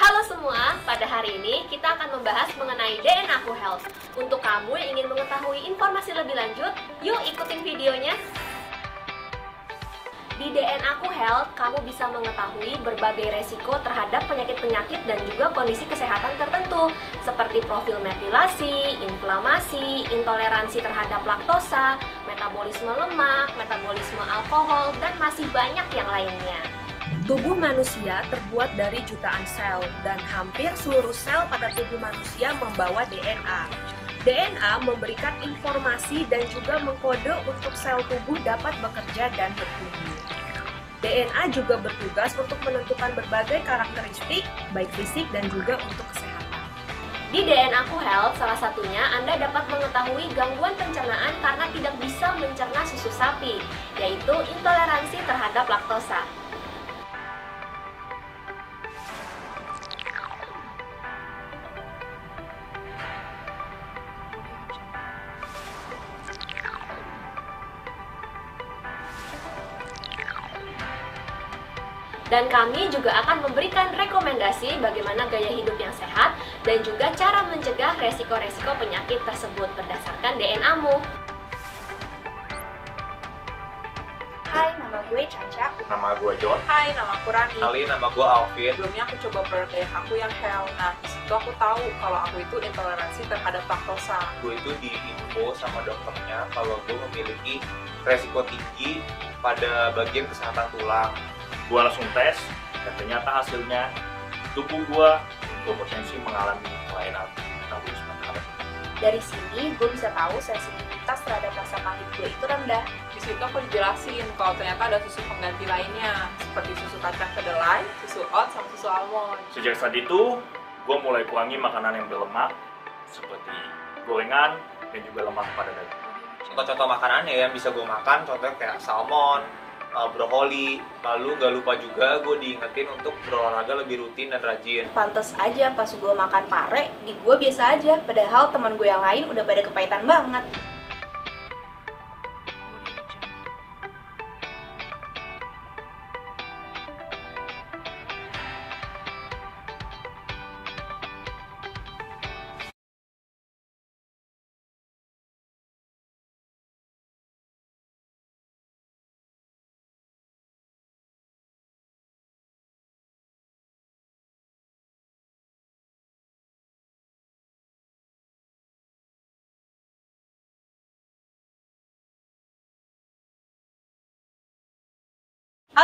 Halo semua, pada hari ini kita akan membahas mengenai DNA Aku Health. Untuk kamu yang ingin mengetahui informasi lebih lanjut, yuk ikutin videonya. Di DNA Aku Health, kamu bisa mengetahui berbagai resiko terhadap penyakit-penyakit dan juga kondisi kesehatan tertentu seperti profil metilasi, inflamasi, intoleransi terhadap laktosa, metabolisme lemak, metabolisme alkohol, dan masih banyak yang lainnya. Tubuh manusia terbuat dari jutaan sel, dan hampir seluruh sel pada tubuh manusia membawa DNA. DNA memberikan informasi dan juga mengkode untuk sel tubuh dapat bekerja dan bertumbuh. DNA juga bertugas untuk menentukan berbagai karakteristik, baik fisik dan juga untuk kesehatan. Di DNA Ku Health, salah satunya Anda dapat mengetahui gangguan pencernaan karena tidak bisa mencerna susu sapi, yaitu intoleransi terhadap laktosa. dan kami juga akan memberikan rekomendasi bagaimana gaya hidup yang sehat dan juga cara mencegah resiko-resiko penyakit tersebut berdasarkan DNA-mu. Hai, nama gue Caca. Nama gue John. Hai, nama aku Rani. Kali nama gue Alvin. Sebelumnya aku coba produk aku yang Hell. Nah, disitu aku tahu kalau aku itu intoleransi terhadap laktosa. Gue itu diinfo sama dokternya kalau gue memiliki resiko tinggi pada bagian kesehatan tulang gua langsung tes dan ternyata hasilnya tubuh gua gue potensi mengalami kelainan metabolisme terhadap dari sini gua bisa tahu sensitivitas terhadap rasa pahit gua itu rendah. Di situ aku dijelasin kalau ternyata ada susu pengganti lainnya seperti susu kacang kedelai, susu oat, sama susu almond. Sejak saat itu, gua mulai kurangi makanan yang berlemak seperti gorengan dan juga lemak pada daging. Contoh-contoh makanannya yang bisa gue makan, contohnya kayak salmon, uh, brokoli lalu gak lupa juga gue diingetin untuk berolahraga lebih rutin dan rajin pantas aja pas gue makan pare di gue biasa aja padahal teman gue yang lain udah pada kepaitan banget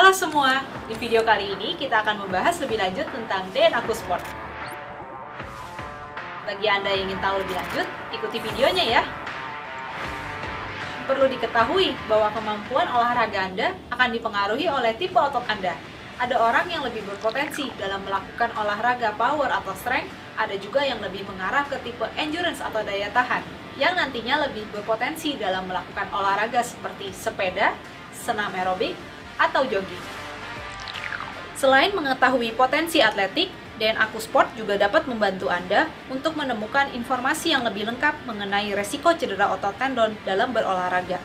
Halo semua, di video kali ini kita akan membahas lebih lanjut tentang DNA Sport. Bagi Anda yang ingin tahu lebih lanjut, ikuti videonya ya. Perlu diketahui bahwa kemampuan olahraga Anda akan dipengaruhi oleh tipe otot Anda. Ada orang yang lebih berpotensi dalam melakukan olahraga power atau strength, ada juga yang lebih mengarah ke tipe endurance atau daya tahan, yang nantinya lebih berpotensi dalam melakukan olahraga seperti sepeda, senam aerobik, atau jogging. Selain mengetahui potensi atletik, dan Sport juga dapat membantu Anda untuk menemukan informasi yang lebih lengkap mengenai resiko cedera otot tendon dalam berolahraga.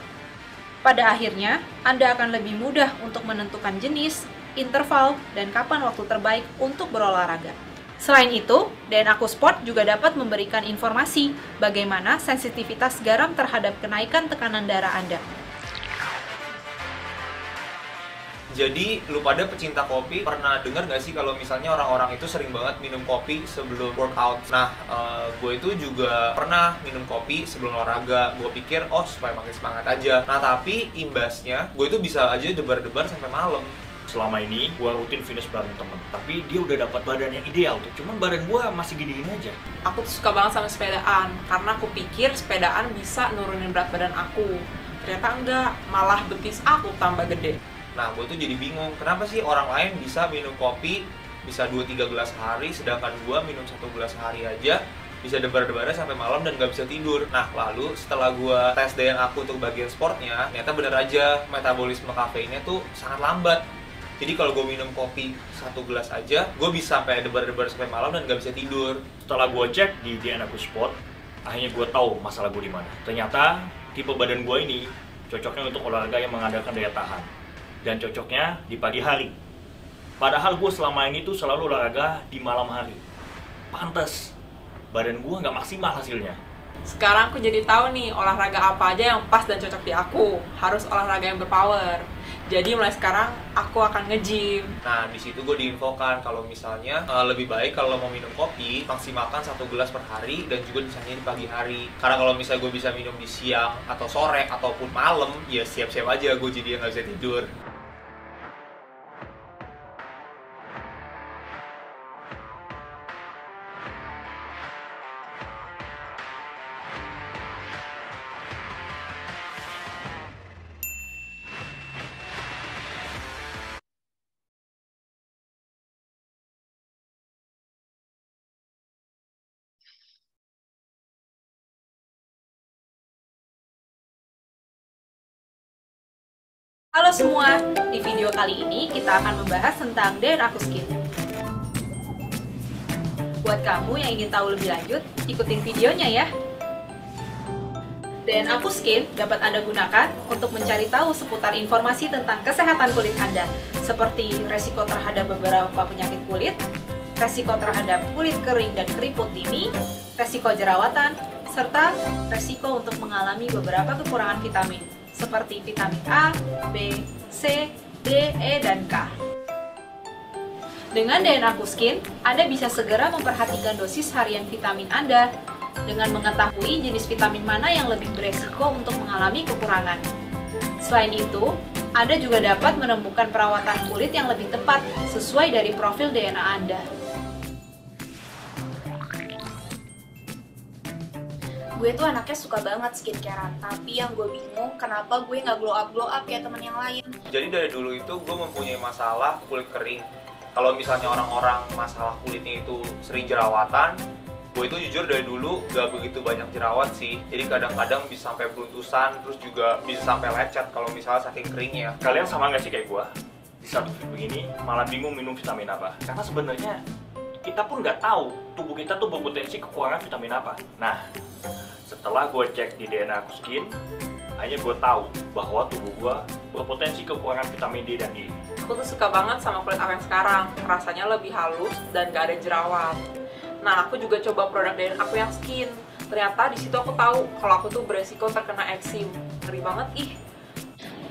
Pada akhirnya, Anda akan lebih mudah untuk menentukan jenis, interval, dan kapan waktu terbaik untuk berolahraga. Selain itu, DNA Sport juga dapat memberikan informasi bagaimana sensitivitas garam terhadap kenaikan tekanan darah Anda. Jadi lu pada pecinta kopi pernah dengar gak sih kalau misalnya orang-orang itu sering banget minum kopi sebelum workout? Nah, uh, eh, gue itu juga pernah minum kopi sebelum olahraga. Gue pikir oh supaya makin semangat aja. Nah tapi imbasnya gue itu bisa aja debar-debar sampai malam selama ini gue rutin finish bareng temen tapi dia udah dapat badan yang ideal tuh cuman badan gue masih gini-gini aja aku tuh suka banget sama sepedaan karena aku pikir sepedaan bisa nurunin berat badan aku ternyata enggak malah betis aku tambah gede Nah, gue tuh jadi bingung, kenapa sih orang lain bisa minum kopi bisa 2-3 gelas hari sedangkan gue minum satu gelas sehari aja bisa debar-debarnya sampai malam dan gak bisa tidur. Nah, lalu setelah gue tes DNA aku untuk bagian sportnya, ternyata bener aja metabolisme kafeinnya tuh sangat lambat. Jadi kalau gue minum kopi satu gelas aja, gue bisa sampai debar-debar sampai malam dan gak bisa tidur. Setelah gue cek di DNA aku sport, akhirnya gue tahu masalah gue di mana. Ternyata tipe badan gue ini cocoknya untuk olahraga yang mengandalkan daya tahan dan cocoknya di pagi hari. Padahal gue selama ini tuh selalu olahraga di malam hari. Pantes, badan gue nggak maksimal hasilnya. Sekarang aku jadi tahu nih olahraga apa aja yang pas dan cocok di aku. Harus olahraga yang berpower. Jadi mulai sekarang aku akan nge-gym. Nah, di situ gue diinfokan kalau misalnya uh, lebih baik kalau mau minum kopi maksimalkan satu gelas per hari dan juga misalnya di pagi hari. Karena kalau misalnya gue bisa minum di siang atau sore ataupun malam, ya siap-siap aja gue jadi yang nggak bisa tidur. semua, di video kali ini kita akan membahas tentang DNA Skin. Buat kamu yang ingin tahu lebih lanjut, ikutin videonya ya. DNA Skin dapat Anda gunakan untuk mencari tahu seputar informasi tentang kesehatan kulit Anda, seperti resiko terhadap beberapa penyakit kulit, resiko terhadap kulit kering dan keriput dini, resiko jerawatan, serta resiko untuk mengalami beberapa kekurangan vitamin seperti vitamin A, B, C, D, E, dan K. Dengan DNA Kuskin, Anda bisa segera memperhatikan dosis harian vitamin Anda dengan mengetahui jenis vitamin mana yang lebih beresiko untuk mengalami kekurangan. Selain itu, Anda juga dapat menemukan perawatan kulit yang lebih tepat sesuai dari profil DNA Anda. gue tuh anaknya suka banget skincarean tapi yang gue bingung kenapa gue nggak glow up glow up ya teman yang lain jadi dari dulu itu gue mempunyai masalah kulit kering kalau misalnya orang-orang masalah kulitnya itu sering jerawatan gue itu jujur dari dulu gak begitu banyak jerawat sih jadi kadang-kadang bisa sampai beruntusan terus juga bisa sampai lecet kalau misalnya saking ya. kalian sama nggak sih kayak gue di saat begini malah bingung minum vitamin apa karena sebenarnya kita pun nggak tahu tubuh kita tuh berpotensi kekurangan vitamin apa nah setelah gue cek di DNA aku skin hanya gue tahu bahwa tubuh gue berpotensi kekurangan vitamin D dan E aku tuh suka banget sama kulit aku yang sekarang rasanya lebih halus dan gak ada jerawat nah aku juga coba produk DNA aku yang skin ternyata di situ aku tahu kalau aku tuh beresiko terkena eksim ngeri banget ih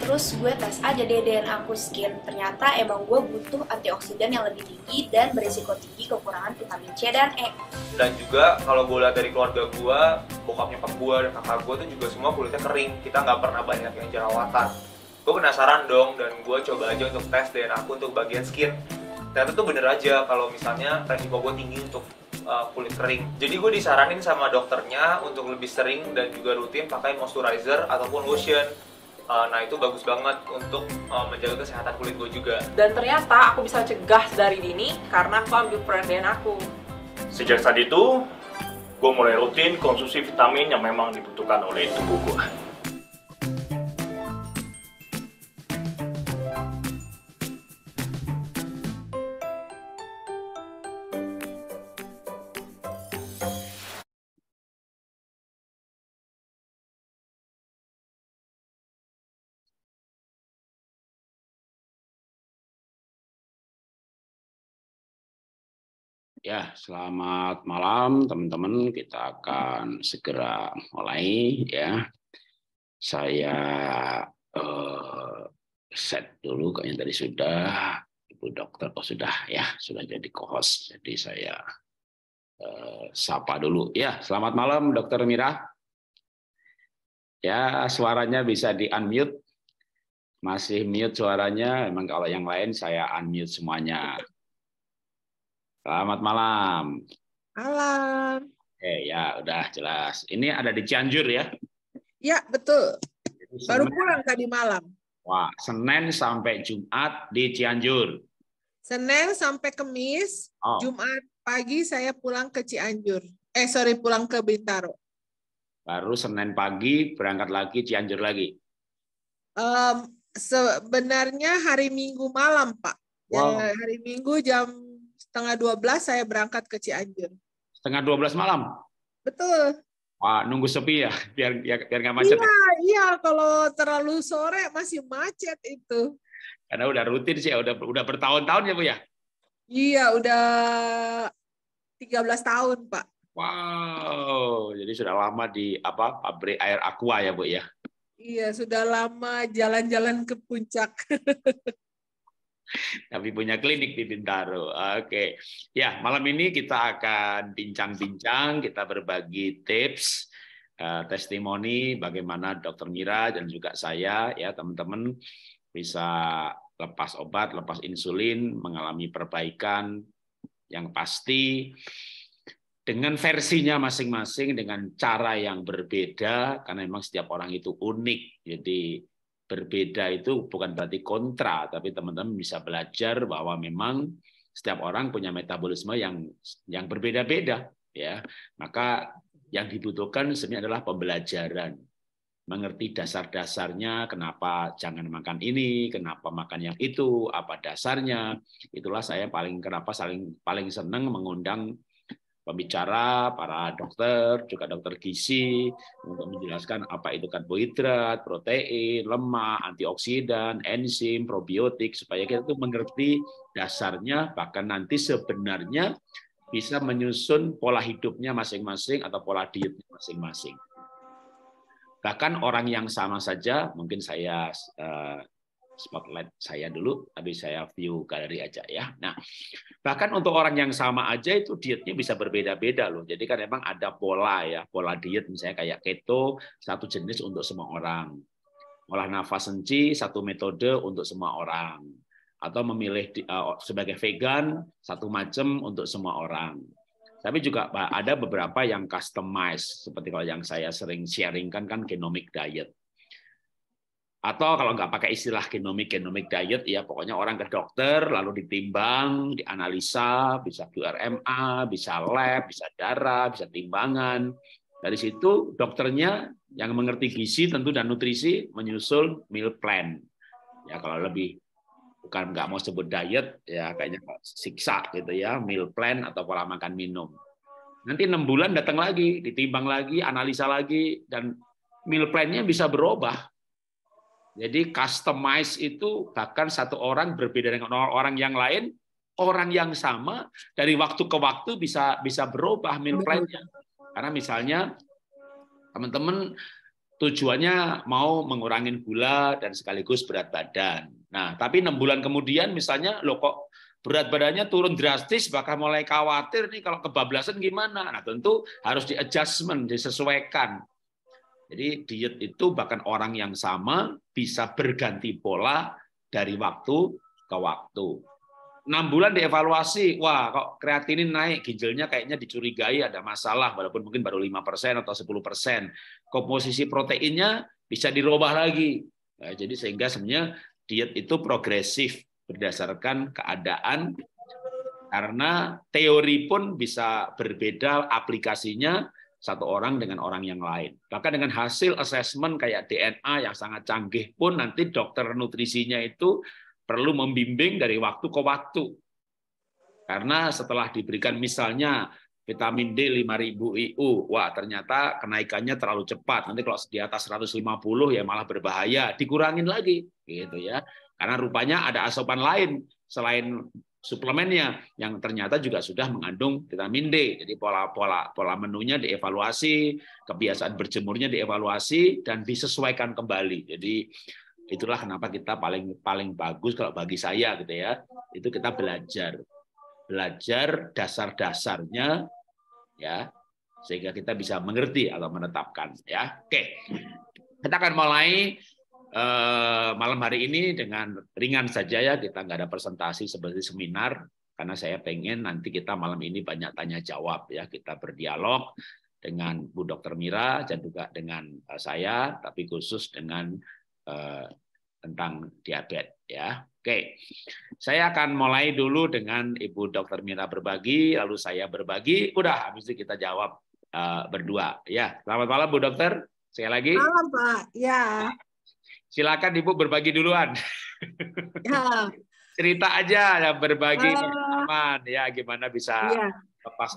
terus gue tes aja deh DNA aku skin ternyata emang gue butuh antioksidan yang lebih tinggi dan berisiko tinggi kekurangan vitamin C dan E dan juga kalau gue lihat dari keluarga gue bokapnya pak gue dan kakak gue tuh juga semua kulitnya kering kita nggak pernah banyak yang jerawatan gue penasaran dong dan gue coba aja untuk tes DNA aku untuk bagian skin ternyata tuh bener aja kalau misalnya resiko gue tinggi untuk uh, kulit kering. Jadi gue disaranin sama dokternya untuk lebih sering dan juga rutin pakai moisturizer ataupun lotion Uh, nah itu bagus banget untuk uh, menjaga kesehatan kulit gue juga. Dan ternyata aku bisa cegah dari dini karena aku ambil perhatian aku. Sejak saat itu, gue mulai rutin konsumsi vitamin yang memang dibutuhkan oleh tubuh gue. Ya, selamat malam teman-teman. Kita akan segera mulai ya. Saya eh, set dulu kayaknya tadi sudah Ibu dokter oh sudah ya, sudah jadi co-host. Jadi saya eh, sapa dulu. Ya, selamat malam Dokter Mira. Ya, suaranya bisa di-unmute. Masih mute suaranya. Memang kalau yang lain saya unmute semuanya. Selamat malam. Malam. Oke, ya udah jelas. Ini ada di Cianjur ya? Ya, betul. Baru pulang tadi malam. Wah, Senin sampai Jumat di Cianjur. Senin sampai Kemis, oh. Jumat pagi saya pulang ke Cianjur. Eh, sorry, pulang ke Bintaro. Baru Senin pagi berangkat lagi Cianjur lagi. Um, sebenarnya hari Minggu malam, Pak. Ya, wow. hari Minggu jam setengah 12 saya berangkat ke Cianjur. Setengah 12 malam? Betul. Wah, nunggu sepi ya, biar biar, biar nggak macet. Iya, iya, kalau terlalu sore masih macet itu. Karena udah rutin sih, ya, udah udah bertahun-tahun ya bu ya. Iya, udah 13 tahun pak. Wow, jadi sudah lama di apa pabrik air aqua ya bu ya. Iya, sudah lama jalan-jalan ke puncak. tapi punya klinik di Bintaro. Oke, ya malam ini kita akan bincang-bincang, kita berbagi tips, eh, testimoni bagaimana Dokter Mira dan juga saya, ya teman-teman bisa lepas obat, lepas insulin, mengalami perbaikan yang pasti dengan versinya masing-masing dengan cara yang berbeda karena memang setiap orang itu unik. Jadi berbeda itu bukan berarti kontra, tapi teman-teman bisa belajar bahwa memang setiap orang punya metabolisme yang yang berbeda-beda ya. Maka yang dibutuhkan sebenarnya adalah pembelajaran mengerti dasar-dasarnya kenapa jangan makan ini, kenapa makan yang itu, apa dasarnya. Itulah saya paling kenapa saling paling senang mengundang pembicara, para dokter, juga dokter gizi untuk menjelaskan apa itu karbohidrat, protein, lemak, antioksidan, enzim, probiotik supaya kita tuh mengerti dasarnya bahkan nanti sebenarnya bisa menyusun pola hidupnya masing-masing atau pola dietnya masing-masing. Bahkan orang yang sama saja, mungkin saya eh, spotlight saya dulu, tapi saya view galeri aja ya. Nah, bahkan untuk orang yang sama aja itu dietnya bisa berbeda-beda loh. Jadi kan memang ada pola ya, pola diet misalnya kayak keto, satu jenis untuk semua orang. Olah nafas senci, satu metode untuk semua orang. Atau memilih eh, sebagai vegan, satu macam untuk semua orang. Tapi juga ada beberapa yang customize, seperti kalau yang saya sering sharingkan kan genomic diet atau kalau nggak pakai istilah genomic genomic diet ya pokoknya orang ke dokter lalu ditimbang dianalisa bisa QRMA bisa lab bisa darah bisa timbangan dari situ dokternya yang mengerti gizi tentu dan nutrisi menyusul meal plan ya kalau lebih bukan nggak mau sebut diet ya kayaknya siksa gitu ya meal plan atau pola makan minum nanti enam bulan datang lagi ditimbang lagi analisa lagi dan meal plan-nya bisa berubah jadi customize itu bahkan satu orang berbeda dengan orang yang lain, orang yang sama dari waktu ke waktu bisa bisa berubah meal plan-nya. Karena misalnya teman-teman tujuannya mau mengurangi gula dan sekaligus berat badan. Nah, tapi enam bulan kemudian misalnya lo kok berat badannya turun drastis bahkan mulai khawatir nih kalau kebablasan gimana. Nah, tentu harus di adjustment, disesuaikan jadi diet itu bahkan orang yang sama bisa berganti pola dari waktu ke waktu. 6 bulan dievaluasi, wah kok kreatinin naik, ginjalnya kayaknya dicurigai ada masalah, walaupun mungkin baru 5% atau 10%. Komposisi proteinnya bisa dirubah lagi. Nah, jadi sehingga sebenarnya diet itu progresif berdasarkan keadaan, karena teori pun bisa berbeda aplikasinya, satu orang dengan orang yang lain. Bahkan dengan hasil asesmen kayak DNA yang sangat canggih pun nanti dokter nutrisinya itu perlu membimbing dari waktu ke waktu. Karena setelah diberikan misalnya vitamin D 5000 IU, wah ternyata kenaikannya terlalu cepat. Nanti kalau di atas 150 ya malah berbahaya, dikurangin lagi gitu ya. Karena rupanya ada asupan lain selain suplemennya yang ternyata juga sudah mengandung vitamin D. Jadi pola-pola pola menunya dievaluasi, kebiasaan berjemurnya dievaluasi dan disesuaikan kembali. Jadi itulah kenapa kita paling paling bagus kalau bagi saya gitu ya. Itu kita belajar. Belajar dasar-dasarnya ya sehingga kita bisa mengerti atau menetapkan ya. Oke. Kita akan mulai Eh, malam hari ini dengan ringan saja ya kita nggak ada presentasi seperti seminar karena saya pengen nanti kita malam ini banyak tanya jawab ya kita berdialog dengan Bu Dokter Mira dan juga dengan eh, saya tapi khusus dengan eh, tentang diabetes ya. Oke. Saya akan mulai dulu dengan Ibu Dokter Mira berbagi lalu saya berbagi udah habis itu kita jawab berdua ya. Selamat malam Bu Dokter. saya lagi. Malam Pak. Ya silakan Ibu berbagi duluan. Ya. Cerita aja ya berbagi uh, pengalaman ya gimana bisa ya.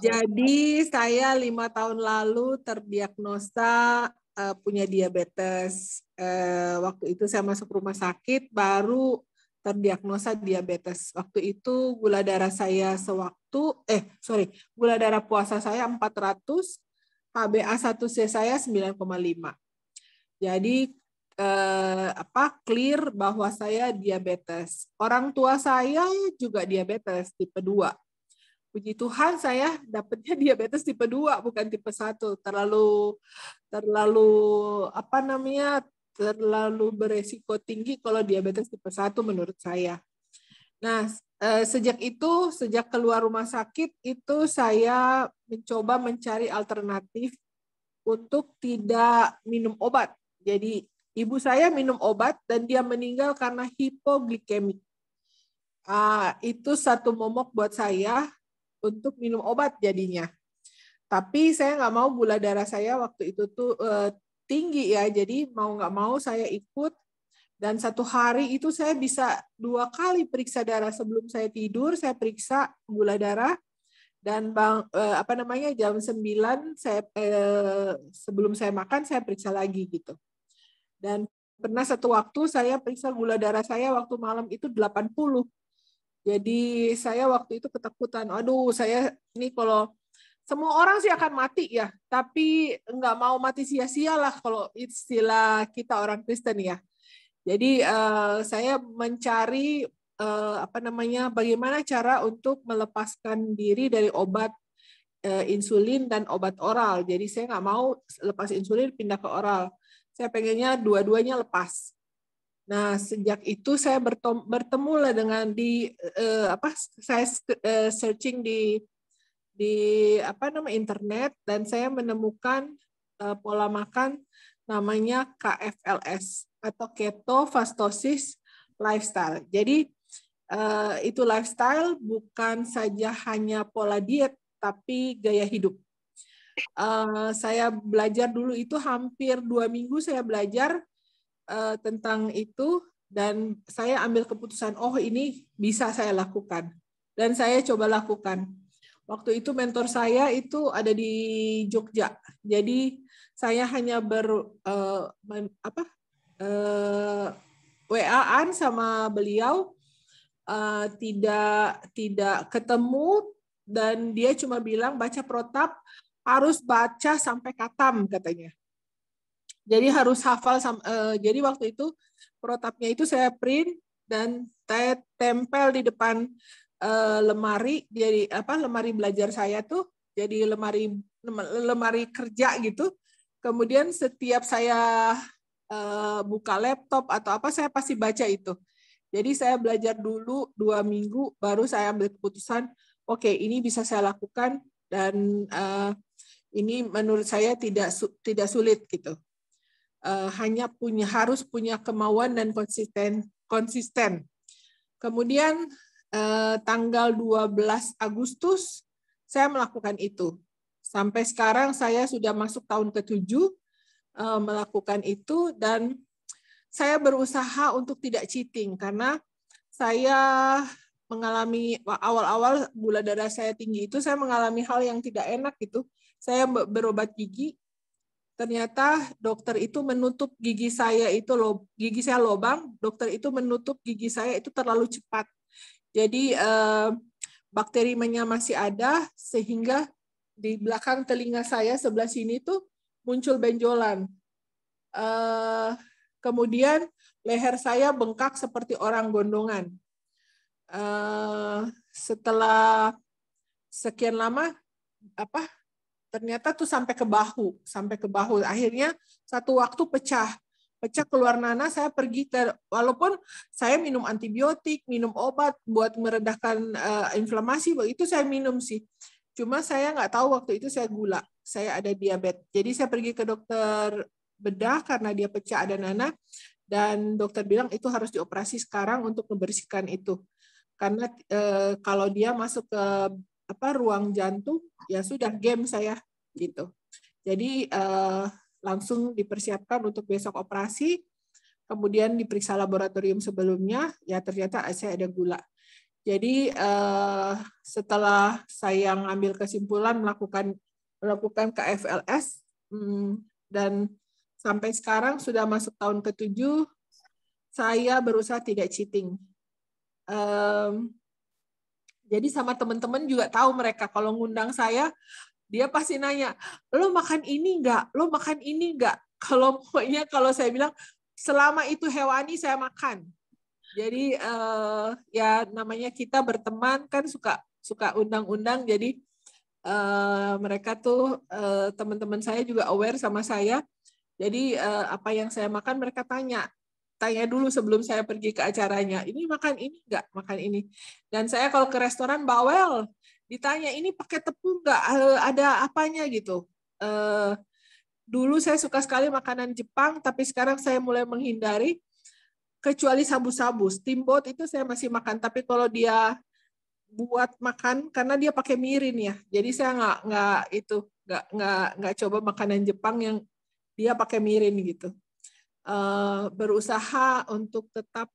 Jadi saya lima tahun lalu terdiagnosa uh, punya diabetes. Uh, waktu itu saya masuk rumah sakit baru terdiagnosa diabetes. Waktu itu gula darah saya sewaktu eh sorry gula darah puasa saya 400 HbA1c saya 9,5. Jadi eh, apa clear bahwa saya diabetes. Orang tua saya juga diabetes tipe 2. Puji Tuhan saya dapatnya diabetes tipe 2 bukan tipe 1. Terlalu terlalu apa namanya? terlalu beresiko tinggi kalau diabetes tipe 1 menurut saya. Nah, eh, sejak itu, sejak keluar rumah sakit itu saya mencoba mencari alternatif untuk tidak minum obat. Jadi Ibu saya minum obat dan dia meninggal karena hipoglikemik. Uh, itu satu momok buat saya untuk minum obat jadinya. Tapi saya nggak mau gula darah saya waktu itu tuh uh, tinggi ya, jadi mau nggak mau saya ikut. Dan satu hari itu saya bisa dua kali periksa darah sebelum saya tidur, saya periksa gula darah dan bang uh, apa namanya jam 9 saya uh, sebelum saya makan saya periksa lagi gitu. Dan pernah satu waktu saya periksa gula darah saya waktu malam itu 80. Jadi saya waktu itu ketakutan, aduh saya ini kalau semua orang sih akan mati ya, tapi nggak mau mati sia-sia lah kalau istilah kita orang Kristen ya. Jadi uh, saya mencari uh, apa namanya bagaimana cara untuk melepaskan diri dari obat eh, insulin dan obat oral. Jadi saya nggak mau lepas insulin pindah ke oral saya pengennya dua-duanya lepas. Nah, sejak itu saya bertemu lah dengan di eh, apa saya eh, searching di di apa nama internet dan saya menemukan eh, pola makan namanya KFLS atau keto fastosis lifestyle. Jadi eh, itu lifestyle bukan saja hanya pola diet tapi gaya hidup uh, saya belajar dulu itu hampir dua minggu saya belajar uh, tentang itu dan saya ambil keputusan oh ini bisa saya lakukan dan saya coba lakukan waktu itu mentor saya itu ada di Jogja jadi saya hanya ber uh, apa uh, wa sama beliau uh, tidak tidak ketemu dan dia cuma bilang baca protap harus baca sampai katam katanya. Jadi harus hafal. Eh, jadi waktu itu protapnya itu saya print dan saya tempel di depan eh, lemari. Jadi apa lemari belajar saya tuh jadi lemari lemari kerja gitu. Kemudian setiap saya eh, buka laptop atau apa saya pasti baca itu. Jadi saya belajar dulu dua minggu, baru saya ambil keputusan, oke okay, ini bisa saya lakukan dan uh, ini menurut saya tidak tidak sulit gitu. Eh, hanya punya harus punya kemauan dan konsisten konsisten. Kemudian eh, tanggal 12 Agustus saya melakukan itu. Sampai sekarang saya sudah masuk tahun ke-7 eh, melakukan itu dan saya berusaha untuk tidak cheating karena saya mengalami awal-awal gula darah saya tinggi itu saya mengalami hal yang tidak enak gitu saya berobat gigi, ternyata dokter itu menutup gigi saya itu lo, gigi saya lobang, dokter itu menutup gigi saya itu terlalu cepat. Jadi eh, bakterimanya masih ada sehingga di belakang telinga saya sebelah sini tuh muncul benjolan. Eh, kemudian leher saya bengkak seperti orang gondongan. Eh, setelah sekian lama apa ternyata tuh sampai ke bahu sampai ke bahu akhirnya satu waktu pecah pecah keluar nanah saya pergi ke walaupun saya minum antibiotik minum obat buat meredakan uh, inflamasi Itu saya minum sih cuma saya nggak tahu waktu itu saya gula saya ada diabetes jadi saya pergi ke dokter bedah karena dia pecah ada nanah dan dokter bilang itu harus dioperasi sekarang untuk membersihkan itu karena e, kalau dia masuk ke apa ruang jantung ya sudah game saya gitu jadi eh, langsung dipersiapkan untuk besok operasi kemudian diperiksa laboratorium sebelumnya ya ternyata saya ada gula jadi eh, setelah saya ngambil kesimpulan melakukan melakukan KFLS hmm, dan sampai sekarang sudah masuk tahun ketujuh saya berusaha tidak cheating um, jadi sama teman-teman juga tahu mereka kalau ngundang saya, dia pasti nanya, lo makan ini enggak? Lo makan ini enggak? Kalau pokoknya kalau saya bilang, selama itu hewani saya makan. Jadi uh, ya namanya kita berteman kan suka suka undang-undang. Jadi uh, mereka tuh uh, teman-teman saya juga aware sama saya. Jadi uh, apa yang saya makan mereka tanya tanya dulu sebelum saya pergi ke acaranya, ini makan ini enggak, makan ini. Dan saya kalau ke restoran bawel, ditanya ini pakai tepung enggak, eh, ada apanya gitu. Eh, dulu saya suka sekali makanan Jepang, tapi sekarang saya mulai menghindari, kecuali sabu-sabu. Steamboat itu saya masih makan, tapi kalau dia buat makan karena dia pakai mirin ya jadi saya nggak nggak itu nggak nggak nggak coba makanan Jepang yang dia pakai mirin gitu Eh, berusaha untuk tetap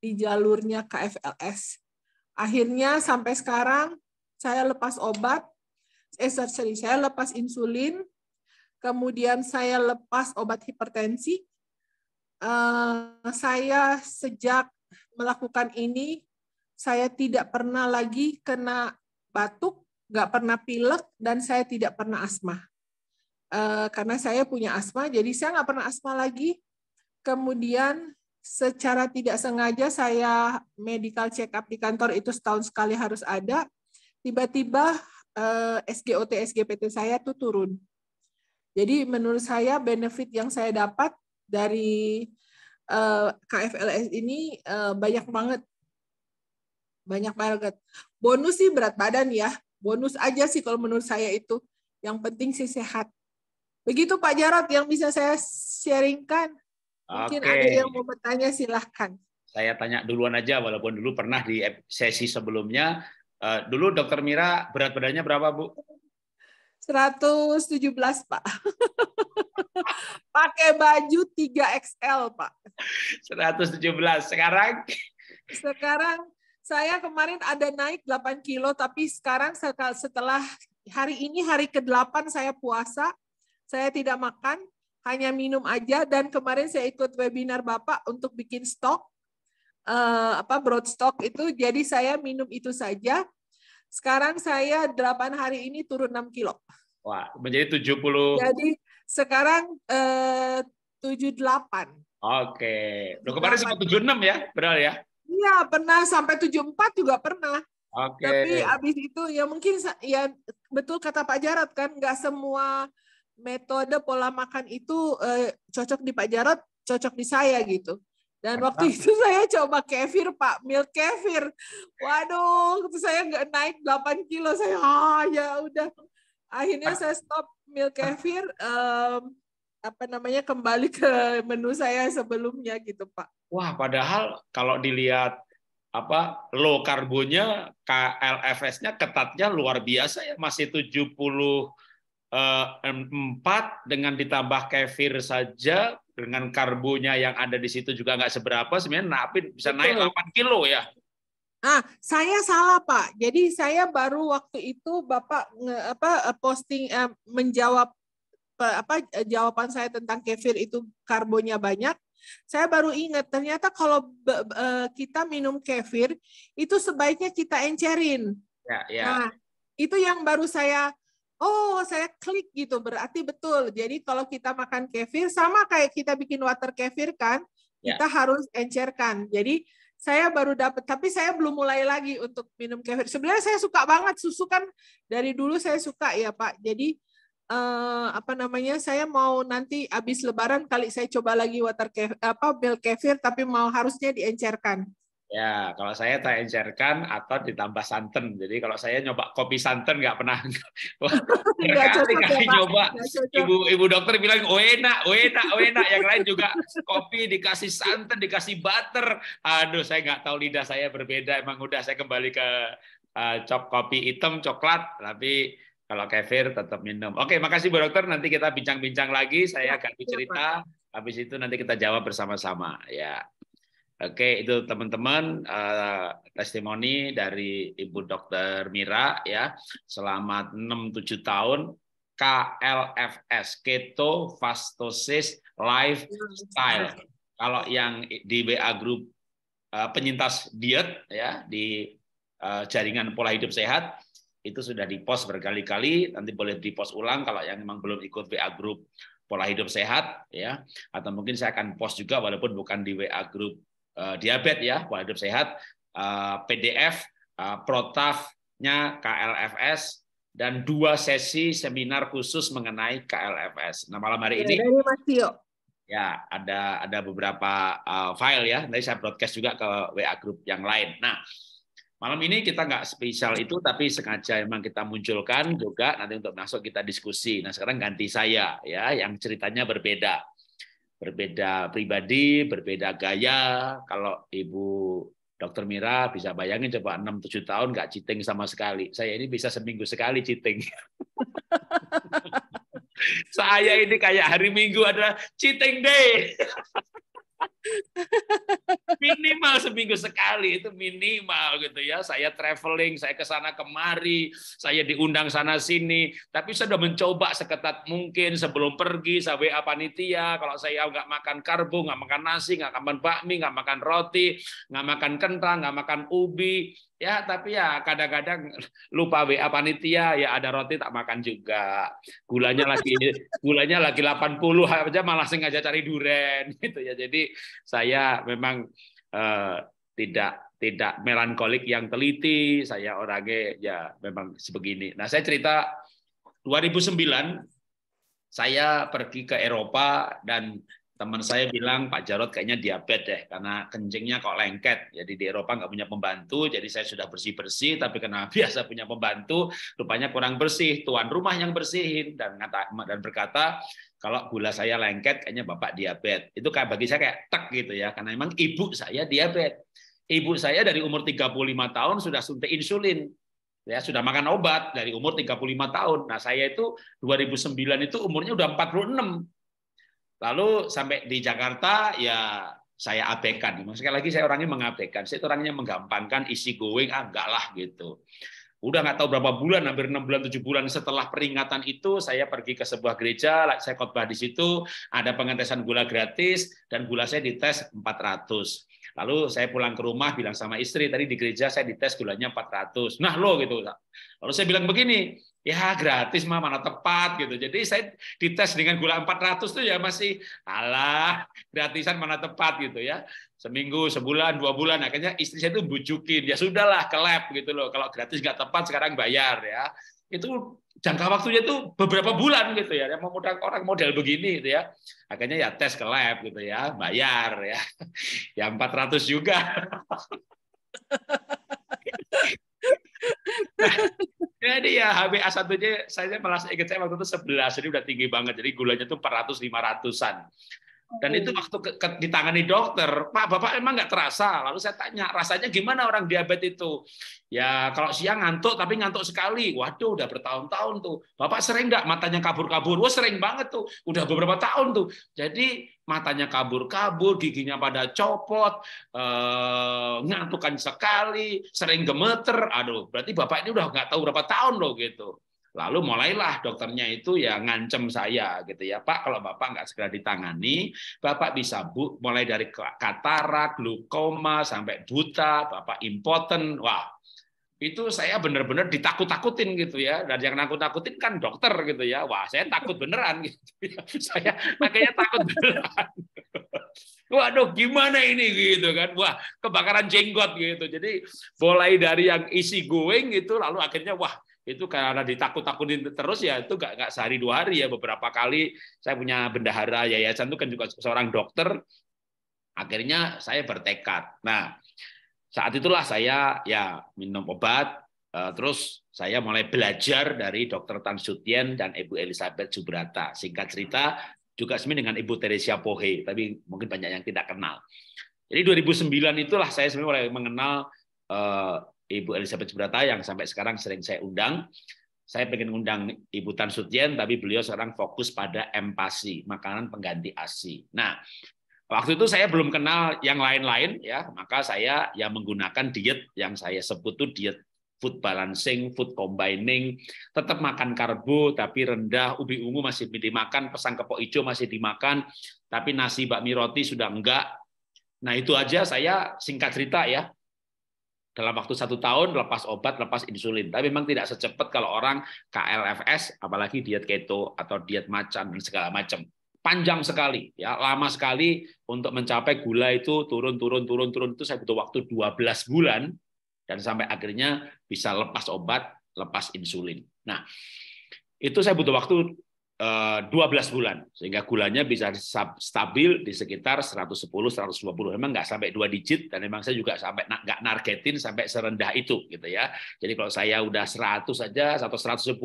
di jalurnya KFLS. Akhirnya sampai sekarang saya lepas obat, eh sorry, saya lepas insulin, kemudian saya lepas obat hipertensi. Eh, saya sejak melakukan ini, saya tidak pernah lagi kena batuk, nggak pernah pilek, dan saya tidak pernah asma. Eh, karena saya punya asma, jadi saya nggak pernah asma lagi. Kemudian secara tidak sengaja saya medical check up di kantor itu setahun sekali harus ada. Tiba-tiba eh, SGOT SGPT saya tuh turun. Jadi menurut saya benefit yang saya dapat dari eh, KFLS ini eh, banyak banget. Banyak banget. Bonus sih berat badan ya. Bonus aja sih kalau menurut saya itu. Yang penting sih sehat. Begitu Pak Jarod yang bisa saya sharingkan. Mungkin okay. ada yang mau bertanya silahkan. Saya tanya duluan aja walaupun dulu pernah di sesi sebelumnya. Eh, dulu Dokter Mira berat badannya berapa Bu? 117 Pak. Pakai baju 3XL Pak. 117. Sekarang? Sekarang saya kemarin ada naik 8 kilo, tapi sekarang setelah hari ini hari ke-8 saya puasa, saya tidak makan, hanya minum aja. Dan kemarin saya ikut webinar Bapak untuk bikin stok, eh, apa broad stock itu. Jadi saya minum itu saja. Sekarang saya delapan hari ini turun 6 kilo. Wah, menjadi 70. Jadi sekarang eh, delapan Oke. Okay. kemarin sempat tujuh enam ya, benar ya? Iya, pernah sampai tujuh empat juga pernah. Oke. Tapi habis itu ya mungkin ya betul kata Pak jarod kan nggak semua metode pola makan itu eh, cocok di Pak Jarot, cocok di saya gitu. Dan waktu itu saya coba kefir Pak, milk kefir. Waduh, itu saya nggak naik 8 kilo. Saya ah ya udah. Akhirnya nah. saya stop milk kefir. Um, apa namanya kembali ke menu saya sebelumnya gitu Pak. Wah, padahal kalau dilihat apa low karbonnya, KLFS-nya ketatnya luar biasa ya masih 70 Eh, empat dengan ditambah kefir saja dengan karbonya yang ada di situ juga nggak seberapa sebenarnya napi bisa naik Betul. naik 8 kilo ya. Ah, saya salah Pak. Jadi saya baru waktu itu Bapak nge, apa eh, posting eh, menjawab apa eh, jawaban saya tentang kefir itu karbonya banyak. Saya baru ingat ternyata kalau be, be, kita minum kefir itu sebaiknya kita encerin. Ya, ya. Nah, itu yang baru saya oh saya klik gitu berarti betul jadi kalau kita makan kefir sama kayak kita bikin water kefir kan yeah. kita harus encerkan jadi saya baru dapat tapi saya belum mulai lagi untuk minum kefir sebenarnya saya suka banget susu kan dari dulu saya suka ya pak jadi eh, apa namanya saya mau nanti habis lebaran kali saya coba lagi water kefir, apa milk kefir tapi mau harusnya diencerkan Ya, kalau saya tak encerkan atau ditambah santan. Jadi kalau saya nyoba kopi santan nggak pernah berkali ya, kali nyoba. Ibu ibu dokter bilang oh enak, oh enak, oh enak. Yang lain juga kopi dikasih santan, dikasih butter. Aduh, saya nggak tahu lidah saya berbeda. Emang udah saya kembali ke uh, cop kopi hitam, coklat. Tapi kalau kefir tetap minum. Oke, makasih Bu Dokter. Nanti kita bincang-bincang lagi. Saya iya, iya, akan bercerita. Habis itu nanti kita jawab bersama-sama. Ya. Oke, itu teman-teman uh, testimoni dari Ibu Dr. Mira ya. selamat 6-7 tahun KLFS, keto fastosis lifestyle. Kalau yang di WA group uh, penyintas diet ya di uh, jaringan pola hidup sehat itu sudah dipost berkali-kali, nanti boleh dipost ulang kalau yang memang belum ikut WA group pola hidup sehat ya atau mungkin saya akan post juga walaupun bukan di WA grup Eh, diabetes ya, pola hidup sehat, eh, PDF, protapnya eh, protafnya KLFS dan dua sesi seminar khusus mengenai KLFS. Nah, malam hari iya, ini dari Mas Tio. Ya, ada ada beberapa file ya. Nanti saya broadcast juga ke WA grup yang lain. Nah, Malam ini kita nggak spesial itu, tapi sengaja memang kita munculkan juga nanti untuk masuk kita diskusi. Nah sekarang ganti saya ya, yang ceritanya berbeda berbeda pribadi, berbeda gaya. Kalau Ibu Dokter Mira bisa bayangin coba 6-7 tahun nggak cheating sama sekali. Saya ini bisa seminggu sekali cheating. Saya ini kayak hari Minggu adalah cheating day minimal seminggu sekali itu minimal gitu ya. Saya traveling, saya ke sana kemari, saya diundang sana sini, tapi saya sudah mencoba seketat mungkin sebelum pergi saya WA panitia, kalau saya nggak makan karbo, nggak makan nasi, nggak makan bakmi, nggak makan roti, nggak makan kentang, nggak makan ubi, Ya, tapi ya kadang-kadang lupa WA panitia, ya ada roti tak makan juga. Gulanya lagi gulanya lagi 80 aja malah sengaja cari duren gitu ya. Jadi saya memang eh, tidak tidak melankolik yang teliti, saya orangnya ya memang sebegini. Nah, saya cerita 2009 saya pergi ke Eropa dan teman saya bilang Pak Jarot kayaknya diabetes deh karena kencingnya kok lengket. Jadi di Eropa nggak punya pembantu, jadi saya sudah bersih bersih, tapi karena biasa punya pembantu, rupanya kurang bersih. Tuan rumah yang bersihin dan kata dan berkata kalau gula saya lengket, kayaknya bapak diabetes. Itu kayak bagi saya kayak tek gitu ya, karena memang ibu saya diabetes. Ibu saya dari umur 35 tahun sudah suntik insulin. Ya, sudah makan obat dari umur 35 tahun. Nah, saya itu 2009 itu umurnya udah 46 Lalu sampai di Jakarta ya saya abaikan. Sekali lagi saya orangnya mengabaikan. Saya orangnya menggampangkan isi going ah enggak lah gitu. Udah nggak tahu berapa bulan, hampir enam bulan, tujuh bulan setelah peringatan itu, saya pergi ke sebuah gereja, saya khotbah di situ, ada pengetesan gula gratis, dan gula saya dites 400. Lalu saya pulang ke rumah bilang sama istri, tadi di gereja saya dites gulanya 400. Nah lo gitu. Lalu saya bilang begini, ya gratis mah mana tepat gitu. Jadi saya dites dengan gula 400 tuh ya masih alah gratisan mana tepat gitu ya. Seminggu, sebulan, dua bulan akhirnya istri saya itu bujukin ya sudahlah ke lab gitu loh. Kalau gratis nggak tepat sekarang bayar ya. Itu jangka waktunya itu beberapa bulan gitu ya. Yang memudahkan orang model begini gitu ya. Akhirnya ya tes ke lab gitu ya, bayar ya. Ya 400 juga. jadi nah, ya, ya HbA satunya saya malah ingat saya waktu itu 11, jadi udah tinggi banget. Jadi gulanya tuh 400 500-an. Dan itu oh. waktu ke, ke, ditangani dokter, Pak Bapak emang nggak terasa. Lalu saya tanya, rasanya gimana orang diabetes itu? Ya kalau siang ngantuk, tapi ngantuk sekali. Waduh, udah bertahun-tahun tuh. Bapak sering nggak matanya kabur-kabur? Wah sering banget tuh. Udah beberapa tahun tuh. Jadi matanya kabur-kabur, giginya pada copot, eh, ngantukan sekali, sering gemeter. Aduh, berarti bapak ini udah nggak tahu berapa tahun loh gitu. Lalu mulailah dokternya itu ya ngancem saya gitu ya Pak kalau Bapak nggak segera ditangani Bapak bisa bu mulai dari katarak, glaukoma sampai buta Bapak impoten wah itu saya benar-benar ditakut-takutin gitu ya dan yang nakut takutin kan dokter gitu ya wah saya takut beneran gitu ya. saya makanya takut beneran waduh gimana ini gitu kan wah kebakaran jenggot gitu jadi mulai dari yang isi going itu lalu akhirnya wah itu karena ditakut-takutin terus ya itu gak, gak sehari dua hari ya beberapa kali saya punya bendahara yayasan itu kan juga seorang dokter akhirnya saya bertekad nah saat itulah saya ya minum obat, eh, terus saya mulai belajar dari dokter Tan Sutien dan Ibu Elizabeth Subrata. Singkat cerita, juga sebenarnya dengan Ibu Teresia Pohe, tapi mungkin banyak yang tidak kenal. Jadi 2009 itulah saya sebenarnya mulai mengenal eh, Ibu Elizabeth Subrata yang sampai sekarang sering saya undang. Saya ingin undang Ibu Tan Sutien, tapi beliau sekarang fokus pada empasi, makanan pengganti ASI. Nah, Waktu itu saya belum kenal yang lain-lain ya, maka saya ya menggunakan diet yang saya sebut tuh diet food balancing, food combining, tetap makan karbo tapi rendah, ubi ungu masih dimakan, pesan kepok hijau masih dimakan, tapi nasi bakmi roti sudah enggak. Nah itu aja saya singkat cerita ya, dalam waktu satu tahun lepas obat, lepas insulin. Tapi memang tidak secepat kalau orang KLFS, apalagi diet keto atau diet macan dan segala macam panjang sekali, ya lama sekali untuk mencapai gula itu turun turun turun turun itu saya butuh waktu 12 bulan dan sampai akhirnya bisa lepas obat, lepas insulin. Nah, itu saya butuh waktu 12 eh, bulan sehingga gulanya bisa stabil di sekitar 110 120 memang nggak sampai dua digit dan memang saya juga sampai nggak nargetin sampai serendah itu gitu ya jadi kalau saya udah 100 saja atau 110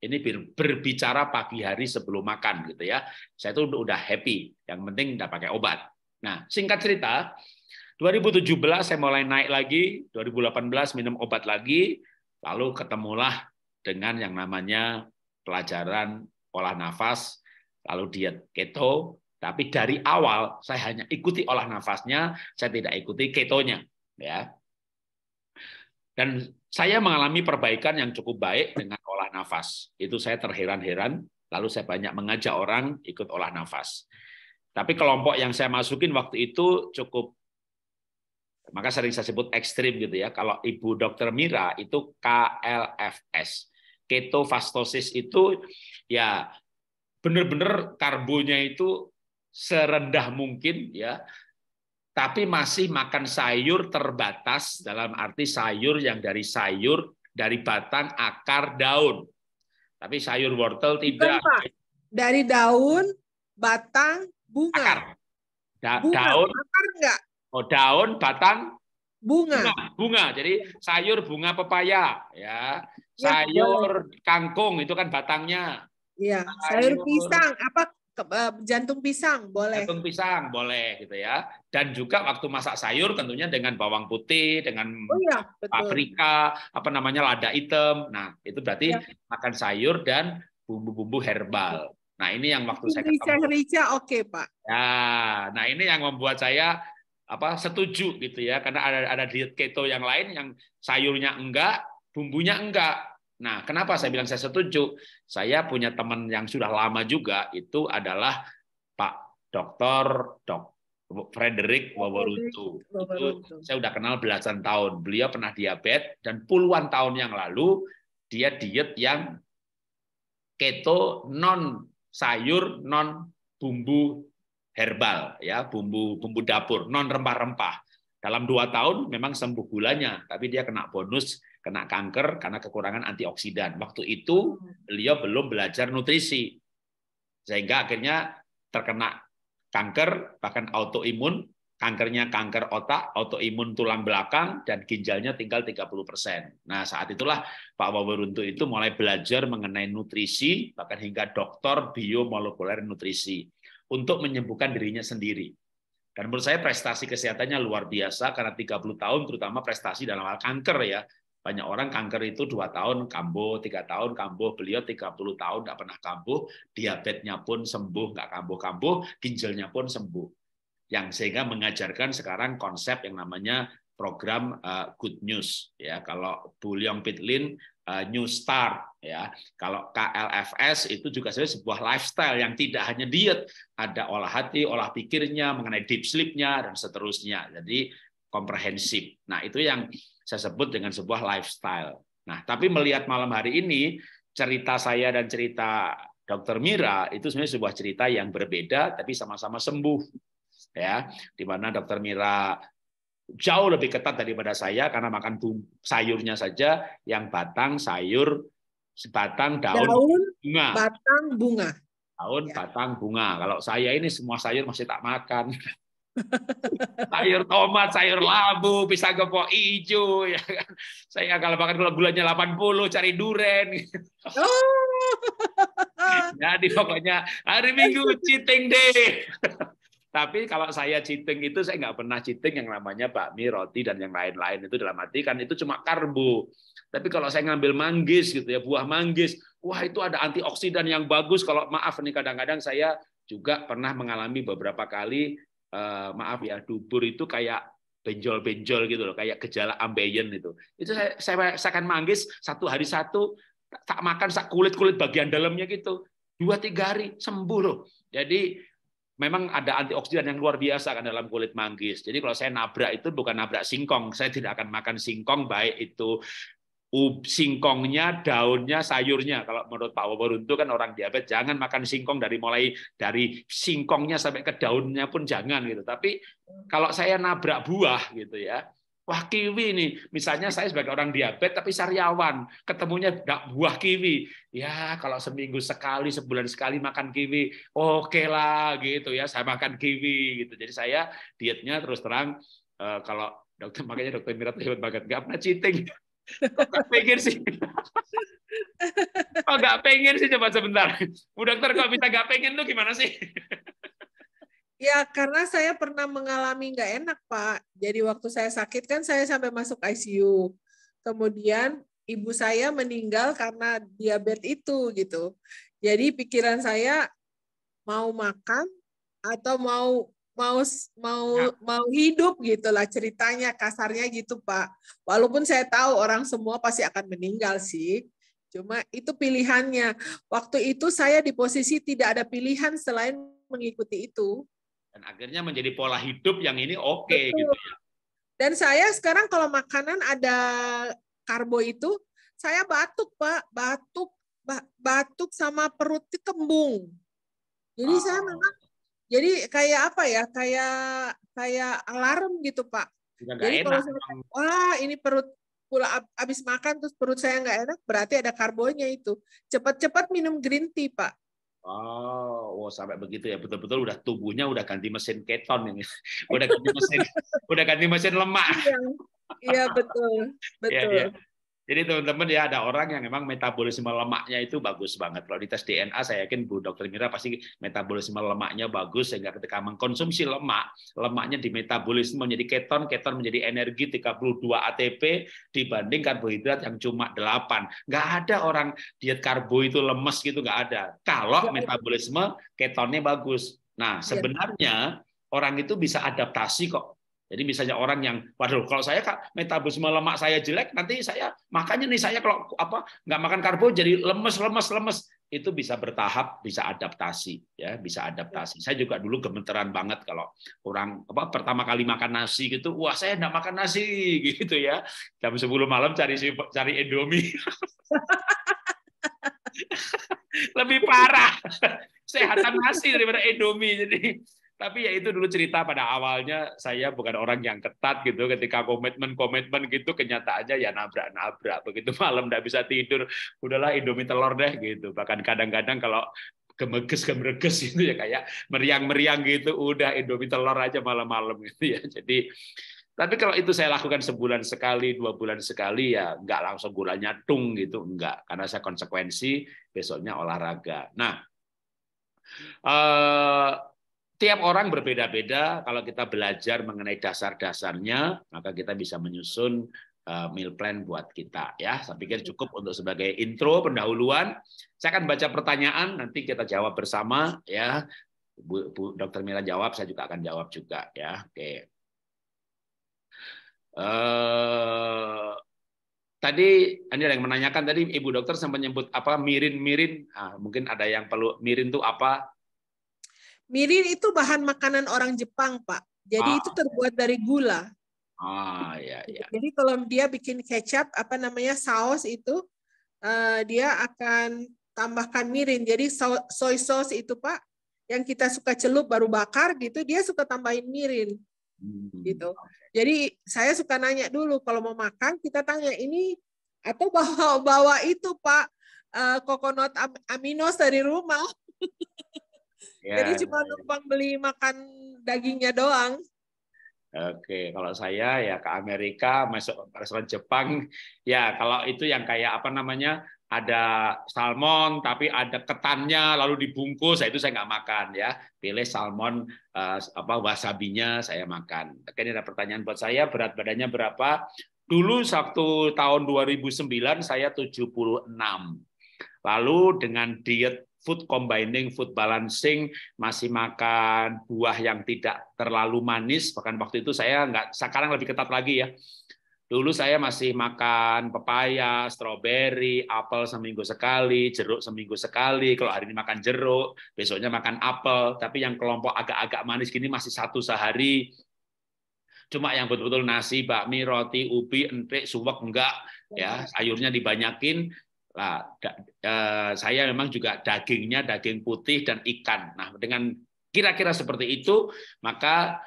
ini berbicara pagi hari sebelum makan gitu ya. Saya itu udah happy. Yang penting udah pakai obat. Nah, singkat cerita, 2017 saya mulai naik lagi, 2018 minum obat lagi, lalu ketemulah dengan yang namanya pelajaran olah nafas, lalu diet keto, tapi dari awal saya hanya ikuti olah nafasnya, saya tidak ikuti ketonya, ya. Dan saya mengalami perbaikan yang cukup baik dengan olah nafas. Itu saya terheran-heran, lalu saya banyak mengajak orang ikut olah nafas. Tapi kelompok yang saya masukin waktu itu cukup maka sering saya sebut ekstrim gitu ya. Kalau Ibu Dokter Mira itu KLFS. Ketofastosis itu ya benar-benar karbonya itu serendah mungkin ya tapi masih makan sayur terbatas dalam arti sayur yang dari sayur dari batang akar daun. Tapi sayur wortel tidak. dari daun, batang, bunga. Akar. Da bunga. Daun. Akar enggak? Oh, daun, batang, bunga. bunga. Bunga. Jadi sayur bunga pepaya, ya. Iya, sayur ya, kangkung itu kan batangnya. Iya, sayur, sayur pisang apa Eh, jantung pisang boleh. Jantung pisang boleh gitu ya. Dan juga waktu masak sayur tentunya dengan bawang putih, dengan oh, iya, paprika, apa namanya lada hitam. Nah, itu berarti ya. makan sayur dan bumbu-bumbu herbal. Nah, ini yang waktu rica, saya ketemu. Rica, oke, okay, Pak. Ya, nah ini yang membuat saya apa setuju gitu ya karena ada ada diet keto yang lain yang sayurnya enggak, bumbunya enggak. Nah, kenapa saya bilang saya setuju? Saya punya teman yang sudah lama juga itu adalah Pak Dr. Dok Frederick Wawarutu. Itu saya sudah kenal belasan tahun. Beliau pernah diabetes dan puluhan tahun yang lalu dia diet yang keto non sayur, non bumbu herbal ya, bumbu bumbu dapur, non rempah-rempah. Dalam dua tahun memang sembuh gulanya, tapi dia kena bonus kena kanker karena kekurangan antioksidan. Waktu itu hmm. beliau belum belajar nutrisi. Sehingga akhirnya terkena kanker, bahkan autoimun. Kankernya kanker otak, autoimun tulang belakang, dan ginjalnya tinggal 30%. Nah, saat itulah Pak Waweruntu itu mulai belajar mengenai nutrisi, bahkan hingga dokter biomolekuler nutrisi, untuk menyembuhkan dirinya sendiri. Dan menurut saya prestasi kesehatannya luar biasa karena 30 tahun terutama prestasi dalam hal kanker ya. Banyak orang kanker itu dua tahun kambuh, tiga tahun kambuh, beliau 30 tahun nggak pernah kambuh, diabetesnya pun sembuh, nggak kambuh-kambuh, ginjalnya pun sembuh. Yang sehingga mengajarkan sekarang konsep yang namanya program uh, Good News ya. Kalau Bu Leong Pitlin uh, eh, New Start ya. Kalau KLFS itu juga sebenarnya sebuah lifestyle yang tidak hanya diet, ada olah hati, olah pikirnya, mengenai deep sleep-nya dan seterusnya. Jadi komprehensif. Nah, itu yang saya sebut dengan sebuah lifestyle. Nah, tapi melihat malam hari ini cerita saya dan cerita Dokter Mira itu sebenarnya sebuah cerita yang berbeda tapi sama-sama sembuh ya di mana Dokter Mira jauh lebih ketat daripada saya karena makan sayurnya saja yang batang sayur sebatang daun, daun bunga batang bunga daun ya. batang bunga kalau saya ini semua sayur masih tak makan sayur tomat, sayur labu, pisang gepok hijau. Ya kan? Saya kalau makan gula gulanya 80, cari duren. Oh. Jadi pokoknya hari Minggu cheating deh. Tapi kalau saya cheating itu saya nggak pernah cheating yang namanya bakmi, roti dan yang lain-lain itu dalam arti kan itu cuma karbo. Tapi kalau saya ngambil manggis gitu ya, buah manggis, wah itu ada antioksidan yang bagus. Kalau maaf nih kadang-kadang saya juga pernah mengalami beberapa kali uh, maaf ya dubur itu kayak benjol-benjol gitu loh, kayak gejala ambeien gitu. itu. Itu saya, saya, saya akan manggis satu hari satu, tak makan sak kulit-kulit bagian dalamnya gitu. Dua tiga hari sembuh loh. Jadi memang ada antioksidan yang luar biasa kan dalam kulit manggis. Jadi kalau saya nabrak itu bukan nabrak singkong, saya tidak akan makan singkong baik itu singkongnya, daunnya, sayurnya. Kalau menurut Pak itu kan orang diabetes jangan makan singkong dari mulai dari singkongnya sampai ke daunnya pun jangan gitu. Tapi kalau saya nabrak buah gitu ya, wah kiwi nih. Misalnya saya sebagai orang diabetes tapi sariawan, ketemunya buah kiwi. Ya kalau seminggu sekali, sebulan sekali makan kiwi, oke okay lah gitu ya. Saya makan kiwi gitu. Jadi saya dietnya terus terang eh, kalau dokter makanya dokter Mirat hebat banget nggak pernah cheating Kok pengen sih? Kok gak pengen sih coba sebentar. Bu dokter kalau bisa gak pengen tuh gimana sih? Ya karena saya pernah mengalami nggak enak Pak. Jadi waktu saya sakit kan saya sampai masuk ICU. Kemudian ibu saya meninggal karena diabetes itu gitu. Jadi pikiran saya mau makan atau mau mau mau ya. mau hidup gitulah ceritanya kasarnya gitu Pak. Walaupun saya tahu orang semua pasti akan meninggal sih. Cuma itu pilihannya. Waktu itu saya di posisi tidak ada pilihan selain mengikuti itu. Dan akhirnya menjadi pola hidup yang ini oke okay, gitu ya. Dan saya sekarang kalau makanan ada karbo itu, saya batuk Pak, batuk batuk sama perut kembung. Jadi oh. saya ah. memang jadi kayak apa ya? Kayak kayak alarm gitu pak. Tidak Jadi kalau saya, wah ini perut pula abis makan terus perut saya nggak enak berarti ada karbonnya itu. Cepat-cepat minum green tea pak. Oh, wow, sampai begitu ya. Betul-betul udah tubuhnya udah ganti mesin keton ini. udah ganti mesin, udah ganti mesin lemak. Iya, iya betul, iya, iya. betul. Ya, ya. Jadi teman-teman ya ada orang yang memang metabolisme lemaknya itu bagus banget. Kalau tes DNA saya yakin Bu Dokter Mira pasti metabolisme lemaknya bagus sehingga ketika mengkonsumsi lemak, lemaknya di metabolisme menjadi keton, keton menjadi energi 32 ATP dibanding karbohidrat yang cuma 8. Nggak ada orang diet karbo itu lemes gitu nggak ada. Kalau iya, iya. metabolisme ketonnya bagus. Nah, iya. sebenarnya orang itu bisa adaptasi kok jadi misalnya orang yang, waduh, kalau saya kak metabolisme lemak saya jelek, nanti saya makanya nih saya kalau apa nggak makan karbo jadi lemes lemes lemes itu bisa bertahap, bisa adaptasi, ya, bisa adaptasi. Saya juga dulu gemeteran banget kalau orang apa pertama kali makan nasi gitu, wah saya nggak makan nasi gitu ya, jam 10 malam cari cari indomie. Lebih parah, sehatan nasi daripada indomie jadi tapi ya itu dulu cerita pada awalnya saya bukan orang yang ketat gitu ketika komitmen-komitmen gitu kenyataannya ya nabrak-nabrak begitu malam tidak bisa tidur udahlah indomie telur deh gitu bahkan kadang-kadang kalau gemeges gemeges gitu ya kayak meriang-meriang gitu udah indomie telur aja malam-malam gitu ya jadi tapi kalau itu saya lakukan sebulan sekali, dua bulan sekali, ya nggak langsung gulanya tung gitu, enggak Karena saya konsekuensi besoknya olahraga. Nah, eh, setiap orang berbeda-beda. Kalau kita belajar mengenai dasar-dasarnya, maka kita bisa menyusun eh, meal plan buat kita. Ya, saya pikir iya. cukup untuk sebagai intro pendahuluan. Saya akan baca pertanyaan, nanti kita jawab bersama. Ya, Bu, Bu Dokter Mila jawab, saya juga akan jawab juga. Ya, oke. Uh, tadi Anda yang menanyakan tadi Ibu Dokter sempat menyebut apa mirin-mirin. nah, mungkin ada yang perlu mirin itu apa? Mirin itu bahan makanan orang Jepang, Pak. Jadi ah. itu terbuat dari gula. Ah, ya, ya. Jadi kalau dia bikin kecap, apa namanya saus itu, uh, dia akan tambahkan mirin. Jadi soy sauce itu, Pak, yang kita suka celup baru bakar gitu, dia suka tambahin mirin. Hmm. Gitu. Jadi saya suka nanya dulu kalau mau makan kita tanya ini atau bawa bawa itu Pak uh, coconut aminos dari rumah. Ya, Jadi iya, cuma iya. numpang beli makan dagingnya doang. Oke, kalau saya ya ke Amerika, masuk restoran Jepang, ya kalau itu yang kayak apa namanya, ada salmon tapi ada ketannya lalu dibungkus, nah itu saya nggak makan ya. Pilih salmon eh, apa wasabinya saya makan. Oke, ini ada pertanyaan buat saya, berat badannya berapa? Dulu waktu tahun 2009 saya 76. Lalu dengan diet food combining, food balancing, masih makan buah yang tidak terlalu manis. Bahkan waktu itu saya nggak, sekarang lebih ketat lagi ya. Dulu saya masih makan pepaya, stroberi, apel seminggu sekali, jeruk seminggu sekali. Kalau hari ini makan jeruk, besoknya makan apel. Tapi yang kelompok agak-agak manis gini masih satu sehari. Cuma yang betul-betul nasi, bakmi, roti, ubi, entik, suwek enggak ya iya. sayurnya dibanyakin Nah, e, saya memang juga dagingnya daging putih dan ikan. Nah, dengan kira-kira seperti itu, maka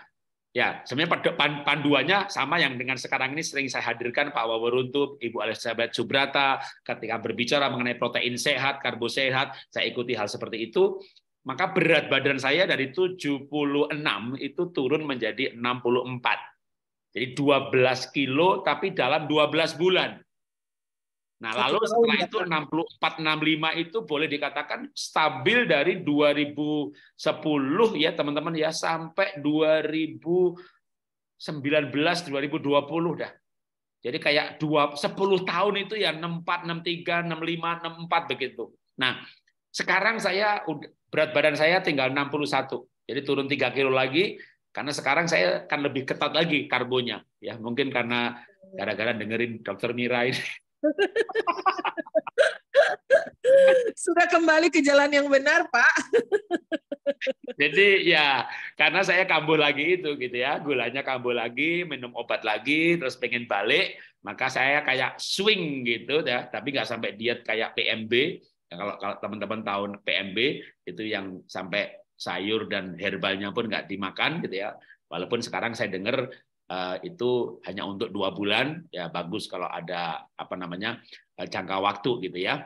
ya sebenarnya panduannya sama yang dengan sekarang ini sering saya hadirkan Pak Waweruntu, Ibu alisabeth Subrata ketika berbicara mengenai protein sehat, karbo sehat, saya ikuti hal seperti itu. Maka berat badan saya dari 76 itu turun menjadi 64. Jadi 12 kilo tapi dalam 12 bulan. Nah, lalu setelah itu 64 65 itu boleh dikatakan stabil dari 2010 ya teman-teman ya sampai 2019 2020 dah. Jadi kayak 2 10 tahun itu ya 64 63 65 64 begitu. Nah, sekarang saya berat badan saya tinggal 61. Jadi turun 3 kilo lagi karena sekarang saya akan lebih ketat lagi karbonya ya mungkin karena gara-gara dengerin dokter Mira ini. Sudah kembali ke jalan yang benar, Pak. Jadi ya, karena saya kambuh lagi itu gitu ya, gulanya kambuh lagi, minum obat lagi, terus pengen balik, maka saya kayak swing gitu ya, tapi nggak sampai diet kayak PMB. Ya, kalau kalau teman-teman tahun PMB itu yang sampai sayur dan herbalnya pun nggak dimakan gitu ya. Walaupun sekarang saya dengar Eh, itu hanya untuk dua bulan ya bagus kalau ada apa namanya eh, jangka waktu gitu ya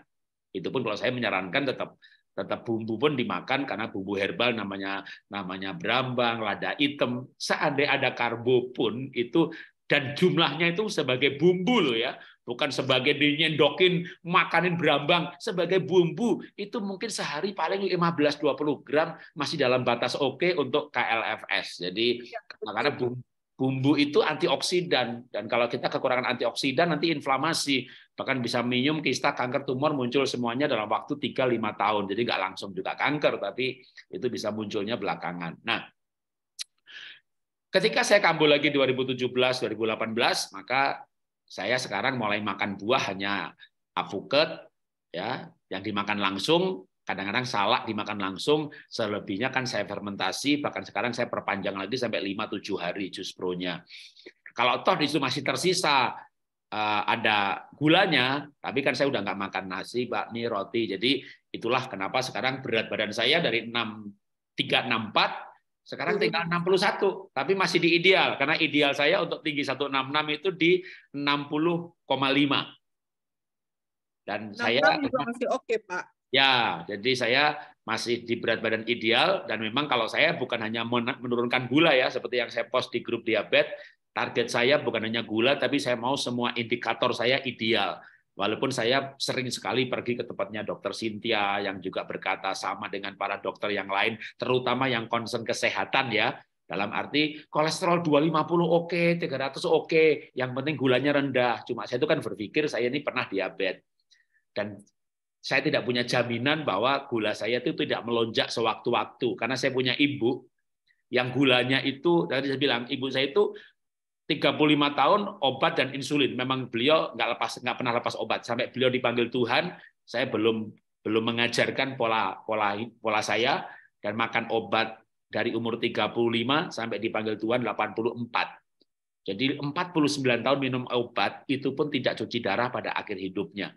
itu pun kalau saya menyarankan tetap tetap bumbu pun dimakan karena bumbu herbal namanya namanya berambang lada hitam seandainya ada karbo pun itu dan jumlahnya itu sebagai bumbu loh ya bukan sebagai dinyendokin makanin berambang sebagai bumbu itu mungkin sehari paling 15 20 gram masih dalam batas oke okay untuk KLFS jadi ya, karena bumbu Bumbu itu antioksidan dan kalau kita kekurangan antioksidan nanti inflamasi, bahkan bisa minum kista kanker tumor muncul semuanya dalam waktu 3 5 tahun. Jadi nggak langsung juga kanker tapi itu bisa munculnya belakangan. Nah, ketika saya kambuh lagi 2017 2018 maka saya sekarang mulai makan buah hanya apuket ya yang dimakan langsung kadang-kadang salah dimakan langsung, selebihnya kan saya fermentasi, bahkan sekarang saya perpanjang lagi sampai 5-7 hari jus pronya Kalau toh di situ masih tersisa eh, ada gulanya, tapi kan saya udah nggak makan nasi, bakmi, roti. Jadi itulah kenapa sekarang berat badan saya dari 6, empat sekarang hmm. tinggal 61, tapi masih di ideal karena ideal saya untuk tinggi 166 itu di 60,5. Dan saya juga masih oke, okay, Pak. Ya, jadi saya masih di berat badan ideal dan memang kalau saya bukan hanya menurunkan gula ya seperti yang saya post di grup diabetes, target saya bukan hanya gula tapi saya mau semua indikator saya ideal. Walaupun saya sering sekali pergi ke tempatnya dokter Cynthia yang juga berkata sama dengan para dokter yang lain, terutama yang concern kesehatan ya. Dalam arti kolesterol 250 oke, okay, 300 oke, okay, yang penting gulanya rendah. Cuma saya itu kan berpikir saya ini pernah diabetes. Dan saya tidak punya jaminan bahwa gula saya itu tidak melonjak sewaktu-waktu karena saya punya ibu yang gulanya itu tadi saya bilang ibu saya itu 35 tahun obat dan insulin memang beliau nggak lepas nggak pernah lepas obat sampai beliau dipanggil Tuhan saya belum belum mengajarkan pola pola pola saya dan makan obat dari umur 35 sampai dipanggil Tuhan 84 jadi 49 tahun minum obat itu pun tidak cuci darah pada akhir hidupnya.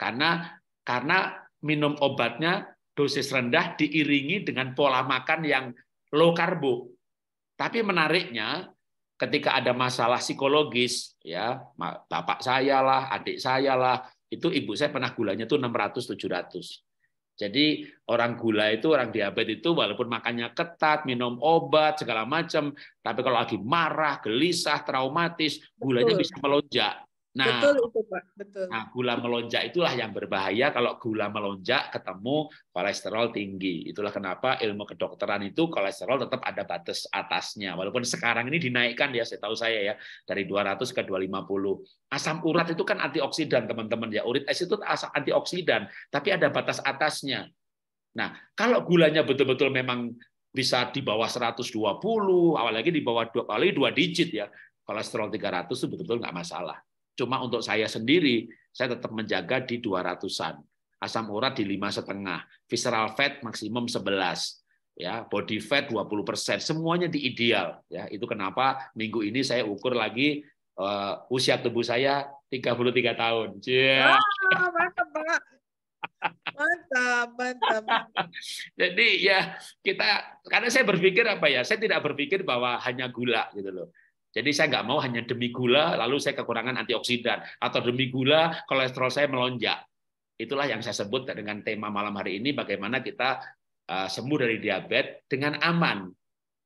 Karena karena minum obatnya dosis rendah diiringi dengan pola makan yang low karbo. Tapi menariknya ketika ada masalah psikologis ya, bapak saya lah, adik saya lah, itu ibu saya pernah gulanya tuh 600 700. Jadi orang gula itu, orang diabetes itu walaupun makannya ketat, minum obat, segala macam, tapi kalau lagi marah, gelisah, traumatis, gulanya Betul. bisa melonjak. Nah, betul itu Pak, betul. Nah, gula melonjak itulah yang berbahaya kalau gula melonjak ketemu kolesterol tinggi. Itulah kenapa ilmu kedokteran itu kolesterol tetap ada batas atasnya. Walaupun sekarang ini dinaikkan ya, saya tahu saya ya, dari 200 ke 250. Asam urat itu kan antioksidan, teman-teman ya. Urit es itu asam antioksidan, tapi ada batas atasnya. Nah, kalau gulanya betul-betul memang bisa di bawah 120, apalagi di bawah dua kali dua digit ya, kolesterol 300 itu betul-betul nggak masalah. Cuma untuk saya sendiri, saya tetap menjaga di 200-an. Asam urat di lima setengah, visceral fat maksimum 11 ya body fat 20 persen semuanya di ideal ya itu kenapa minggu ini saya ukur lagi uh, usia tubuh saya 33 tahun yeah. oh, mantap banget mantap mantap jadi ya kita karena saya berpikir apa ya saya tidak berpikir bahwa hanya gula gitu loh jadi saya nggak mau hanya demi gula lalu saya kekurangan antioksidan atau demi gula kolesterol saya melonjak. Itulah yang saya sebut dengan tema malam hari ini bagaimana kita eh, sembuh dari diabetes dengan aman.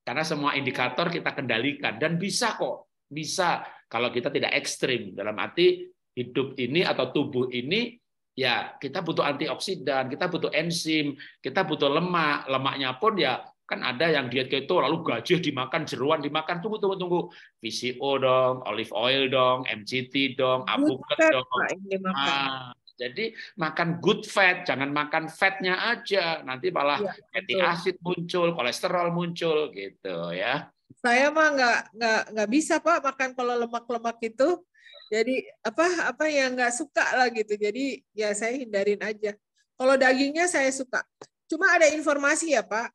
Karena semua indikator kita kendalikan dan bisa kok, bisa kalau kita tidak ekstrim dalam arti hidup ini atau tubuh ini ya kita butuh antioksidan, kita butuh enzim, kita butuh lemak, lemaknya pun ya Kan ada yang diet keto lalu gajah dimakan, jeruan dimakan. Tunggu, tunggu, tunggu. VCO dong, olive oil dong, MCT dong, abuket dong. Nah, jadi makan good fat, jangan makan fatnya aja. Nanti malah ya, fatty acid muncul, kolesterol muncul gitu ya. Saya mah nggak nggak nggak bisa pak makan kalau lemak-lemak itu. Jadi apa apa yang nggak suka lah gitu. Jadi ya saya hindarin aja. Kalau dagingnya saya suka. Cuma ada informasi ya pak,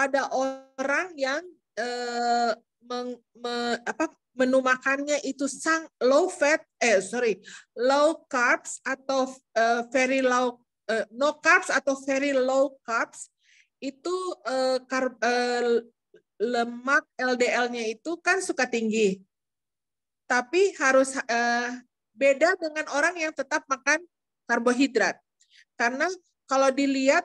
pada orang yang eh, meng, me, apa, menu makannya itu sang low fat eh sorry low carbs atau eh, very low eh, no carbs atau very low carbs itu eh, kar, eh, lemak LDL-nya itu kan suka tinggi. Tapi harus eh, beda dengan orang yang tetap makan karbohidrat. Karena kalau dilihat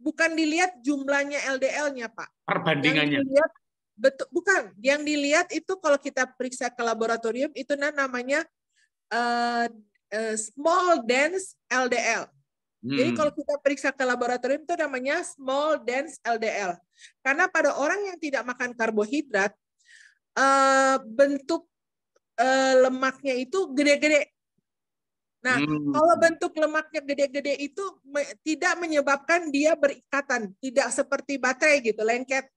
bukan dilihat jumlahnya LDL-nya, Pak. Perbandingannya. dilihat, betul, bukan. Yang dilihat itu kalau kita periksa ke laboratorium itu namanya uh, uh, small dense LDL. Hmm. Jadi kalau kita periksa ke laboratorium itu namanya small dense LDL. Karena pada orang yang tidak makan karbohidrat, uh, bentuk uh, lemaknya itu gede-gede Nah, hmm. kalau bentuk lemaknya gede-gede itu me tidak menyebabkan dia berikatan, tidak seperti baterai gitu, lengket.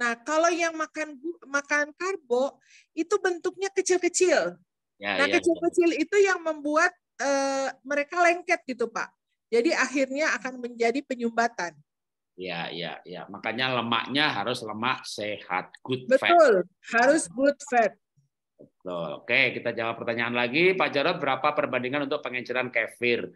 Nah, kalau yang makan makan karbo itu bentuknya kecil-kecil. Ya, nah, ya, kecil-kecil ya. itu yang membuat uh, mereka lengket gitu, Pak. Jadi akhirnya akan menjadi penyumbatan. Ya, ya, ya. Makanya lemaknya harus lemak sehat, good Betul, fat. Betul, harus good fat oke, kita jawab pertanyaan lagi. Pak Jarod, berapa perbandingan untuk pengenceran kefir?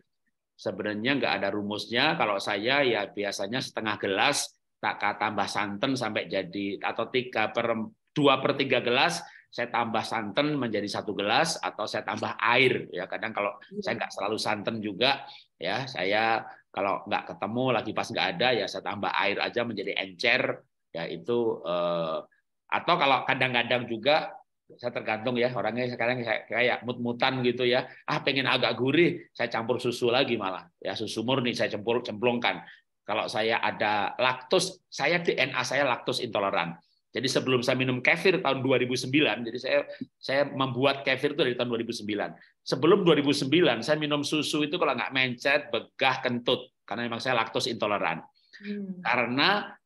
Sebenarnya nggak ada rumusnya. Kalau saya ya biasanya setengah gelas tak tambah santan sampai jadi atau tiga per dua per tiga gelas saya tambah santan menjadi satu gelas atau saya tambah air ya kadang kalau iya. saya nggak selalu santan juga ya saya kalau nggak ketemu lagi pas nggak ada ya saya tambah air aja menjadi encer ya itu eh, atau kalau kadang-kadang juga saya tergantung ya orangnya sekarang kayak mut-mutan gitu ya ah pengen agak gurih saya campur susu lagi malah ya susu murni saya campur cemplungkan kalau saya ada laktos saya DNA saya laktos intoleran jadi sebelum saya minum kefir tahun 2009 jadi saya saya membuat kefir itu dari tahun 2009 sebelum 2009 saya minum susu itu kalau nggak mencet begah kentut karena memang saya laktos intoleran hmm. karena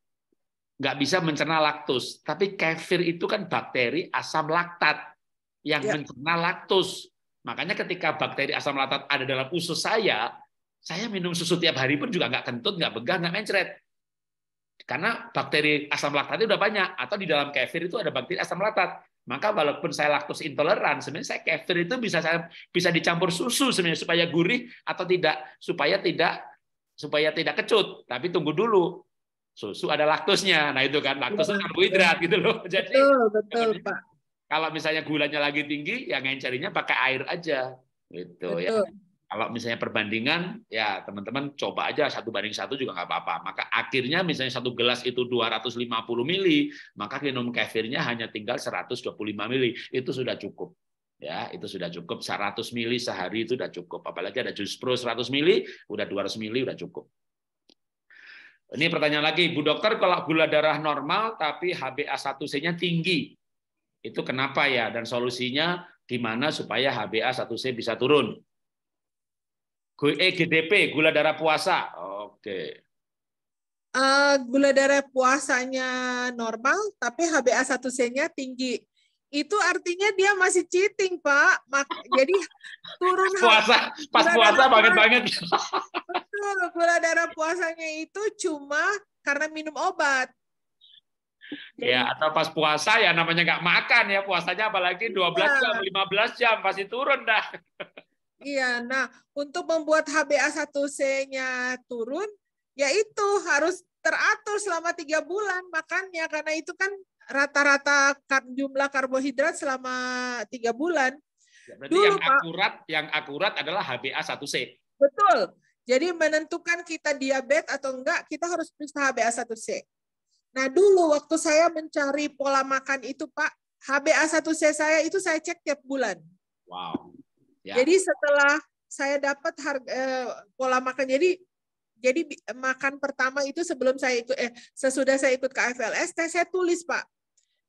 nggak bisa mencerna laktus. Tapi kefir itu kan bakteri asam laktat yang ya. mencerna laktus. Makanya ketika bakteri asam laktat ada dalam usus saya, saya minum susu tiap hari pun juga nggak kentut, nggak begah, nggak mencret. Karena bakteri asam laktatnya udah banyak. Atau di dalam kefir itu ada bakteri asam laktat. Maka walaupun saya laktus intoleran, sebenarnya saya kefir itu bisa saya, bisa dicampur susu sebenarnya supaya gurih atau tidak supaya tidak supaya tidak kecut. Tapi tunggu dulu, susu ada laktosnya. Nah itu kan laktos itu iya. karbohidrat gitu loh. Jadi betul, betul kalau, Pak. Kalau misalnya gulanya lagi tinggi, ya carinya pakai air aja. Gitu ya. betul. ya. Kalau misalnya perbandingan, ya teman-teman coba aja satu banding satu juga nggak apa-apa. Maka akhirnya misalnya satu gelas itu 250 mili, maka minum kefirnya hanya tinggal 125 mili. Itu sudah cukup ya itu sudah cukup 100 mili sehari itu sudah cukup apalagi ada jus pro 100 mili udah 200 mili udah cukup ini pertanyaan lagi, Bu Dokter, kalau gula darah normal tapi HbA1c-nya tinggi, itu kenapa ya? Dan solusinya gimana supaya HbA1c bisa turun? GDP, e gula darah puasa. Oke. Uh, gula darah puasanya normal, tapi HbA1c-nya tinggi. Itu artinya dia masih cheating, Pak. Mak jadi turun puasa, pas puasa banget-banget. Betul, gula darah puasanya itu cuma karena minum obat. Ya, atau pas puasa ya namanya nggak makan ya, puasanya apalagi 12 ya. jam, 15 jam, pasti turun dah. Iya, nah untuk membuat HbA1c-nya turun, yaitu harus teratur selama tiga bulan makannya, karena itu kan rata-rata jumlah karbohidrat selama tiga bulan. Ya, berarti Dulu, yang akurat, Pak, yang akurat adalah HbA1c. Betul. Jadi menentukan kita diabetes atau enggak, kita harus periksa HbA1c. Nah dulu waktu saya mencari pola makan itu Pak, HbA1c saya itu saya cek tiap bulan. Wow. Ya. Jadi setelah saya dapat harga, eh, pola makan, jadi jadi makan pertama itu sebelum saya ikut eh sesudah saya ikut KFLS, saya, saya tulis Pak.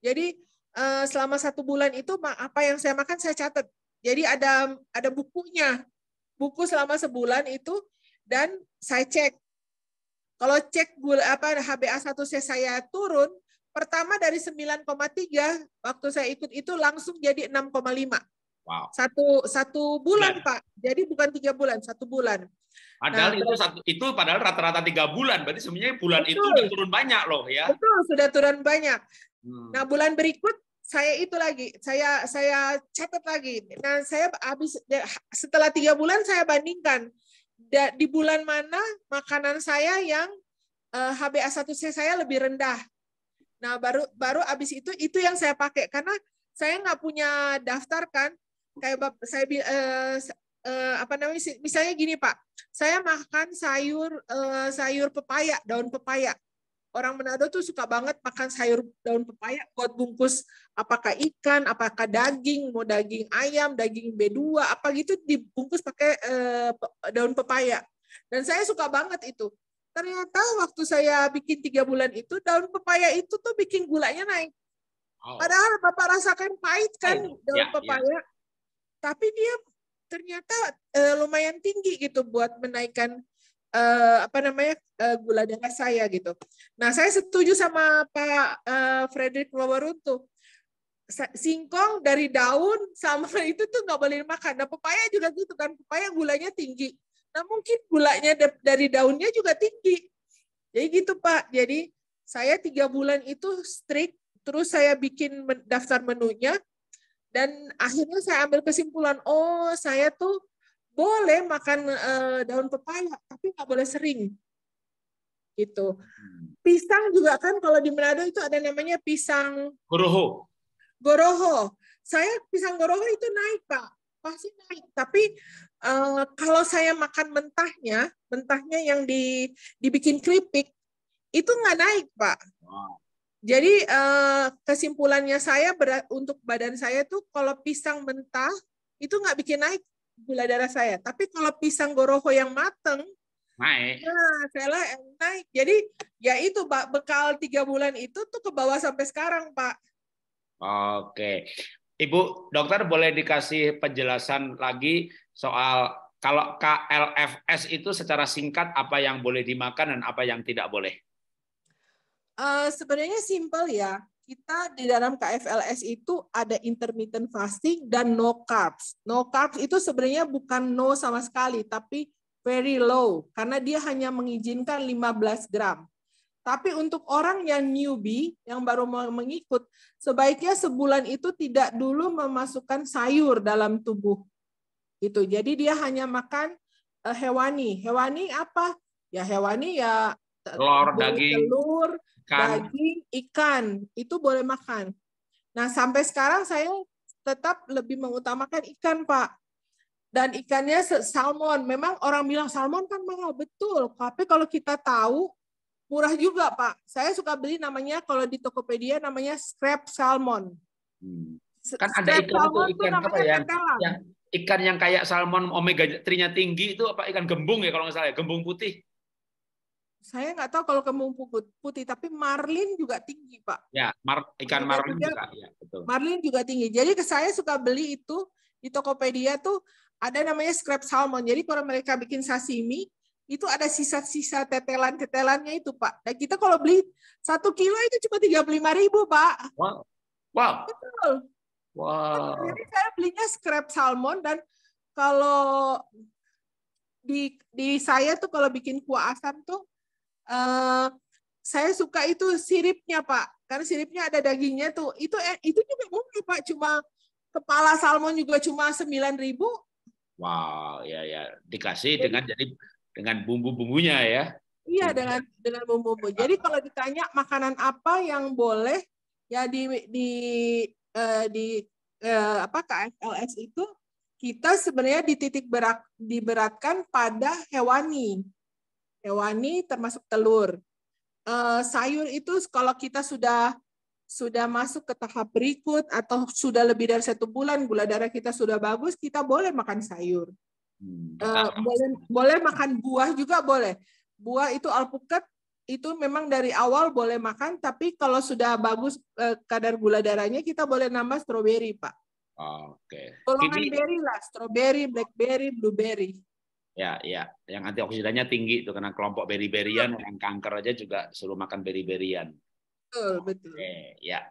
Jadi eh, selama satu bulan itu apa yang saya makan saya catat. Jadi ada ada bukunya, buku selama sebulan itu dan saya cek. Kalau cek gula apa HbA1c saya turun, pertama dari 9,3 waktu saya ikut itu langsung jadi 6,5. Wow. Satu satu bulan, iya. Pak. Jadi bukan tiga bulan, satu bulan. Padahal nah, itu satu itu padahal rata-rata tiga bulan. Berarti sebenarnya bulan betul. itu sudah turun banyak loh ya. Betul, sudah turun banyak. Hmm. Nah, bulan berikut saya itu lagi, saya saya catat lagi. Nah, saya habis setelah tiga bulan saya bandingkan di bulan mana makanan saya yang uh, eh, HbA1c saya lebih rendah. Nah, baru baru habis itu itu yang saya pakai karena saya nggak punya daftar kan. Kayak saya uh, uh, apa namanya misalnya gini Pak, saya makan sayur uh, sayur pepaya, daun pepaya orang Manado tuh suka banget makan sayur daun pepaya buat bungkus apakah ikan, apakah daging, mau daging ayam, daging B2, apa gitu dibungkus pakai uh, daun pepaya. Dan saya suka banget itu. Ternyata waktu saya bikin tiga bulan itu, daun pepaya itu tuh bikin gulanya naik. Padahal Bapak rasakan pahit kan oh. daun ya, ya. pepaya. Tapi dia ternyata uh, lumayan tinggi gitu buat menaikkan uh, apa namanya uh, gula darah saya gitu. Nah saya setuju sama Pak uh, Frederick Wawaruntu singkong dari daun sama itu tuh nggak boleh dimakan. Nah pepaya juga gitu kan pepaya gulanya tinggi. Nah mungkin gulanya dari daunnya juga tinggi. Jadi gitu Pak. Jadi saya tiga bulan itu strict terus saya bikin daftar menunya dan akhirnya saya ambil kesimpulan oh saya tuh boleh makan uh, daun pepaya tapi nggak boleh sering itu hmm. pisang juga kan kalau di Manado itu ada namanya pisang goroho goroho saya pisang goroho itu naik pak pasti naik tapi uh, kalau saya makan mentahnya mentahnya yang di dibikin keripik itu nggak naik pak wow. Jadi eh, kesimpulannya saya berat untuk badan saya tuh kalau pisang mentah itu nggak bikin naik gula darah saya. Tapi kalau pisang goroho yang mateng, naik. Nah, saya naik. Jadi ya itu Pak, bekal tiga bulan itu tuh ke bawah sampai sekarang Pak. Oke. Ibu dokter boleh dikasih penjelasan lagi soal kalau KLFS itu secara singkat apa yang boleh dimakan dan apa yang tidak boleh? Uh, sebenarnya simpel ya kita di dalam KFLS itu ada intermittent fasting dan no carbs. No carbs itu sebenarnya bukan no sama sekali, tapi very low, karena dia hanya mengizinkan 15 gram. Tapi untuk orang yang newbie, yang baru mengikut, sebaiknya sebulan itu tidak dulu memasukkan sayur dalam tubuh. Itu. Jadi dia hanya makan eh, hewani. Hewani apa? Ya hewani ya telur, daging, telur, ikan. daging ikan itu boleh makan. Nah sampai sekarang saya tetap lebih mengutamakan ikan pak. Dan ikannya salmon. Memang orang bilang salmon kan mahal betul. Tapi kalau kita tahu murah juga pak. Saya suka beli namanya kalau di Tokopedia namanya scrap salmon. Hmm. Kan ada scrap ikan salmon itu ikan apa ya? Yang, ikan yang kayak salmon omega 3-nya tinggi itu apa ikan gembung ya kalau nggak salah, ya. gembung putih saya nggak tahu kalau kembung putih, tapi marlin juga tinggi, Pak. Ya, mar, ikan marlin juga. Ya, betul. Marlin juga tinggi. Jadi ke saya suka beli itu di Tokopedia tuh ada namanya scrap salmon. Jadi kalau mereka bikin sashimi, itu ada sisa-sisa tetelan-tetelannya itu, Pak. Dan kita kalau beli satu kilo itu cuma tiga puluh lima ribu, Pak. Wow. Wow. Betul. Wow. Jadi saya belinya scrap salmon dan kalau di di saya tuh kalau bikin kuah asam tuh Eh, saya suka itu siripnya Pak, karena siripnya ada dagingnya tuh. Itu eh, itu juga murah Pak, cuma kepala salmon juga cuma sembilan ribu Wow, ya ya. Dikasih jadi, dengan jadi dengan bumbu-bumbunya ya. Iya, iya. dengan dengan bumbu-bumbu. Jadi kalau ditanya makanan apa yang boleh ya di di eh, di eh, apa KFLS itu kita sebenarnya di titik berat diberatkan pada hewani hewani termasuk telur. Uh, sayur itu kalau kita sudah sudah masuk ke tahap berikut atau sudah lebih dari satu bulan gula darah kita sudah bagus, kita boleh makan sayur. Uh, boleh boleh makan buah juga boleh. Buah itu alpukat itu memang dari awal boleh makan, tapi kalau sudah bagus uh, kadar gula darahnya kita boleh nambah stroberi, Pak. Oke. Okay. Golongan berry lah, stroberi, blackberry, blueberry. Ya, ya, yang antioksidannya tinggi itu karena kelompok beriberian yang kanker aja juga suruh makan beriberian. Betul, betul. Oke, ya.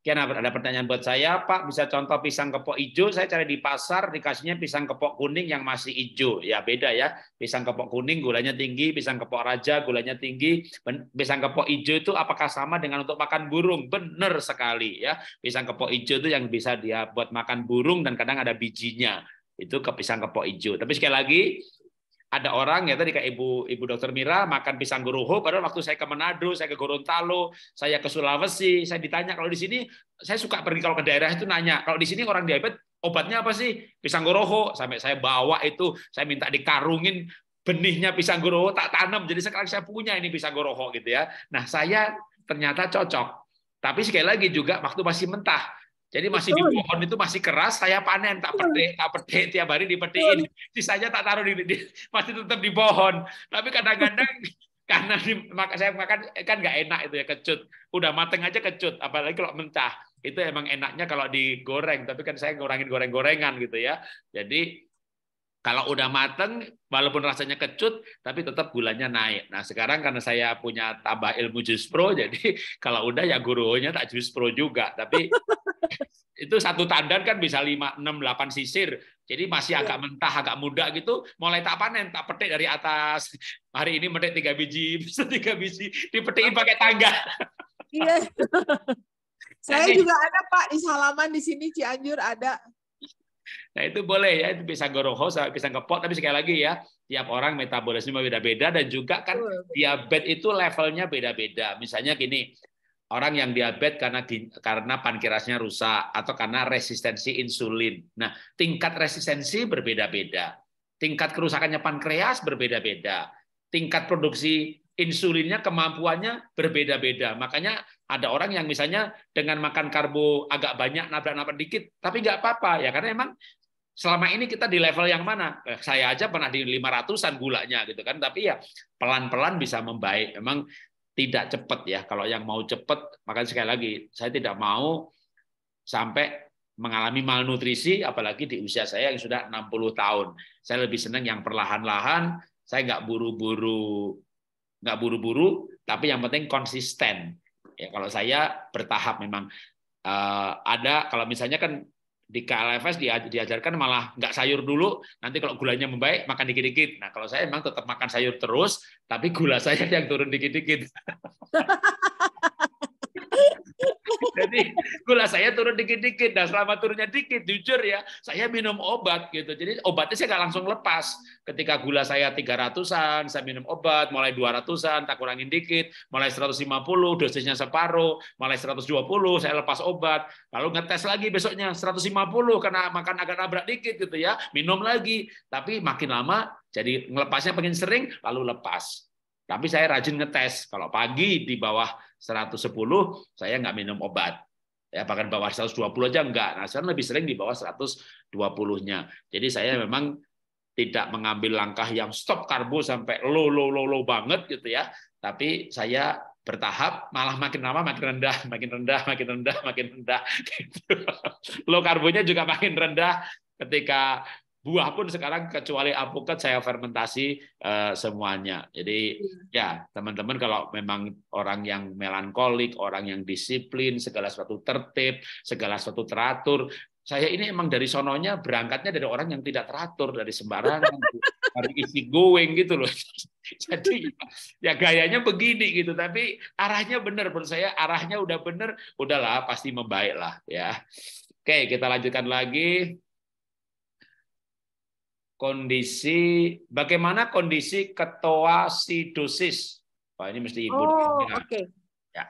Kian nah, ada pertanyaan buat saya, Pak, bisa contoh pisang kepok hijau? Saya cari di pasar dikasihnya pisang kepok kuning yang masih hijau. Ya beda ya. Pisang kepok kuning gulanya tinggi, pisang kepok raja gulanya tinggi. Pisang kepok hijau itu apakah sama dengan untuk makan burung? Bener sekali ya. Pisang kepok hijau itu yang bisa dia buat makan burung dan kadang ada bijinya. Itu ke pisang kepok hijau. Tapi sekali lagi, ada orang ya tadi kayak ibu ibu dokter Mira makan pisang goroho padahal waktu saya ke Manado, saya ke Gorontalo, saya ke Sulawesi, saya ditanya kalau di sini saya suka pergi kalau ke daerah itu nanya kalau di sini orang diabetes obatnya apa sih pisang goroho sampai saya bawa itu saya minta dikarungin benihnya pisang goroho tak tanam jadi sekarang saya punya ini pisang goroho gitu ya nah saya ternyata cocok tapi sekali lagi juga waktu masih mentah jadi masih Betul. di pohon itu masih keras, saya panen, tak petik, tak petik tiap hari dipetikin. Sisanya tak taruh di, di masih tetap di pohon. Tapi kadang-kadang karena maka saya makan kan nggak enak itu ya kecut. Udah mateng aja kecut, apalagi kalau mentah. Itu emang enaknya kalau digoreng, tapi kan saya ngurangin goreng-gorengan gitu ya. Jadi kalau udah mateng, walaupun rasanya kecut, tapi tetap gulanya naik. Nah sekarang karena saya punya tambah ilmu jus pro, jadi kalau udah ya gurunya tak jus pro juga. Tapi itu satu tandan kan bisa lima, enam, delapan sisir. Jadi masih iya. agak mentah, agak muda gitu, mulai tak panen, tak petik dari atas. Hari ini petik tiga biji, bisa tiga biji, Dipetikin pakai tangga. Iya. Saya juga ada Pak di salaman di sini Cianjur ada Nah itu boleh ya, itu pisang goroho, pisang kepok tapi sekali lagi ya, tiap orang metabolisme beda-beda dan juga kan diabetes itu levelnya beda-beda. Misalnya gini, orang yang diabetes karena karena pankreasnya rusak atau karena resistensi insulin. Nah, tingkat resistensi berbeda-beda. Tingkat kerusakannya pankreas berbeda-beda. Tingkat produksi insulinnya kemampuannya berbeda-beda. Makanya ada orang yang misalnya dengan makan karbo agak banyak, nabrak-nabrak dikit, tapi nggak apa-apa. Ya karena emang selama ini kita di level yang mana? Eh, saya aja pernah di 500-an gulanya gitu kan, tapi ya pelan-pelan bisa membaik. Emang tidak cepat ya. Kalau yang mau cepat, Makan sekali lagi saya tidak mau sampai mengalami malnutrisi apalagi di usia saya yang sudah 60 tahun. Saya lebih senang yang perlahan-lahan, saya nggak buru-buru nggak buru-buru, tapi yang penting konsisten. Ya, kalau saya bertahap memang uh, ada kalau misalnya kan di KLFS diajarkan malah nggak sayur dulu, nanti kalau gulanya membaik makan dikit-dikit. Nah kalau saya memang tetap makan sayur terus, tapi gula saya yang turun dikit-dikit. Jadi gula saya turun dikit-dikit. Dan selama turunnya dikit, jujur ya, saya minum obat gitu. Jadi obatnya saya nggak langsung lepas. Ketika gula saya 300-an, saya minum obat, mulai 200-an, tak kurangin dikit, mulai 150, dosisnya separuh, mulai 120, saya lepas obat. Lalu ngetes lagi besoknya 150, karena makan agak nabrak dikit gitu ya, minum lagi. Tapi makin lama jadi ngelepasnya pengen sering, lalu lepas. Tapi saya rajin ngetes. Kalau pagi di bawah 110 saya nggak minum obat ya bahkan bawah 120 aja enggak. Nah, saya lebih sering di bawah 120-nya. Jadi saya memang tidak mengambil langkah yang stop karbo sampai low low low low banget gitu ya. Tapi saya bertahap malah makin lama makin rendah, makin rendah, makin rendah, makin rendah gitu. Low karbonya juga makin rendah ketika buah pun sekarang kecuali alpukat saya fermentasi uh, semuanya. Jadi iya. ya teman-teman kalau memang orang yang melankolik, orang yang disiplin, segala sesuatu tertib, segala sesuatu teratur. Saya ini emang dari sononya berangkatnya dari orang yang tidak teratur, dari sembarangan, dari isi going gitu loh. Jadi ya gayanya begini gitu, tapi arahnya benar menurut saya arahnya udah benar, udahlah pasti membaik lah ya. Oke, kita lanjutkan lagi kondisi bagaimana kondisi ketoasidosis. Wah, ini mesti Ibu. Oh, oke. Okay. Ya.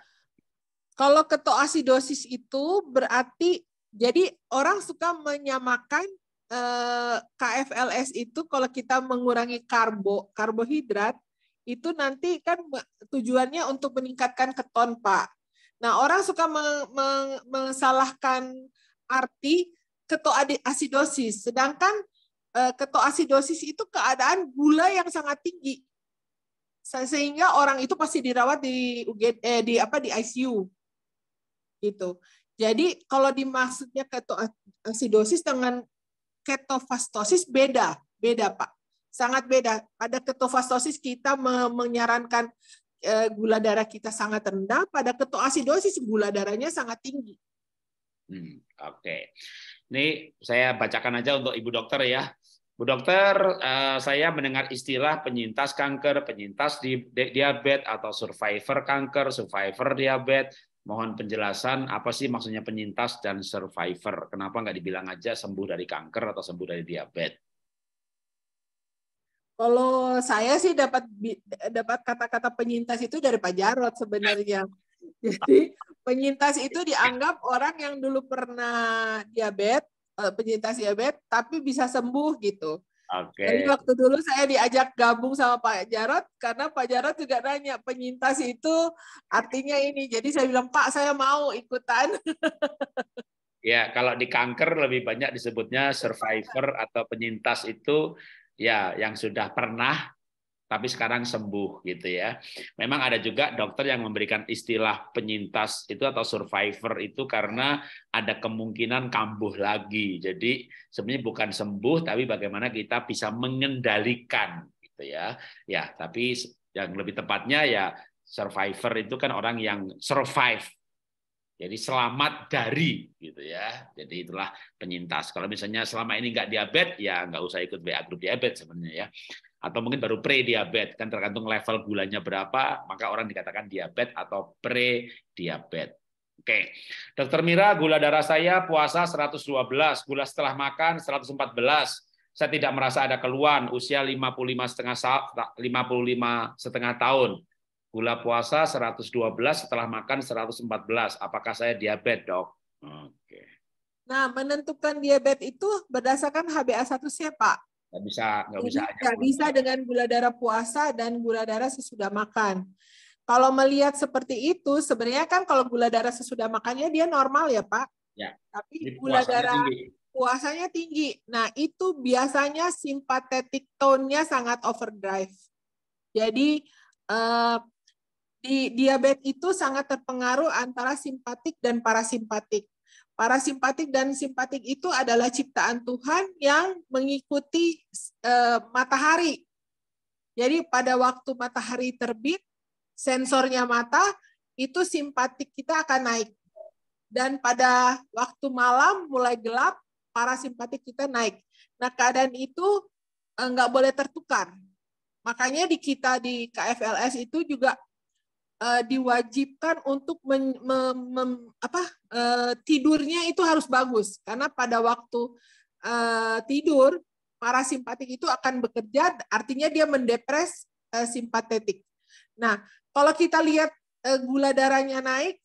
Kalau ketoasidosis itu berarti jadi orang suka menyamakan eh, KFLS itu kalau kita mengurangi karbo, karbohidrat itu nanti kan tujuannya untuk meningkatkan keton, Pak. Nah, orang suka meng, meng, mensalahkan arti ketoasidosis, sedangkan Eh, ketoasidosis itu keadaan gula yang sangat tinggi sehingga orang itu pasti dirawat di UGD eh, di apa di ICU gitu jadi kalau dimaksudnya ketoasidosis dengan ketofastosis beda beda pak sangat beda pada ketofastosis kita menyarankan eh, gula darah kita sangat rendah pada ketoasidosis gula darahnya sangat tinggi hmm, oke okay. Ini saya bacakan aja untuk Ibu Dokter ya. Bu dokter, eh, saya mendengar istilah penyintas kanker, penyintas di diabetes atau survivor kanker, survivor diabetes. Mohon penjelasan apa sih maksudnya penyintas dan survivor? Kenapa nggak dibilang aja sembuh dari kanker atau sembuh dari diabetes? Kalau saya sih dapat dapat kata-kata penyintas itu dari Pak Jarot sebenarnya. Jadi penyintas itu dianggap orang yang dulu pernah diabetes Eh, penyintas diabetes tapi bisa sembuh gitu. Oke. Okay. waktu dulu saya diajak gabung sama Pak Jarot karena Pak Jarot juga nanya penyintas itu artinya ini. Jadi saya bilang Pak saya mau ikutan. ya kalau di kanker lebih banyak disebutnya survivor atau penyintas itu ya yang sudah pernah tapi sekarang sembuh gitu ya. Memang ada juga dokter yang memberikan istilah penyintas itu atau survivor itu karena ada kemungkinan kambuh lagi. Jadi sebenarnya bukan sembuh tapi bagaimana kita bisa mengendalikan gitu ya. Ya, tapi yang lebih tepatnya ya survivor itu kan orang yang survive jadi selamat dari gitu ya. Jadi itulah penyintas. Kalau misalnya selama ini nggak diabetes, ya nggak usah ikut BA grup diabetes sebenarnya ya atau mungkin baru pre-diabetes kan tergantung level gulanya berapa maka orang dikatakan diabetes atau pre-diabetes. Oke. Dokter Mira, gula darah saya puasa 112, gula setelah makan 114. Saya tidak merasa ada keluhan, usia 55 setengah 55 setengah tahun. Gula puasa 112 setelah makan 114. Apakah saya diabetes, Dok? Oke. Nah, menentukan diabetes itu berdasarkan HbA1c, Pak nggak bisa nggak bisa nggak bisa dengan gula darah puasa dan gula darah sesudah makan kalau melihat seperti itu sebenarnya kan kalau gula darah sesudah makannya dia normal ya pak ya tapi gula darah tinggi. puasanya tinggi nah itu biasanya simpatetik tone-nya sangat overdrive jadi eh, di diabetes itu sangat terpengaruh antara simpatik dan parasimpatik Parasimpatik dan simpatik itu adalah ciptaan Tuhan yang mengikuti e, matahari. Jadi pada waktu matahari terbit, sensornya mata itu simpatik kita akan naik. Dan pada waktu malam mulai gelap, parasimpatik kita naik. Nah keadaan itu eh, nggak boleh tertukar. Makanya di kita di KFLS itu juga uh, diwajibkan untuk men, mem, mem, apa, uh, tidurnya itu harus bagus karena pada waktu uh, tidur parasimpatik itu akan bekerja artinya dia mendepres uh, simpatetik. Nah kalau kita lihat uh, gula darahnya naik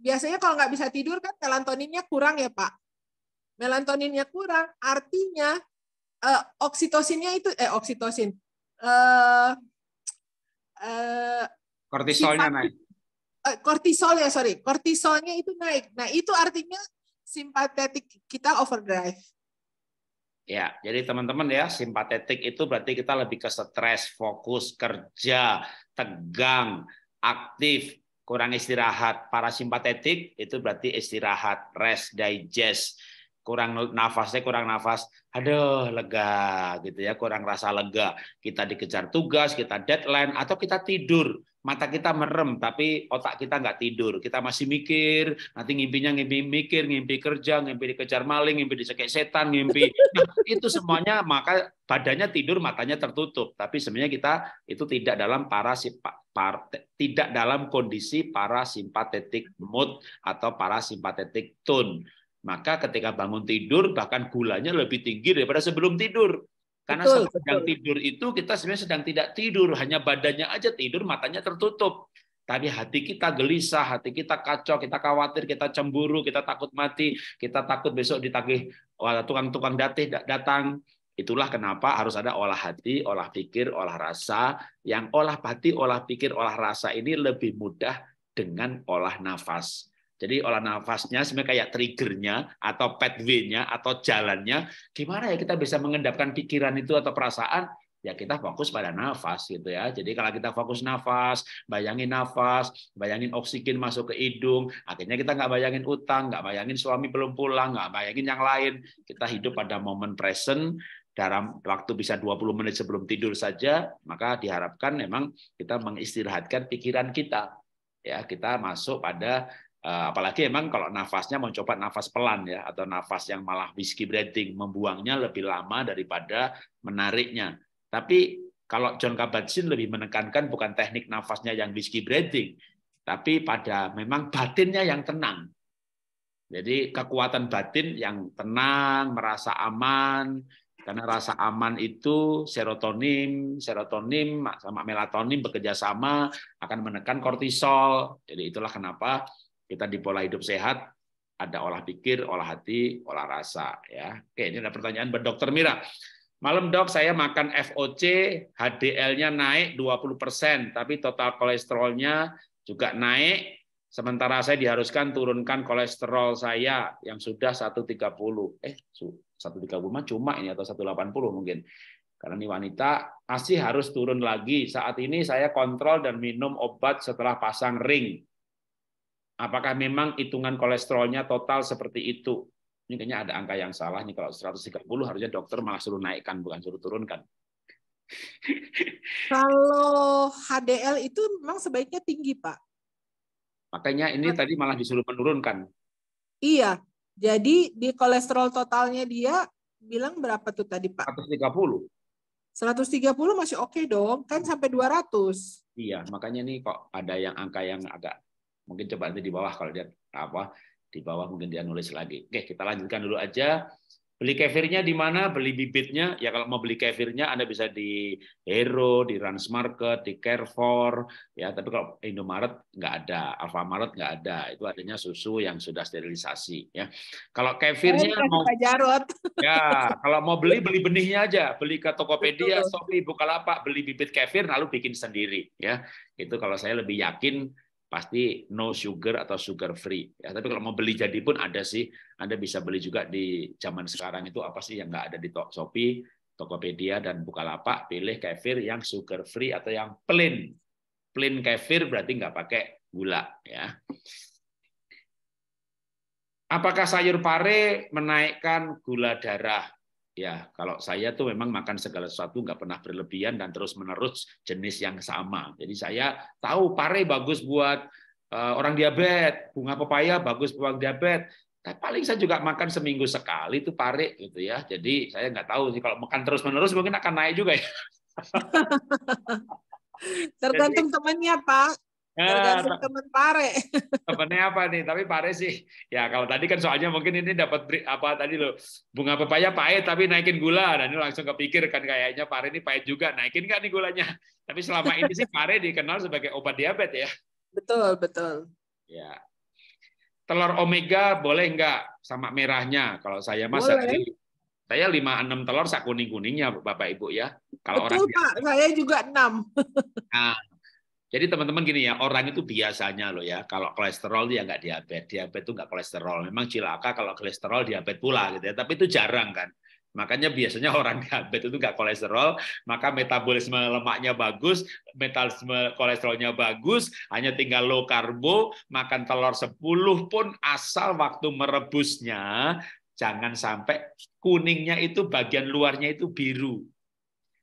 biasanya kalau nggak bisa tidur kan melatoninnya kurang ya pak. Melatoninnya kurang artinya uh, oksitosinnya itu eh oksitosin. Kortisolnya naik. Eh, kortisol ya sorry, kortisolnya itu naik. Nah itu artinya simpatetik kita overdrive. Ya, jadi teman-teman ya, simpatetik itu berarti kita lebih ke stres, fokus, kerja, tegang, aktif, kurang istirahat. Para Parasimpatetik itu berarti istirahat, rest, digest, kurang nafasnya kurang nafas, aduh lega gitu ya, kurang rasa lega. Kita dikejar tugas, kita deadline, atau kita tidur mata kita merem tapi otak kita nggak tidur kita masih mikir nanti ngimpinya ngimpi mikir ngimpi kerja ngimpi dikejar maling ngimpi disekek setan ngimpi nah, itu semuanya maka badannya tidur matanya tertutup tapi sebenarnya kita itu tidak dalam para tidak dalam kondisi parasimpatetik mood atau parasimpatetik tone maka ketika bangun tidur bahkan gulanya lebih tinggi daripada sebelum tidur karena betul, sedang betul. tidur itu kita sebenarnya sedang tidak tidur, hanya badannya aja tidur, matanya tertutup. Tapi hati kita gelisah, hati kita kacau, kita khawatir, kita cemburu, kita takut mati, kita takut besok ditagih tukang-tukang datih datang. Itulah kenapa harus ada olah hati, olah pikir, olah rasa. Yang olah hati, olah pikir, olah rasa ini lebih mudah dengan olah nafas. Jadi olah nafasnya sebenarnya kayak triggernya atau pathway-nya atau jalannya. Gimana ya kita bisa mengendapkan pikiran itu atau perasaan? Ya kita fokus pada nafas gitu ya. Jadi kalau kita fokus nafas, bayangin nafas, bayangin oksigen masuk ke hidung, akhirnya kita nggak bayangin utang, nggak bayangin suami belum pulang, nggak bayangin yang lain. Kita hidup pada momen present, dalam waktu bisa 20 menit sebelum tidur saja, maka diharapkan memang kita mengistirahatkan pikiran kita. Ya, kita masuk pada Eh, apalagi emang kalau nafasnya mencoba nafas pelan ya atau nafas yang malah whisky breathing membuangnya lebih lama daripada menariknya tapi kalau John Kabat-Zinn lebih menekankan bukan teknik nafasnya yang whisky breathing tapi pada memang batinnya yang tenang jadi kekuatan batin yang tenang merasa aman karena rasa aman itu serotonin, serotonin sama melatonin bekerja sama akan menekan kortisol. Jadi itulah kenapa kita di pola hidup sehat, ada olah pikir, olah hati, olah rasa. Ya. Oke, ini ada pertanyaan buat Dokter Mira. Malam dok, saya makan FOC, HDL-nya naik 20%, tapi total kolesterolnya juga naik. Sementara saya diharuskan turunkan kolesterol saya yang sudah 130. Eh, 130 mah cuma ini atau 180 mungkin. Karena ini wanita masih harus turun lagi. Saat ini saya kontrol dan minum obat setelah pasang ring. Apakah memang hitungan kolesterolnya total seperti itu? Ini kayaknya ada angka yang salah nih kalau 130 harusnya dokter malah suruh naikkan bukan suruh turunkan. Kalau HDL itu memang sebaiknya tinggi, Pak. Makanya ini kan tadi malah disuruh menurunkan. Iya. Jadi di kolesterol totalnya dia bilang berapa tuh tadi, Pak? 130. 130 masih oke okay dong, kan sampai 200. Iya, makanya nih kok ada yang angka yang agak Mungkin coba nanti di bawah kalau dia apa di bawah mungkin dia nulis lagi. Oke, kita lanjutkan dulu aja. Beli kefirnya di mana? Beli bibitnya? Ya kalau mau beli kefirnya Anda bisa di Hero, di Rans market, di Carrefour, ya. Tapi kalau Indomaret nggak ada, Alfamaret nggak ada. Itu adanya susu yang sudah sterilisasi, ya. Kalau kefirnya mau Jarot. Ya, kalau mau beli beli benihnya aja, beli ke Tokopedia, Shopee, Bukalapak, beli bibit kefir lalu bikin sendiri, ya. Itu kalau saya lebih yakin pasti no sugar atau sugar free. Ya, tapi kalau mau beli jadi pun ada sih, Anda bisa beli juga di zaman sekarang itu apa sih yang nggak ada di Shopee, Tokopedia, dan Bukalapak, pilih kefir yang sugar free atau yang plain. Plain kefir berarti nggak pakai gula. ya. Apakah sayur pare menaikkan gula darah? Ya, kalau saya tuh memang makan segala sesuatu nggak pernah berlebihan dan terus-menerus jenis yang sama. Jadi saya tahu pare bagus buat eh, orang diabetes, bunga pepaya bagus buat diabetes, tapi paling saya juga makan seminggu sekali itu pare gitu ya. Jadi saya nggak tahu sih kalau makan terus-menerus mungkin akan naik juga ya. Tergantung temannya, Pak. Ya, ah, teman Pare. Temennya apa nih? Tapi Pare sih. Ya kalau tadi kan soalnya mungkin ini dapat apa tadi lo bunga pepaya pahit tapi naikin gula dan nah, ini langsung kepikir kan kayaknya Pare ini pahit juga naikin nggak nih gulanya? Tapi selama ini sih Pare dikenal sebagai obat diabetes ya. Betul betul. Ya. Telur omega boleh nggak sama merahnya? Kalau saya mas boleh. Saya lima enam telur sak kuning kuningnya bapak ibu ya. Kalau Betul, orang Pak, saya juga enam. Nah, jadi teman-teman gini ya, orang itu biasanya loh ya, kalau kolesterol dia nggak diabetes, diabetes itu nggak kolesterol. Memang cilaka kalau kolesterol diabetes pula gitu ya, tapi itu jarang kan. Makanya biasanya orang diabetes itu nggak kolesterol, maka metabolisme lemaknya bagus, metabolisme kolesterolnya bagus, hanya tinggal low karbo, makan telur 10 pun asal waktu merebusnya, jangan sampai kuningnya itu bagian luarnya itu biru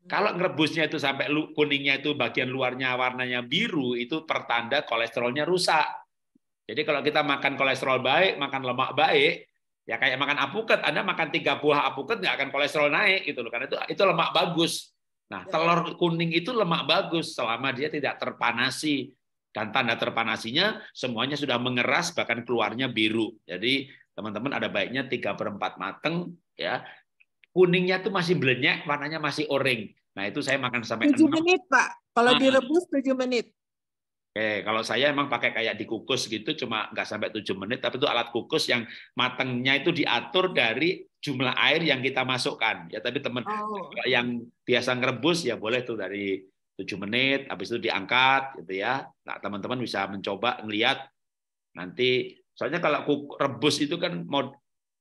kalau ngerebusnya itu sampai kuningnya itu bagian luarnya warnanya biru, itu pertanda kolesterolnya rusak. Jadi kalau kita makan kolesterol baik, makan lemak baik, ya kayak makan apuket, Anda makan tiga buah apuket nggak akan kolesterol naik gitu loh, karena itu itu lemak bagus. Nah, ya. telur kuning itu lemak bagus selama dia tidak terpanasi dan tanda terpanasinya semuanya sudah mengeras bahkan keluarnya biru. Jadi teman-teman ada baiknya 3 per 4 mateng ya kuningnya tuh masih belenyek, warnanya masih orange. Nah, itu saya makan sampai 7 6. menit, Pak. Kalau nah. direbus 7 menit. Oke, kalau saya emang pakai kayak dikukus gitu, cuma nggak sampai 7 menit, tapi itu alat kukus yang matangnya itu diatur dari jumlah air yang kita masukkan. Ya, tapi teman oh. yang biasa ngerebus ya boleh tuh dari 7 menit, habis itu diangkat gitu ya. Nah, teman-teman bisa mencoba ngelihat nanti soalnya kalau rebus itu kan mau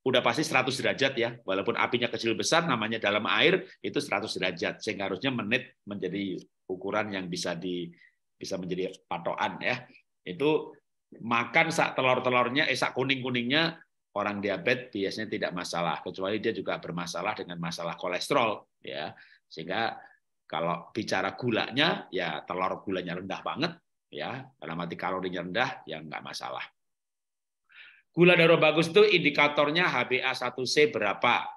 udah pasti 100 derajat ya. Walaupun apinya kecil besar, namanya dalam air itu 100 derajat. Sehingga harusnya menit menjadi ukuran yang bisa di bisa menjadi patokan ya. Itu makan sak telur-telurnya, eh, kuning-kuningnya orang diabetes biasanya tidak masalah kecuali dia juga bermasalah dengan masalah kolesterol ya sehingga kalau bicara gulanya ya telur gulanya rendah banget ya dalam mati kalorinya rendah ya nggak masalah Gula darah bagus itu indikatornya HbA1c berapa?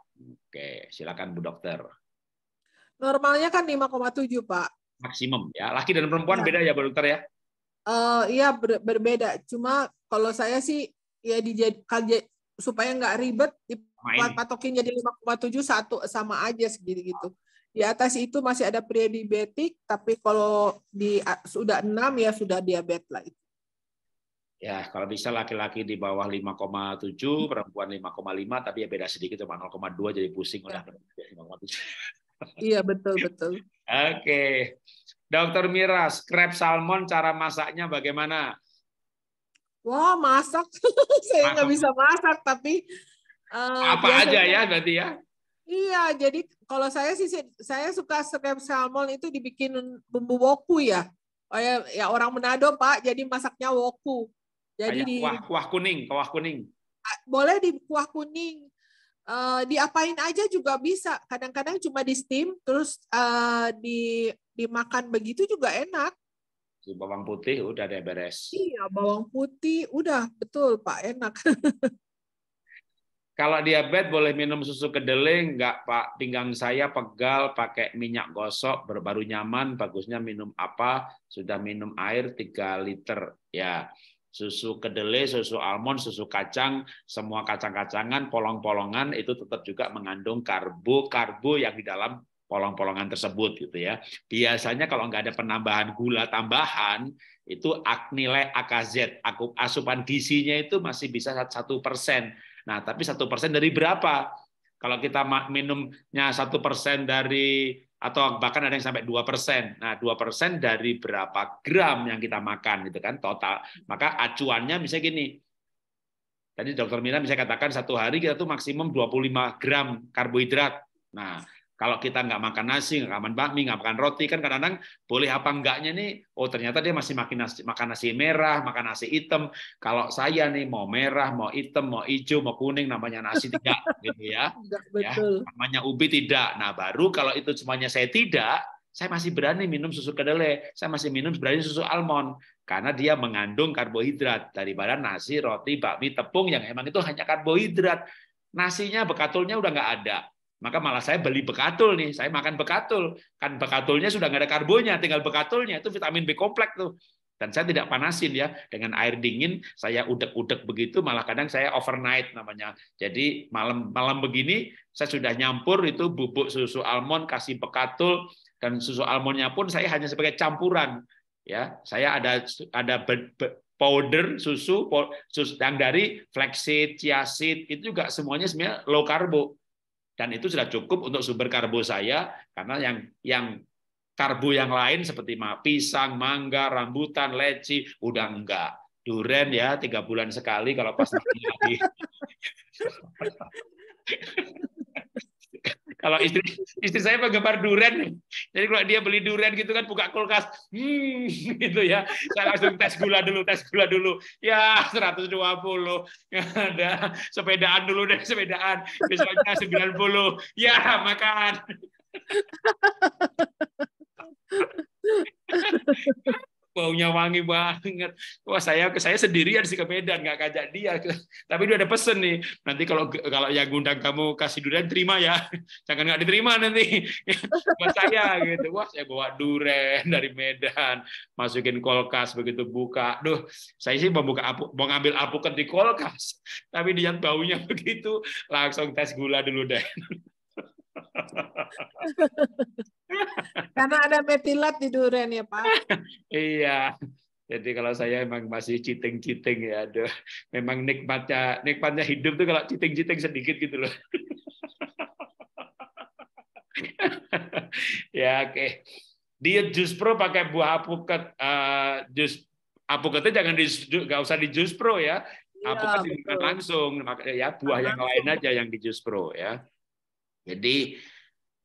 Oke, silakan Bu Dokter. Normalnya kan 5,7, Pak. Maksimum ya. Laki dan perempuan ya. beda ya, Bu Dokter ya? Uh, iya, ber berbeda. Cuma kalau saya sih ya dijadikan supaya nggak ribet patokin jadi 5,7 satu sama aja segitu gitu. Di atas itu masih ada prediabetik, tapi kalau di sudah 6 ya sudah diabetes lah itu ya kalau bisa laki-laki di bawah 5,7, hmm. perempuan 5,5, tapi ya beda sedikit cuma 0,2 jadi pusing udah ya. Iya betul betul. Oke, okay. Dokter miras krep salmon cara masaknya bagaimana? Wah masak, saya nggak bisa masak tapi uh, apa biasanya, aja ya berarti ya? Iya, jadi kalau saya sih saya suka krep salmon itu dibikin bumbu woku ya. Oh ya, ya orang Manado Pak, jadi masaknya woku. Jadi Kayak di kuah, kuah kuning, kuah kuning. Boleh di kuah kuning. Uh, diapain aja juga bisa. Kadang-kadang cuma di steam terus uh, di dimakan begitu juga enak. Si bawang putih udah deh beres. Iya, bawang putih udah betul Pak, enak. Kalau diabetes boleh minum susu kedelai enggak Pak? Pinggang saya pegal, pakai minyak gosok, baru nyaman. Bagusnya minum apa? Sudah minum air 3 liter ya susu kedelai, susu almond, susu kacang, semua kacang-kacangan, polong-polongan itu tetap juga mengandung karbo-karbo yang di dalam polong-polongan tersebut gitu ya. Biasanya kalau nggak ada penambahan gula tambahan itu nilai AKZ asupan gizinya itu masih bisa satu persen. Nah tapi satu persen dari berapa? Kalau kita minumnya satu persen dari atau bahkan ada yang sampai dua persen. Nah, dua persen dari berapa gram yang kita makan gitu kan total. Maka acuannya bisa gini. Tadi dokter Mira bisa katakan satu hari kita tuh maksimum 25 gram karbohidrat. Nah, kalau kita nggak makan nasi, nggak makan bakmi, nggak makan roti, kan kadang-kadang boleh apa enggaknya nih, oh ternyata dia masih makan nasi, makan nasi merah, makan nasi hitam. Kalau saya nih mau merah, mau hitam, mau hijau, mau kuning, namanya nasi tidak, gitu ya. ya betul. ya namanya ubi tidak. Nah baru kalau itu semuanya saya tidak, saya masih berani minum susu kedelai, saya masih minum berani susu almond karena dia mengandung karbohidrat daripada nasi, roti, bakmi, tepung yang emang itu hanya karbohidrat. Nasinya bekatulnya udah nggak ada, maka malah saya beli bekatul nih, saya makan bekatul. Kan bekatulnya sudah nggak ada karbonya, tinggal bekatulnya itu vitamin B kompleks tuh. Dan saya tidak panasin ya dengan air dingin, saya udek-udek begitu malah kadang saya overnight namanya. Jadi malam malam begini saya sudah nyampur itu bubuk susu almond kasih bekatul dan susu almondnya pun saya hanya sebagai campuran ya. Saya ada ada be, be, powder susu, susu yang dari flaxseed, chia seed itu juga semuanya sebenarnya low karbo dan itu sudah cukup untuk sumber karbo saya karena yang yang karbo yang lain seperti pisang, mangga, rambutan, leci udah enggak. Duren ya tiga bulan sekali kalau pas lagi Kalau istri istri saya penggemar duren, jadi kalau dia beli duren gitu kan buka kulkas, hmm, gitu ya. Saya langsung tes gula dulu, tes gula dulu. Ya 120, ya, ada sepedaan dulu deh sepedaan. Besoknya 90, ya makan. baunya wangi banget. Wah saya saya sendirian sih ke Medan nggak kajak dia. Tapi dia ada pesen nih. Nanti kalau kalau yang undang kamu kasih durian terima ya. Jangan nggak diterima nanti buat saya gitu. Wah saya bawa durian dari Medan masukin kulkas begitu buka. Duh saya sih mau buka mau ngambil alpukat di kulkas. Tapi dia baunya begitu langsung tes gula dulu deh. Karena ada metilat di durian ya Pak. iya. Jadi kalau saya emang masih citing-citing ya, aduh. Memang nikmatnya nikmatnya hidup tuh kalau citing-citing sedikit gitu loh. ya oke. Okay. Dia jus pro pakai buah apuket. uh, jus apuketnya jangan di, nggak usah di jus pro ya. Iya, Apukat ya, dimakan langsung, ya buah langsung. yang lain aja yang di jus pro ya. Jadi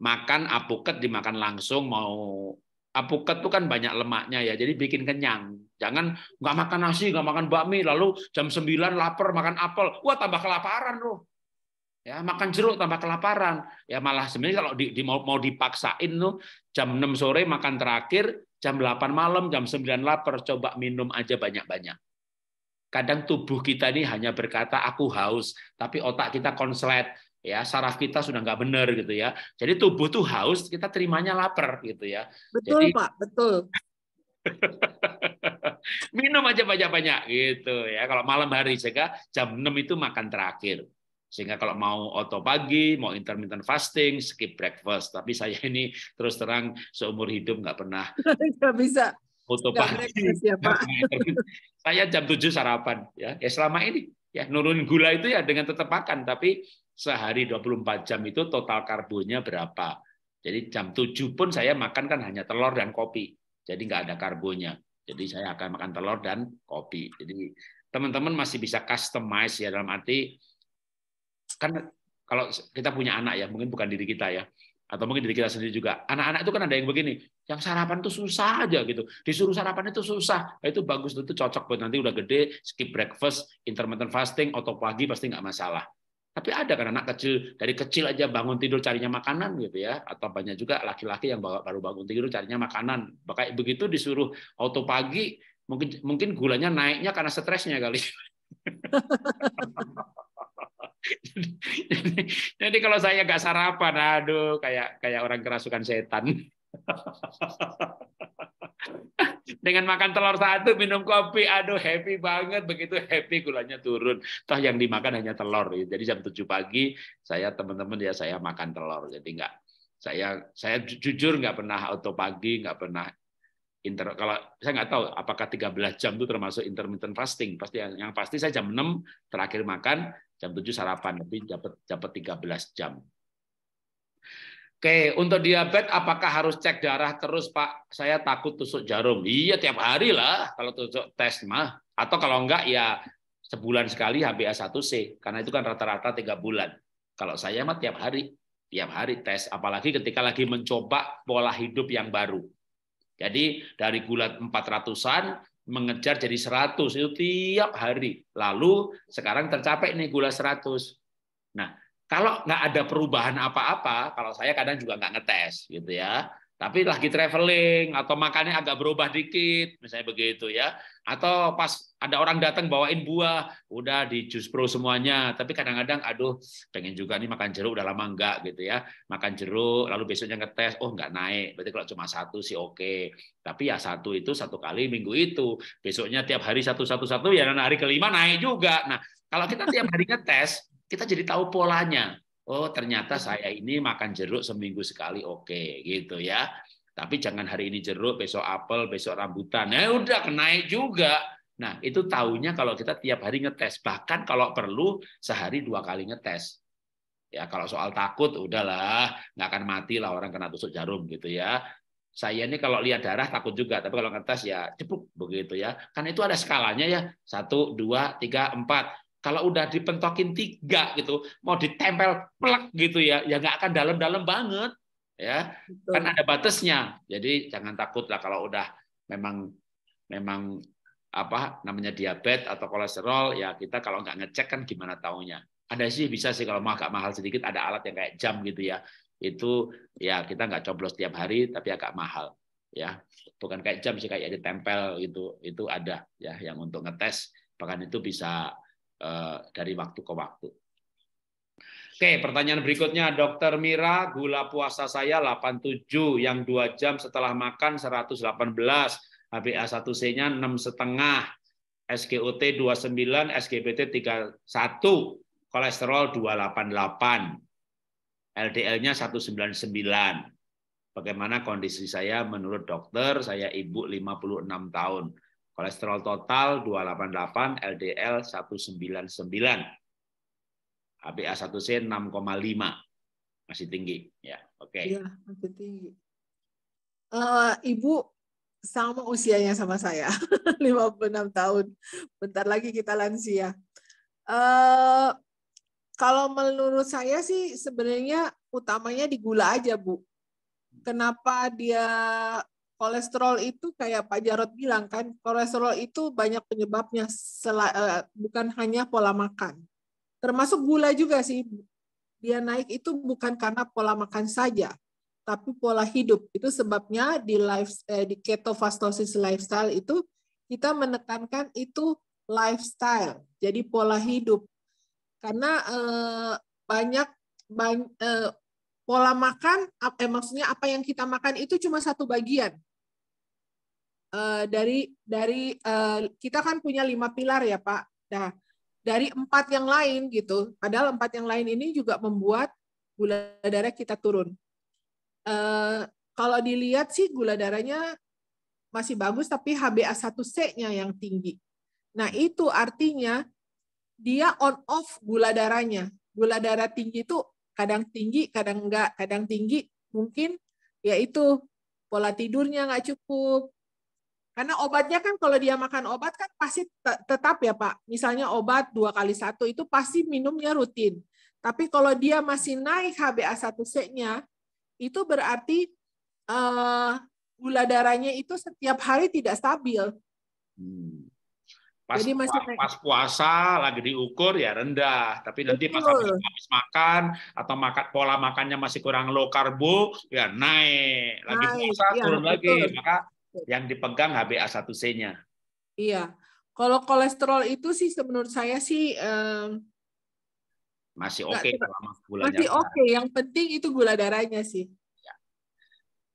makan apuket dimakan langsung mau apuket tuh kan banyak lemaknya ya, jadi bikin kenyang. Jangan nggak makan nasi, nggak makan bakmi, lalu jam 9 lapar makan apel, wah tambah kelaparan loh. Ya, makan jeruk tambah kelaparan. Ya malah sebenarnya kalau di, di, mau, mau dipaksain tuh jam 6 sore makan terakhir, jam 8 malam, jam 9 lapar, coba minum aja banyak-banyak. Kadang tubuh kita ini hanya berkata aku haus, tapi otak kita konslet, ya saraf kita sudah nggak benar gitu ya jadi tubuh tuh haus kita terimanya lapar gitu ya betul jadi, pak betul minum aja banyak-banyak gitu ya kalau malam hari sehingga jam 6 itu makan terakhir sehingga kalau mau oto pagi, mau intermittent fasting, skip breakfast. Tapi saya ini terus terang seumur hidup nggak pernah. Nggak bisa. Oto pagi. Ya, saya jam 7 sarapan. Ya. ya selama ini ya nurun gula itu ya dengan tetap makan. Tapi sehari 24 jam itu total karbonnya berapa. Jadi jam 7 pun saya makan kan hanya telur dan kopi. Jadi nggak ada karbonnya. Jadi saya akan makan telur dan kopi. Jadi teman-teman masih bisa customize ya dalam arti kan kalau kita punya anak ya mungkin bukan diri kita ya atau mungkin diri kita sendiri juga anak-anak itu kan ada yang begini yang sarapan itu susah aja gitu disuruh sarapan itu susah nah, itu bagus itu cocok buat nanti udah gede skip breakfast intermittent fasting atau pagi pasti nggak masalah tapi ada kan anak kecil dari kecil aja bangun tidur carinya makanan gitu ya, atau banyak juga laki-laki yang baru bangun tidur carinya makanan. Bahkan begitu disuruh auto pagi, mungkin mungkin gulanya naiknya karena stresnya kali. jadi, jadi, jadi kalau saya nggak sarapan, aduh kayak kayak orang kerasukan setan. Dengan makan telur satu, minum kopi, aduh happy banget. Begitu happy gulanya turun. Toh yang dimakan hanya telur. Jadi jam 7 pagi saya teman-teman ya saya makan telur. Jadi enggak saya saya jujur nggak pernah auto pagi, nggak pernah inter kalau saya nggak tahu apakah 13 jam itu termasuk intermittent fasting. Pasti yang, pasti saya jam 6 terakhir makan, jam 7 sarapan, tapi dapat dapat 13 jam. Oke, untuk diabetes apakah harus cek darah terus Pak? Saya takut tusuk jarum. Iya, tiap hari lah kalau tusuk tes mah. Atau kalau enggak ya sebulan sekali HbA1c. Karena itu kan rata-rata tiga bulan. Kalau saya mah tiap hari. Tiap hari tes. Apalagi ketika lagi mencoba pola hidup yang baru. Jadi dari gula 400-an mengejar jadi 100 itu tiap hari. Lalu sekarang tercapai nih gula 100. Nah, kalau nggak ada perubahan apa-apa, kalau saya kadang juga nggak ngetes gitu ya. Tapi lagi traveling atau makannya agak berubah dikit, misalnya begitu ya. Atau pas ada orang datang bawain buah, udah di jus pro semuanya. Tapi kadang-kadang, aduh, pengen juga nih makan jeruk udah lama enggak gitu ya. Makan jeruk, lalu besoknya ngetes, oh enggak naik. Berarti kalau cuma satu sih oke. Okay. Tapi ya satu itu satu kali minggu itu. Besoknya tiap hari satu-satu-satu, ya hari kelima naik juga. Nah, kalau kita tiap hari ngetes, kita jadi tahu polanya. Oh, ternyata saya ini makan jeruk seminggu sekali. Oke, gitu ya. Tapi jangan hari ini jeruk, besok apel, besok rambutan. Ya udah kenaik juga. Nah, itu tahunya kalau kita tiap hari ngetes. Bahkan kalau perlu sehari dua kali ngetes. Ya, kalau soal takut udahlah, nggak akan mati lah orang kena tusuk jarum gitu ya. Saya ini kalau lihat darah takut juga, tapi kalau ngetes ya cepuk begitu ya. Kan itu ada skalanya ya, satu, dua, tiga, empat kalau udah dipentokin tiga gitu, mau ditempel plek gitu ya, ya nggak akan dalam-dalam banget. Ya, Betul. kan ada batasnya. Jadi jangan takut lah kalau udah memang memang apa namanya diabetes atau kolesterol ya kita kalau nggak ngecek kan gimana taunya ada sih bisa sih kalau agak mahal sedikit ada alat yang kayak jam gitu ya itu ya kita nggak coblos tiap hari tapi agak mahal ya bukan kayak jam sih kayak ditempel itu itu ada ya yang untuk ngetes bahkan itu bisa Eh, dari waktu ke waktu. Oke, pertanyaan berikutnya Dokter Mira, gula puasa saya 87 yang dua jam setelah makan 118, HbA1c-nya 6 setengah, SGOT 29, SGBT 31, kolesterol 288, LDL-nya 199. Bagaimana kondisi saya menurut dokter? Saya ibu 56 tahun Kolesterol total 288, LDL 199. HbA1c 6,5. Masih tinggi, ya. Oke. Okay. Iya, masih tinggi. Uh, Ibu sama usianya sama saya, 56 tahun. Bentar lagi kita lansia. Uh, kalau menurut saya sih sebenarnya utamanya di gula aja, Bu. Kenapa dia kolesterol itu kayak Pak Jarod bilang kan, kolesterol itu banyak penyebabnya, eh, bukan hanya pola makan. Termasuk gula juga sih, dia naik itu bukan karena pola makan saja, tapi pola hidup. Itu sebabnya di life eh, di ketofastosis lifestyle itu kita menekankan itu lifestyle, jadi pola hidup. Karena eh, banyak, banyak eh, pola makan eh, maksudnya apa yang kita makan itu cuma satu bagian Eh, dari dari uh, kita kan punya lima pilar ya Pak. Nah dari empat yang lain gitu, padahal empat yang lain ini juga membuat gula darah kita turun. Uh, kalau dilihat sih gula darahnya masih bagus, tapi HbA1c-nya yang tinggi. Nah itu artinya dia on off gula darahnya. Gula darah tinggi itu kadang tinggi, kadang enggak, kadang tinggi. Mungkin yaitu pola tidurnya nggak cukup, karena obatnya kan kalau dia makan obat kan pasti tetap ya Pak. Misalnya obat dua kali satu itu pasti minumnya rutin. Tapi kalau dia masih naik HbA1c-nya, itu berarti uh, gula darahnya itu setiap hari tidak stabil. Hmm. Pas, Jadi masih pas, pas puasa lagi diukur ya rendah, tapi nanti pas habis, habis makan atau makan pola makannya masih kurang low karbo ya naik. Lagi naik, puasa ya, turun betul. lagi. Maka yang dipegang HbA1c-nya. Iya. Kalau kolesterol itu sih menurut saya sih um, masih oke okay selama Masih oke, okay. yang penting itu gula darahnya sih.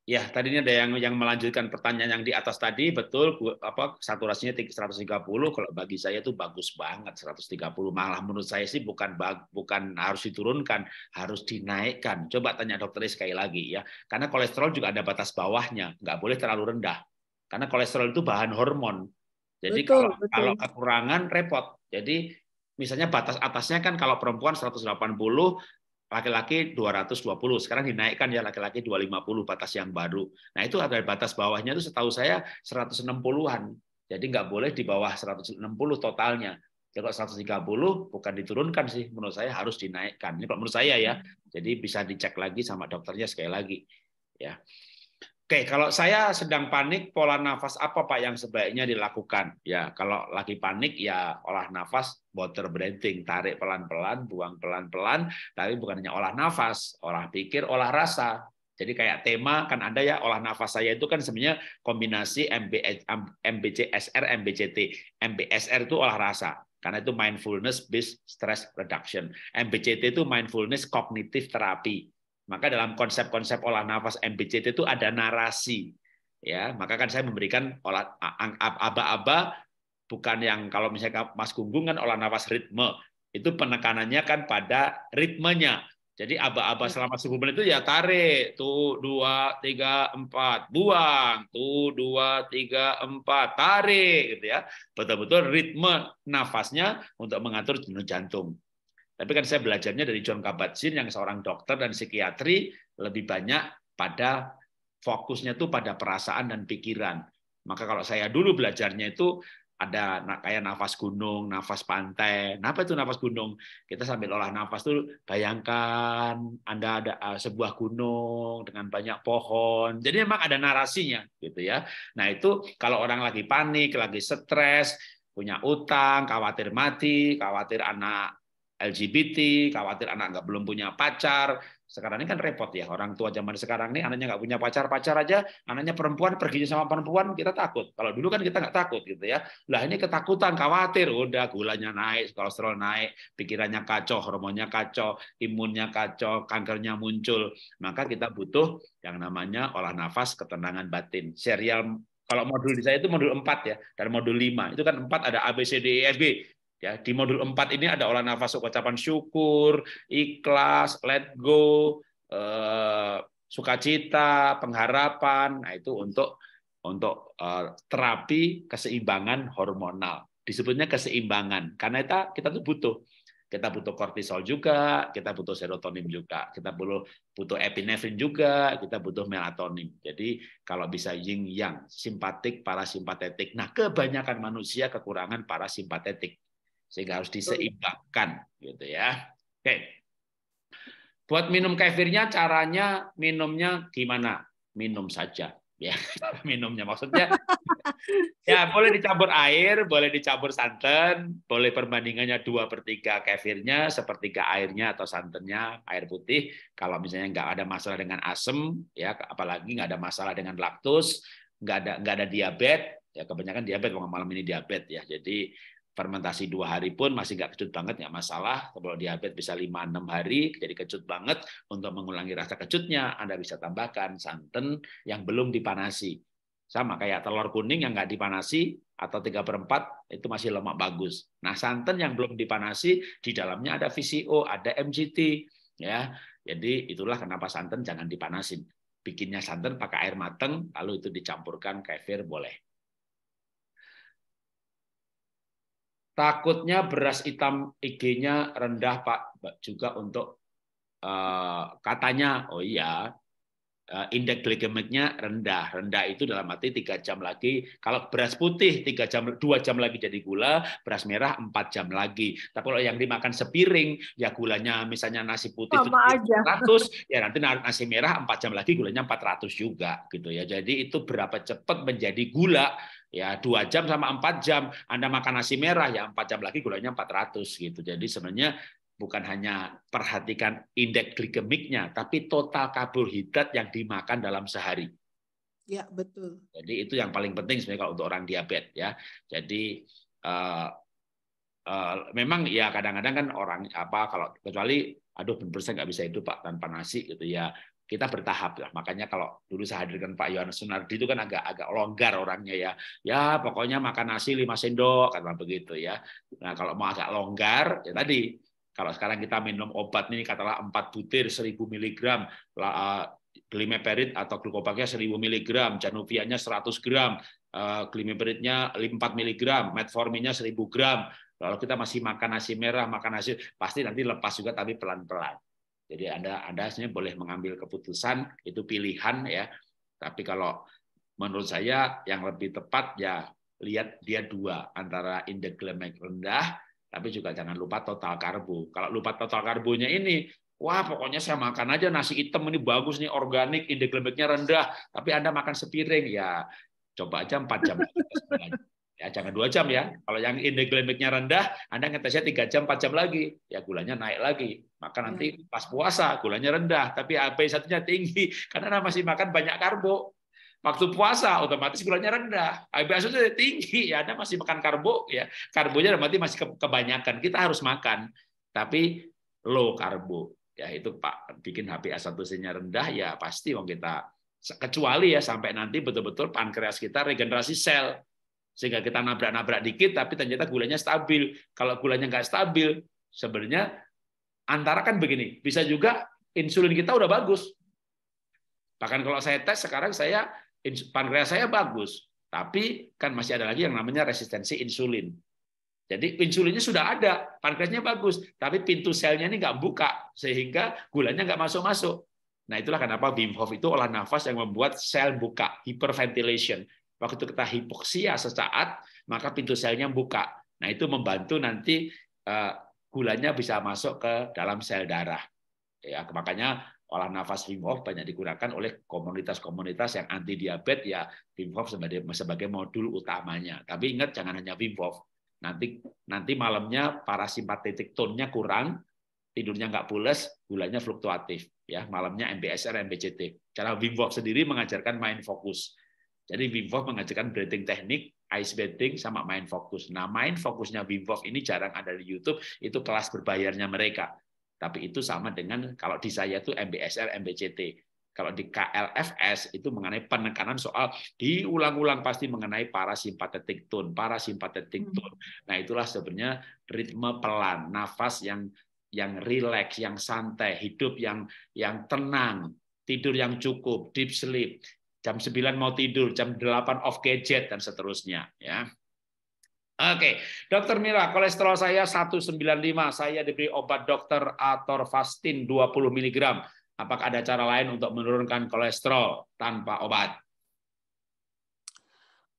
Ya, tadi ini ada yang yang melanjutkan pertanyaan yang di atas tadi, betul apa saturasinya 130 kalau bagi saya itu bagus banget 130. Malah menurut saya sih bukan bukan harus diturunkan, harus dinaikkan. Coba tanya dokter sekali lagi ya. Karena kolesterol juga ada batas bawahnya, nggak boleh terlalu rendah. Karena kolesterol itu bahan hormon. Jadi betul, kalau betul. kalau kekurangan repot. Jadi misalnya batas atasnya kan kalau perempuan 180, laki-laki 220, sekarang dinaikkan ya laki-laki 250 batas yang baru. Nah itu ada batas bawahnya itu setahu saya 160-an. Jadi nggak boleh di bawah 160 totalnya. Jadi kalau 130 bukan diturunkan sih, menurut saya harus dinaikkan. Ini kalau menurut saya ya. Hmm. Jadi bisa dicek lagi sama dokternya sekali lagi. Ya. Oke, kalau saya sedang panik, pola nafas apa Pak yang sebaiknya dilakukan? Ya, kalau lagi panik ya olah nafas water breathing, tarik pelan-pelan, buang pelan-pelan, tapi bukan hanya olah nafas, olah pikir, olah rasa. Jadi kayak tema kan ada ya olah nafas saya itu kan sebenarnya kombinasi MBH, MBCSR, MBCT. MBSR itu olah rasa karena itu mindfulness based stress reduction. MBCT itu mindfulness cognitive therapy. Maka dalam konsep-konsep olah nafas MBCT itu ada narasi. Ya, maka kan saya memberikan olah aba-aba bukan yang kalau misalnya Mas Gunggung kan olah nafas ritme, itu penekanannya kan pada ritmenya. Jadi aba-aba hmm. selama 10 menit itu ya tarik, tuh dua tiga empat, buang, tuh dua tiga empat, tarik, gitu ya. Betul-betul ritme nafasnya untuk mengatur jantung. Tapi kan saya belajarnya dari John Kabat-Zinn yang seorang dokter dan psikiatri lebih banyak pada fokusnya tuh pada perasaan dan pikiran. Maka kalau saya dulu belajarnya itu ada kayak nafas gunung, nafas pantai. Kenapa itu nafas gunung? Kita sambil olah nafas tuh bayangkan Anda ada eh, sebuah gunung dengan banyak pohon. Jadi memang ada narasinya gitu ya. Nah, itu kalau orang lagi panik, lagi stres, punya utang, khawatir mati, khawatir anak LGBT, khawatir anak nggak belum punya pacar. Sekarang ini kan repot ya orang tua zaman sekarang ini anaknya nggak punya pacar pacar aja, anaknya perempuan pergi sama perempuan kita takut. Kalau dulu kan kita nggak takut gitu ya. Lah ini ketakutan, khawatir, udah gulanya naik, kolesterol naik, pikirannya kacau, hormonnya kacau, imunnya kacau, kankernya muncul. Maka kita butuh yang namanya olah nafas, ketenangan batin. Serial kalau modul di saya itu modul 4 ya dan modul 5. Itu kan 4 ada A B C D E F G. Ya, di modul 4 ini ada olah nafas ucapan syukur, ikhlas, let go, eh, sukacita, pengharapan. Nah, itu untuk untuk eh, terapi keseimbangan hormonal. Disebutnya keseimbangan karena kita kita tuh butuh. Kita butuh kortisol juga, kita butuh serotonin juga, kita butuh butuh epinefrin juga, kita butuh melatonin. Jadi kalau bisa ying yang simpatik, parasimpatetik. Nah, kebanyakan manusia kekurangan parasimpatetik sehingga harus diseimbangkan gitu ya. Oke. Buat minum kefirnya caranya minumnya gimana? Minum saja ya minumnya maksudnya ya boleh dicampur air boleh dicampur santan boleh perbandingannya dua per tiga kefirnya sepertiga airnya atau santannya air putih kalau misalnya nggak ada masalah dengan asam ya apalagi nggak ada masalah dengan laktus nggak ada nggak ada diabetes ya kebanyakan diabetes malam ini diabetes ya jadi fermentasi dua hari pun masih nggak kecut banget nggak masalah kalau diabetes bisa lima enam hari jadi kecut banget untuk mengulangi rasa kecutnya Anda bisa tambahkan santan yang belum dipanasi sama kayak telur kuning yang nggak dipanasi atau tiga perempat itu masih lemak bagus nah santan yang belum dipanasi di dalamnya ada VCO ada MCT, ya jadi itulah kenapa santan jangan dipanasin bikinnya santan pakai air mateng lalu itu dicampurkan kefir boleh Takutnya beras hitam IG-nya rendah Pak juga untuk uh, katanya oh iya uh, indeks glikemiknya rendah. Rendah itu dalam arti tiga jam lagi. Kalau beras putih tiga jam dua jam lagi jadi gula, beras merah empat jam lagi. Tapi kalau yang dimakan sepiring ya gulanya misalnya nasi putih itu ratus ya nanti nasi merah empat jam lagi gulanya 400 juga gitu ya. Jadi itu berapa cepat menjadi gula Ya, dua jam sama empat jam. Anda makan nasi merah, ya empat jam lagi gulanya 400 gitu. Jadi sebenarnya bukan hanya perhatikan indeks glikemiknya, tapi total karbohidrat yang dimakan dalam sehari. Ya, betul. Jadi itu yang paling penting sebenarnya kalau untuk orang diabetes ya. Jadi uh, uh, memang ya kadang-kadang kan orang apa kalau kecuali aduh benar saya nggak bisa hidup Pak tanpa nasi gitu ya kita bertahap lah. Makanya kalau dulu saya hadirkan Pak Yohanes Sunardi itu kan agak agak longgar orangnya ya. Ya pokoknya makan nasi lima sendok karena begitu ya. Nah kalau mau agak longgar ya tadi kalau sekarang kita minum obat ini katalah empat butir 1000 mg, glimeperit atau glukopaknya 1000 mg, januvianya 100 gram, eh, glimeperitnya 4 mg, metforminnya 1000 gram, lalu kita masih makan nasi merah, makan nasi, pasti nanti lepas juga tapi pelan-pelan. Jadi Anda Anda sebenarnya boleh mengambil keputusan itu pilihan ya. Tapi kalau menurut saya yang lebih tepat ya lihat dia dua antara indeks glikemik rendah tapi juga jangan lupa total karbo. Kalau lupa total karbonya ini, wah pokoknya saya makan aja nasi hitam ini bagus nih organik, indeks glikemiknya rendah, tapi Anda makan sepiring ya coba aja empat jam Ya, jangan dua jam ya. Kalau yang indoglikemiknya rendah, Anda ngetesnya tiga jam, empat jam lagi. Ya gulanya naik lagi. Maka nanti hmm. pas puasa gulanya rendah, tapi ab satunya nya tinggi karena Anda masih makan banyak karbo. Waktu puasa otomatis gulanya rendah, ab satunya nya tinggi, ya Anda masih makan karbo ya. Karbonya berarti masih kebanyakan. Kita harus makan tapi low karbo. Ya itu Pak bikin HP 1 c nya rendah ya pasti mau kita kecuali ya sampai nanti betul-betul pankreas kita regenerasi sel sehingga kita nabrak-nabrak dikit tapi ternyata gulanya stabil. Kalau gulanya nggak stabil, sebenarnya antara kan begini, bisa juga insulin kita udah bagus. Bahkan kalau saya tes sekarang saya pankreas saya bagus, tapi kan masih ada lagi yang namanya resistensi insulin. Jadi insulinnya sudah ada, pankreasnya bagus, tapi pintu selnya ini nggak buka sehingga gulanya nggak masuk-masuk. Nah itulah kenapa Wim Hof itu olah nafas yang membuat sel buka, hyperventilation. Waktu kita hipoksia sesaat, maka pintu selnya buka. Nah, itu membantu nanti eh, gulanya bisa masuk ke dalam sel darah. Ya, makanya olah nafas Wim Hof banyak digunakan oleh komunitas-komunitas yang anti diabetes ya Wim Hof sebagai sebagai modul utamanya. Tapi ingat jangan hanya Wim Hof. Nanti nanti malamnya parasimpatetik tone-nya kurang, tidurnya nggak pules, gulanya fluktuatif ya. Malamnya MBSR, MBCT. Cara Wim Hof sendiri mengajarkan main fokus. Jadi Wim Hof mengajarkan breathing teknik, ice bathing, sama main fokus. Nah, main fokusnya Wim Hof ini jarang ada di YouTube, itu kelas berbayarnya mereka. Tapi itu sama dengan kalau di saya itu MBSR, MBCT. Kalau di KLFS itu mengenai penekanan soal diulang-ulang pasti mengenai parasimpatetik tone, parasimpatetik hmm. tone. Nah, itulah sebenarnya ritme pelan, nafas yang yang rileks, yang santai, hidup yang yang tenang, tidur yang cukup, deep sleep jam 9 mau tidur, jam 8 off gadget dan seterusnya ya. Oke, Dokter Mira, kolesterol saya 195. Saya diberi obat dokter atorvastatin 20 mg. Apakah ada cara lain untuk menurunkan kolesterol tanpa obat?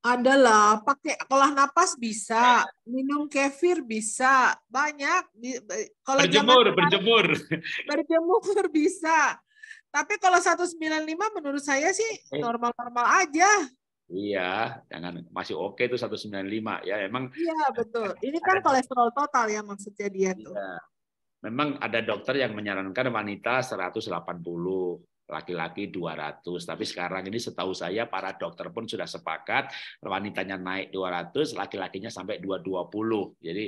Adalah pakai olah napas bisa, ya. minum kefir bisa, banyak. Kalau berjemur, berjemur. Berjemur bisa. Tapi kalau 195 menurut saya sih eh. normal-normal aja. Iya, jangan masih oke okay tuh 195 ya. Emang Iya, betul. Ini kan ada, kolesterol total ya maksudnya dia iya. tuh. Memang ada dokter yang menyarankan wanita 180, laki-laki 200. Tapi sekarang ini setahu saya para dokter pun sudah sepakat wanitanya naik 200, laki-lakinya sampai 220. Jadi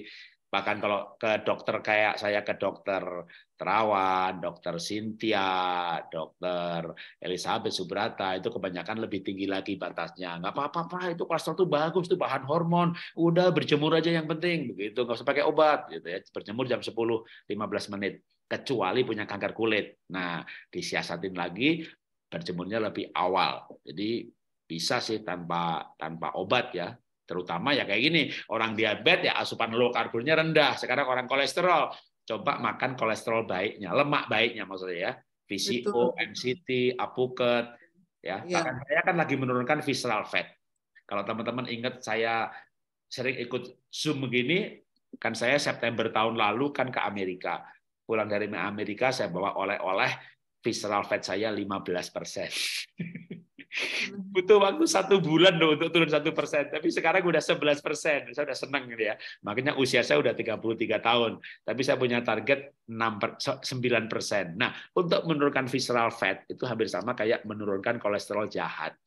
bahkan kalau ke dokter kayak saya ke dokter Terawan, dokter Sintia, dokter Elizabeth Subrata itu kebanyakan lebih tinggi lagi batasnya. Nggak apa-apa itu kolesterol itu bagus, itu bahan hormon. Udah berjemur aja yang penting begitu, nggak usah pakai obat gitu ya. Berjemur jam 10 15 menit kecuali punya kanker kulit. Nah, disiasatin lagi berjemurnya lebih awal. Jadi bisa sih tanpa tanpa obat ya Terutama ya kayak gini, orang diabetes ya asupan low karbonnya rendah. Sekarang orang kolesterol, coba makan kolesterol baiknya, lemak baiknya maksudnya ya. VCO, MCT, apuket, ya. ya. Bahkan saya kan lagi menurunkan visceral fat. Kalau teman-teman ingat saya sering ikut Zoom begini, kan saya September tahun lalu kan ke Amerika. Pulang dari Amerika saya bawa oleh-oleh visceral fat saya 15 persen. Mm-hmm. butuh waktu satu bulan loh untuk turun satu persen. Tapi sekarang udah 11 persen. Saya udah seneng gitu ya. Makanya usia saya udah 33 tahun. Tapi saya punya target 6, 9 persen. Nah, untuk menurunkan visceral fat itu hampir sama kayak menurunkan kolesterol jahat.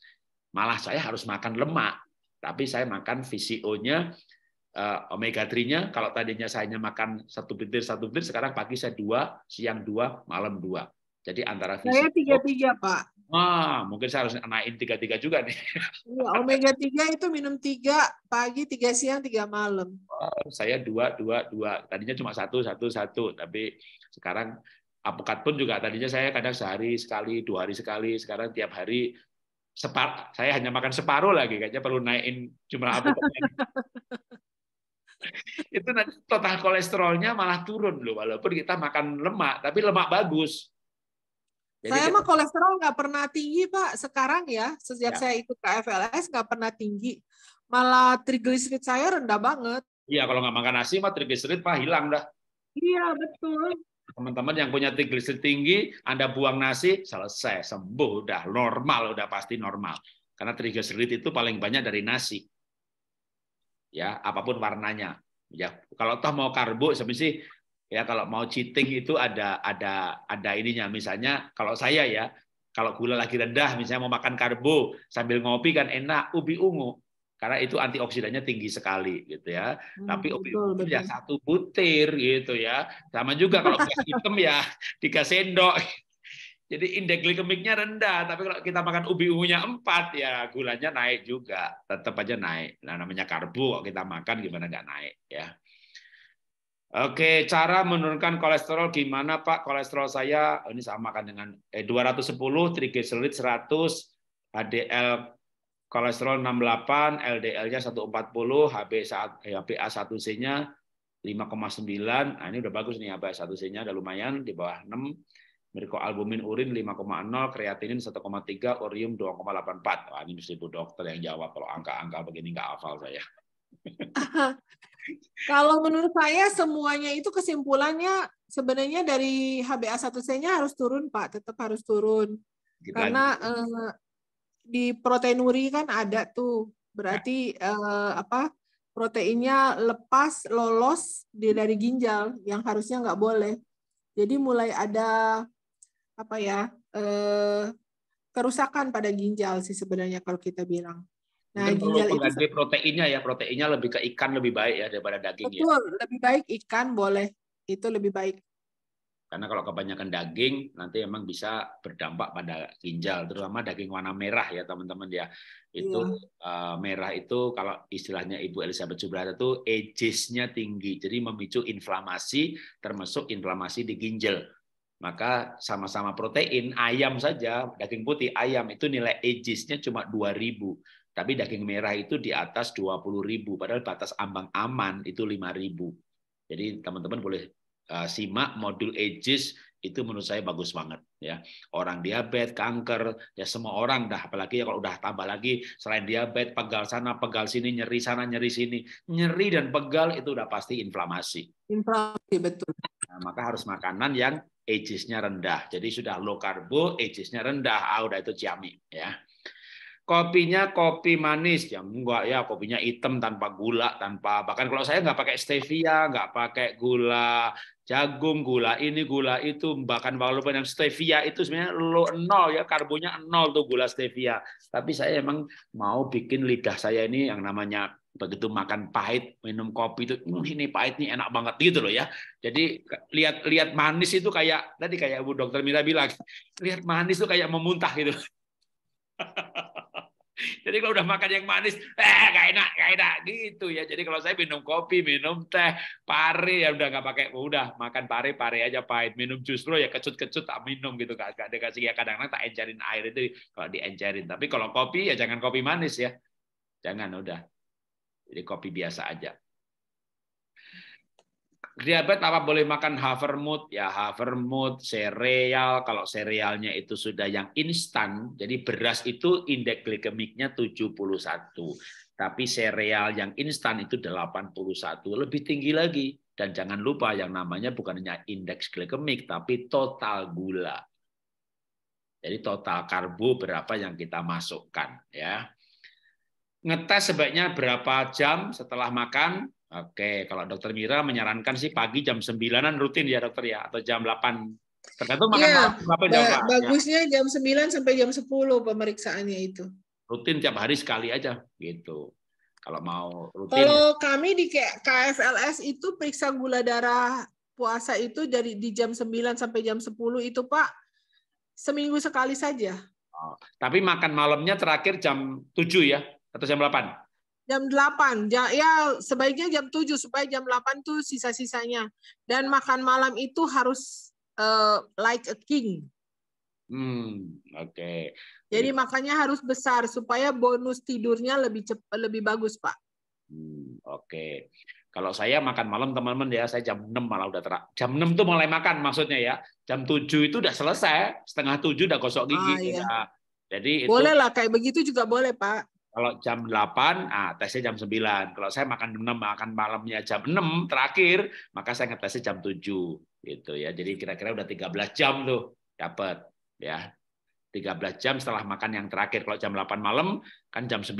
Malah saya harus makan lemak. Tapi saya makan VCO-nya uh, eh, omega 3-nya kalau tadinya saya hanya makan satu butir satu butir sekarang pagi saya dua siang dua malam dua jadi antara saya tiga tiga pak Wah, mungkin saya harus naikin tiga-tiga juga nih. Iya, omega tiga itu minum tiga pagi, tiga siang, tiga malam. Wah, saya dua, dua, dua. Tadinya cuma satu, satu, satu. Tapi sekarang apokat pun juga tadinya saya kadang sehari sekali, dua hari sekali. Sekarang tiap hari separ saya hanya makan separuh lagi kayaknya perlu naikin jumlah apokatnya. itu nanti total kolesterolnya malah turun loh walaupun kita makan lemak tapi lemak bagus jadi saya ya mah kolesterol nggak pernah tinggi pak sekarang ya sejak ya. saya ikut KFLS nggak pernah tinggi malah trigliserid saya rendah banget. Iya kalau nggak makan nasi mah trigliserid pak hilang dah. Iya betul. Teman-teman yang punya trigliserid tinggi, Anda buang nasi, selesai, sembuh, udah normal, udah pasti normal. Karena trigliserid itu paling banyak dari nasi. Ya, apapun warnanya. Ya, kalau toh mau karbo, sebenarnya ya kalau mau cheating itu ada ada ada ininya misalnya kalau saya ya kalau gula lagi rendah misalnya mau makan karbo sambil ngopi kan enak ubi ungu karena itu antioksidannya tinggi sekali gitu ya hmm, tapi ubi ungu ya betul, ya satu butir gitu ya sama juga kalau gula hitam ya tiga sendok jadi indeks glikemiknya rendah tapi kalau kita makan ubi ungunya empat ya gulanya naik juga tetap aja naik nah namanya karbo kalau kita makan gimana nggak naik ya Oke, cara menurunkan kolesterol gimana Pak? Kolesterol saya oh, ini sama kan dengan eh, 210, trigliserid 100, HDL kolesterol 68, LDL-nya 140, HB saat eh, HbA1c-nya 5,9. Nah, ini udah bagus nih HbA1c-nya udah lumayan di bawah 6. albumin urin 5,0, kreatinin 1,3, urium 2,84. Wah, ini mesti bu dokter yang jawab kalau angka-angka begini nggak hafal saya. Kalau menurut saya semuanya itu kesimpulannya sebenarnya dari HBA 1C-nya harus turun, Pak. Tetap harus turun. Gitu Karena eh, di proteinuri kan ada tuh. Berarti eh, apa? proteinnya lepas lolos di dari ginjal yang harusnya nggak boleh. Jadi mulai ada apa ya? Eh, kerusakan pada ginjal sih sebenarnya kalau kita bilang. Nah, ginjal itu proteinnya ya, proteinnya lebih ke ikan lebih baik ya daripada daging ya. Betul, ya. lebih baik ikan boleh. Itu lebih baik. Karena kalau kebanyakan daging nanti emang bisa berdampak pada ginjal, terutama daging warna merah ya teman-teman ya. Itu uh, merah itu kalau istilahnya Ibu Elizabeth Subrata itu ages-nya tinggi, jadi memicu inflamasi termasuk inflamasi di ginjal maka sama-sama protein ayam saja daging putih ayam itu nilai ages-nya cuma 2000 tapi daging merah itu di atas 20.000, padahal batas ambang aman itu 5.000. Jadi teman-teman boleh eh, simak modul ages itu menurut saya bagus banget ya orang diabetes kanker ya semua orang dah apalagi ya kalau udah tambah lagi selain diabetes pegal sana pegal sini nyeri sana nyeri sini nyeri dan pegal itu udah pasti inflamasi inflamasi betul nah, maka harus makanan yang agesnya rendah jadi sudah low karbo agesnya rendah ah udah itu ciamik ya kopinya kopi manis ya enggak ya kopinya hitam tanpa gula tanpa bahkan kalau saya nggak pakai stevia nggak pakai gula jagung gula ini gula itu bahkan walaupun yang stevia itu sebenarnya lo nol ya karbonya nol tuh gula stevia tapi saya emang mau bikin lidah saya ini yang namanya begitu makan pahit minum kopi itu ini pahit ini enak banget gitu loh ya jadi lihat lihat manis itu kayak tadi kayak Bu Dokter Mira bilang lihat manis itu kayak memuntah gitu Jadi kalau udah makan yang manis, eh gak enak, gak enak gitu ya. Jadi kalau saya minum kopi, minum teh, pare ya udah nggak pakai, oh, udah makan pare, pare aja pahit. Minum justru ya kecut-kecut tak minum gitu. Gak, gak dikasih ya kadang-kadang tak encerin air itu kalau diencerin. Tapi kalau kopi ya jangan kopi manis ya. Jangan udah. Jadi kopi biasa aja diabetes apa boleh makan havermut? Ya havermut, sereal. Kalau serealnya itu sudah yang instan, jadi beras itu indeks glikemiknya 71. Tapi sereal yang instan itu 81, lebih tinggi lagi. Dan jangan lupa yang namanya bukan hanya indeks glikemik, tapi total gula. Jadi total karbo berapa yang kita masukkan. ya. Ngetes sebaiknya berapa jam setelah makan? Oke, kalau dokter Mira menyarankan sih pagi jam 9 rutin ya dokter ya atau jam 8. Tergantung makan iya, ya, berapa jam ba Bagusnya jam 9 sampai jam 10 pemeriksaannya itu. Rutin tiap hari sekali aja gitu. Kalau mau rutin. Kalau kami di KFLS itu periksa gula darah puasa itu dari di jam 9 sampai jam 10 itu Pak seminggu sekali saja. Oh, tapi makan malamnya terakhir jam 7 ya atau jam 8? jam 8. Ya, sebaiknya jam 7 supaya jam 8 tuh sisa-sisanya. Dan makan malam itu harus uh, like a king. Hmm, oke. Okay. Jadi ya. makanya harus besar supaya bonus tidurnya lebih cepat lebih bagus, Pak. Hmm, oke. Okay. Kalau saya makan malam teman-teman ya, saya jam 6 malah udah terak. Jam 6 tuh mulai makan maksudnya ya. Jam 7 itu udah selesai, setengah 7 udah gosok gigi. Ah, iya. ya. Jadi boleh lah kayak begitu juga boleh Pak. Kalau jam 8, ah, tesnya jam 9. Kalau saya makan 6, makan malamnya jam 6 terakhir, maka saya ngetesnya jam 7. Gitu ya. Jadi kira-kira udah 13 jam tuh dapat ya. 13 jam setelah makan yang terakhir. Kalau jam 8 malam kan jam 9.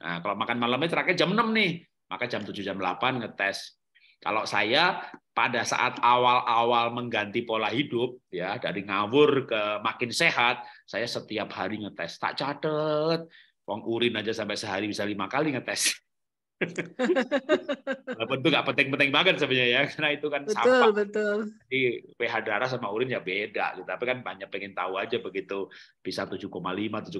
Nah, kalau makan malamnya terakhir jam 6 nih, maka jam 7 jam 8 ngetes. Kalau saya pada saat awal-awal mengganti pola hidup ya dari ngawur ke makin sehat, saya setiap hari ngetes, tak catet uang urin aja sampai sehari bisa lima kali ngetes. Walaupun itu nggak penting-penting banget sebenarnya ya, karena itu kan betul, sampah. Betul. Jadi pH darah sama urin ya beda. Gitu. Tapi kan banyak pengen tahu aja begitu bisa 7,5, 7,2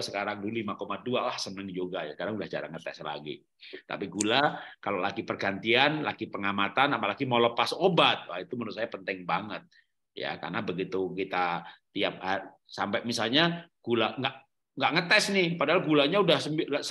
sekarang dulu 5,2 lah seneng juga ya. Karena udah jarang ngetes lagi. Tapi gula kalau lagi pergantian, lagi pengamatan, apalagi mau lepas obat, wah, itu menurut saya penting banget ya karena begitu kita tiap hari, sampai misalnya gula nggak nggak ngetes nih, padahal gulanya udah 100,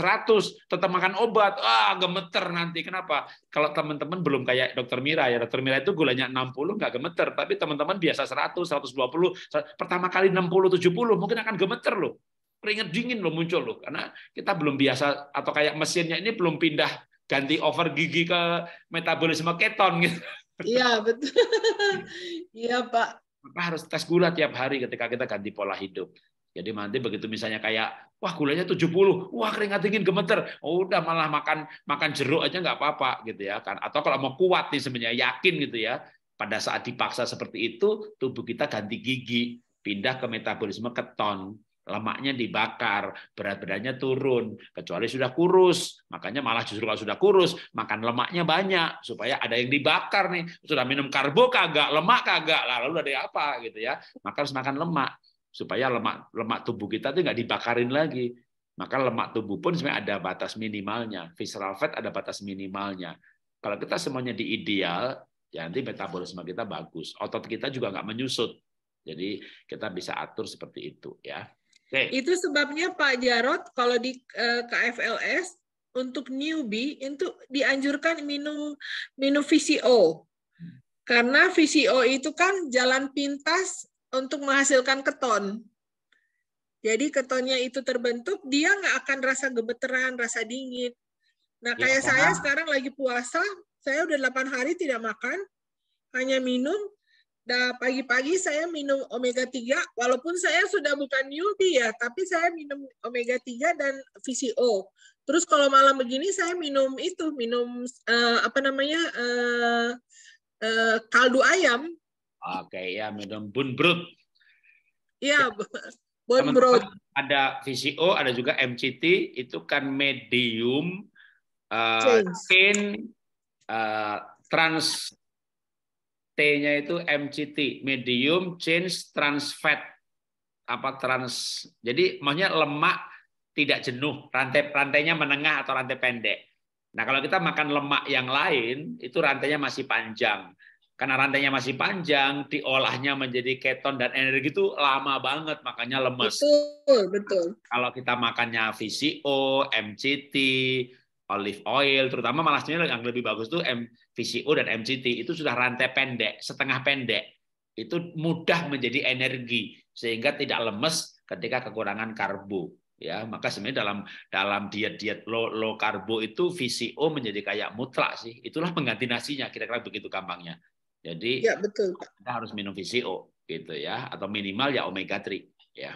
tetap makan obat, ah gemeter nanti. Kenapa? Kalau teman-teman belum kayak dokter Mira ya, dokter Mira itu gulanya 60 nggak gemeter, tapi teman-teman biasa 100, 120, pertama kali 60, 70 mungkin akan gemeter loh. Keringat dingin loh muncul loh, karena kita belum biasa atau kayak mesinnya ini belum pindah ganti over gigi ke metabolisme keton gitu. Iya betul. Iya Pak. Maka harus tes gula tiap hari ketika kita ganti pola hidup. Jadi nanti begitu misalnya kayak wah gulanya 70, wah keringat dingin gemeter, oh, udah malah makan makan jeruk aja nggak apa-apa gitu ya kan. Atau kalau mau kuat nih sebenarnya yakin gitu ya, pada saat dipaksa seperti itu tubuh kita ganti gigi, pindah ke metabolisme keton, lemaknya dibakar, berat badannya turun, kecuali sudah kurus. Makanya malah justru kalau sudah kurus, makan lemaknya banyak supaya ada yang dibakar nih. Sudah minum karbo kagak, lemak kagak, lalu ada apa gitu ya. Maka harus makan lemak supaya lemak lemak tubuh kita itu nggak dibakarin lagi. Maka lemak tubuh pun sebenarnya ada batas minimalnya. Visceral fat ada batas minimalnya. Kalau kita semuanya di ideal, ya nanti metabolisme kita bagus. Otot kita juga nggak menyusut. Jadi kita bisa atur seperti itu ya. Okay. Itu sebabnya Pak Jarot kalau di eh, KFLS untuk newbie itu dianjurkan minum minum VCO. Karena VCO itu kan jalan pintas untuk menghasilkan keton. Jadi ketonnya itu terbentuk, dia nggak akan rasa gemeteran, rasa dingin. Nah iya, kayak ya, saya sekarang lagi puasa, saya udah 8 hari tidak makan, hanya minum. Dan nah, pagi-pagi saya minum omega 3, walaupun saya sudah bukan newbie ya, tapi saya minum omega 3 dan VCO. Terus kalau malam begini saya minum itu, minum uh, apa namanya uh, uh, kaldu ayam Oke ya, Madam Bunbrut. Iya, ya. Bunbrut. Ada VCO, ada juga MCT, itu kan medium uh, eh, chain uh, eh, trans T-nya itu MCT, medium change trans fat. Apa trans. Jadi maksudnya lemak tidak jenuh, rantai rantainya menengah atau rantai pendek. Nah, kalau kita makan lemak yang lain, itu rantainya masih panjang karena rantainya masih panjang, diolahnya menjadi keton dan energi itu lama banget, makanya lemes. Betul, betul. Kalau kita makannya VCO, MCT, olive oil, terutama malah sebenarnya yang lebih bagus tuh VCO dan MCT itu sudah rantai pendek, setengah pendek. Itu mudah menjadi energi sehingga tidak lemes ketika kekurangan karbo ya maka sebenarnya dalam dalam diet diet low low karbo itu VCO menjadi kayak mutlak sih itulah pengganti nasinya kira-kira begitu gampangnya jadi ya, betul. kita harus minum VCO gitu ya atau minimal ya omega 3 ya.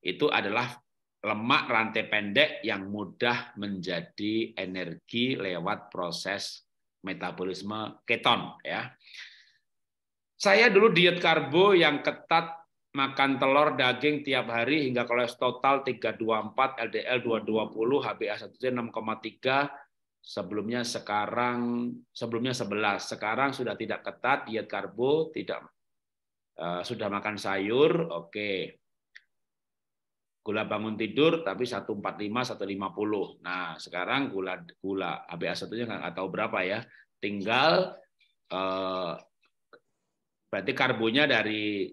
Itu adalah lemak rantai pendek yang mudah menjadi energi lewat proses metabolisme keton ya. Saya dulu diet karbo yang ketat makan telur, daging tiap hari hingga kolesterol total 324, LDL 220, HbA1c 6,3, sebelumnya sekarang sebelumnya 11 sekarang sudah tidak ketat diet karbo tidak uh, sudah makan sayur oke okay. gula bangun tidur tapi 145 150 nah sekarang gula gula ABA satunya nggak tahu berapa ya tinggal uh, berarti karbonya dari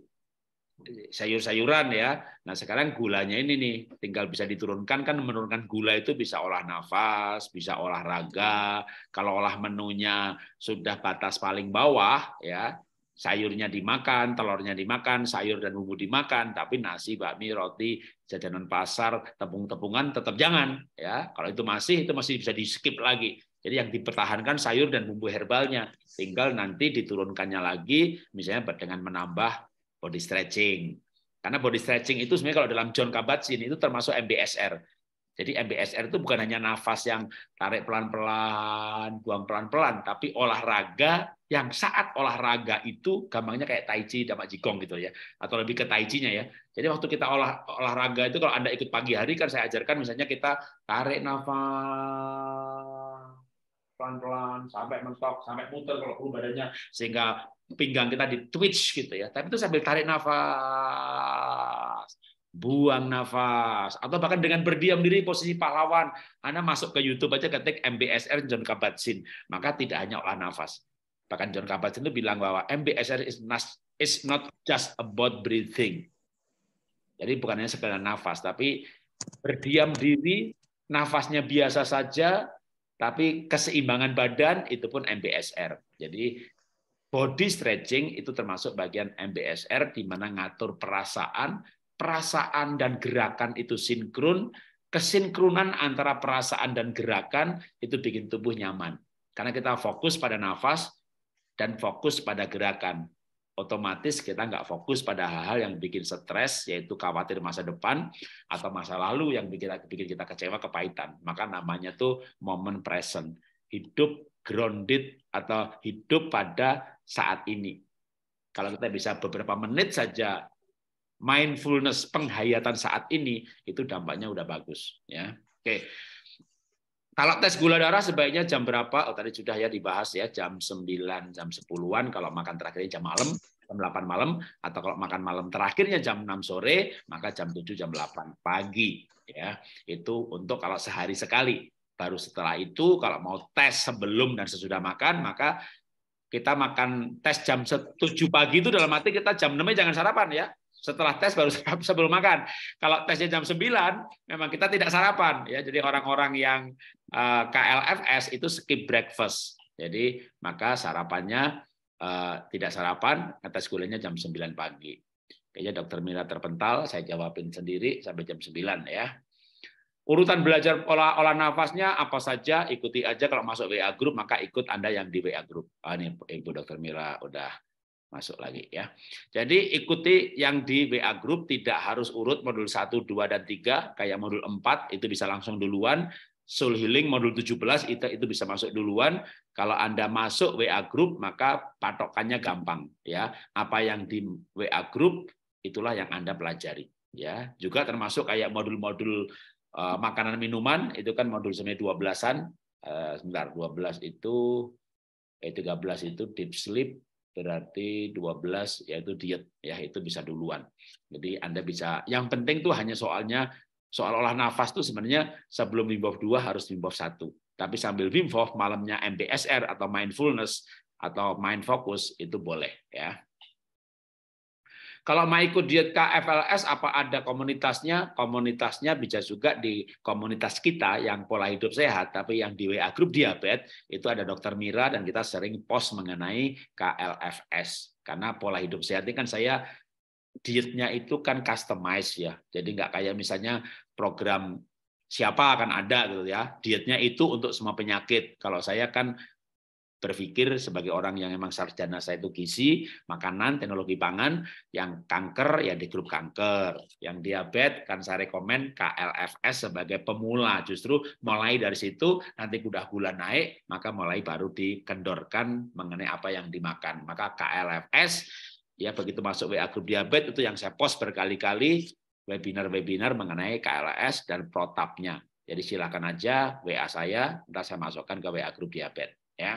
sayur-sayuran ya. Nah sekarang gulanya ini nih tinggal bisa diturunkan kan menurunkan gula itu bisa olah nafas, bisa olah raga, Kalau olah menunya sudah batas paling bawah ya sayurnya dimakan, telurnya dimakan, sayur dan bumbu dimakan, tapi nasi, bakmi, roti, jajanan pasar, tepung-tepungan tetap jangan ya. Kalau itu masih itu masih bisa di skip lagi. Jadi yang dipertahankan sayur dan bumbu herbalnya, tinggal nanti diturunkannya lagi, misalnya dengan menambah body stretching. Karena body stretching itu sebenarnya kalau dalam John Kabat-Zinn itu termasuk MBSR. Jadi MBSR itu bukan hanya nafas yang tarik pelan-pelan, buang pelan-pelan, tapi olahraga yang saat olahraga itu gampangnya kayak tai chi dan jigong gitu ya, atau lebih ke tai chi-nya ya. Jadi waktu kita olah, olahraga itu kalau Anda ikut pagi hari kan saya ajarkan misalnya kita tarik nafas pelan-pelan sampai mentok, sampai muter kalau perlu badannya sehingga pinggang kita di twitch gitu ya. Tapi itu sambil tarik nafas, buang nafas, atau bahkan dengan berdiam diri posisi pahlawan. Anda masuk ke YouTube aja ketik MBSR John Kabat-Zinn, maka tidak hanya olah nafas. Bahkan John Kabat-Zinn itu bilang bahwa MBSR is not, is not just about breathing. Jadi bukan hanya sekedar nafas, tapi berdiam diri, nafasnya biasa saja, tapi keseimbangan badan itu pun MBSR. Jadi body stretching itu termasuk bagian MBSR di mana ngatur perasaan, perasaan dan gerakan itu sinkron, kesinkronan antara perasaan dan gerakan itu bikin tubuh nyaman. Karena kita fokus pada nafas dan fokus pada gerakan otomatis kita nggak fokus pada hal-hal yang bikin stres, yaitu khawatir masa depan atau masa lalu yang bikin, bikin kita kecewa, kepahitan. Maka namanya tuh moment present. Hidup grounded atau hidup pada saat ini. Kalau kita bisa beberapa menit saja mindfulness penghayatan saat ini, itu dampaknya udah bagus. Ya, Oke. Kalau tes gula darah sebaiknya jam berapa? Oh, tadi sudah ya dibahas ya, jam 9, jam 10-an kalau makan terakhirnya jam malam, jam 8 malam atau kalau makan malam terakhirnya jam 6 sore, maka jam 7 jam 8 pagi ya. Itu untuk kalau sehari sekali. Baru setelah itu kalau mau tes sebelum dan sesudah makan, maka kita makan tes jam 7 pagi itu dalam arti kita jam 6 jangan sarapan ya. Setelah tes baru sebelum makan. Kalau tesnya jam 9, memang kita tidak sarapan. ya. Jadi orang-orang yang eh, KLFS itu skip breakfast. Jadi maka sarapannya eh, tidak sarapan, tes kuliahnya jam 9 pagi. Kayaknya dokter Mira terpental, saya jawabin sendiri sampai jam 9 ya. Urutan belajar pola olah nafasnya apa saja, ikuti aja kalau masuk WA grup maka ikut Anda yang di WA grup Ah, ini Ibu Dokter Mira udah masuk lagi ya. Jadi ikuti yang di WA group tidak harus urut modul 1, 2 dan 3 kayak modul 4 itu bisa langsung duluan. Soul Healing modul 17 itu itu bisa masuk duluan. Kalau Anda masuk WA group maka patokannya gampang ya. Apa yang di WA group itulah yang Anda pelajari ya. Juga termasuk kayak modul-modul uh, makanan minuman itu kan modul semi 12-an. Uh, eh, sebentar, 12 itu eh 13 itu deep sleep, berarti 12 yaitu diet ya itu bisa duluan. Jadi Anda bisa yang penting tuh hanya soalnya soal olah nafas tuh sebenarnya sebelum Wim Hof 2 harus Wim Hof 1. Tapi sambil Wim Hof malamnya MBSR atau mindfulness atau mind focus itu boleh ya. Kalau mau ikut diet KFLS, apa ada komunitasnya? Komunitasnya bisa juga di komunitas kita yang pola hidup sehat, tapi yang di WA grup diabetes itu ada dokter Mira dan kita sering post mengenai KLFS. Karena pola hidup sehat ini kan saya dietnya itu kan customize ya. Jadi nggak kayak misalnya program siapa akan ada gitu ya. Dietnya itu untuk semua penyakit. Kalau saya kan berpikir sebagai orang yang memang sarjana saya itu gizi, makanan, teknologi pangan, yang kanker ya di grup kanker, yang diabetes kan saya rekomend KLFS sebagai pemula. Justru mulai dari situ nanti udah gula naik, maka mulai baru dikendorkan mengenai apa yang dimakan. Maka KLFS ya begitu masuk WA grup diabetes itu yang saya post berkali-kali webinar-webinar mengenai KLFs dan protapnya. Jadi silakan aja WA saya, nanti saya masukkan ke WA grup diabetes ya.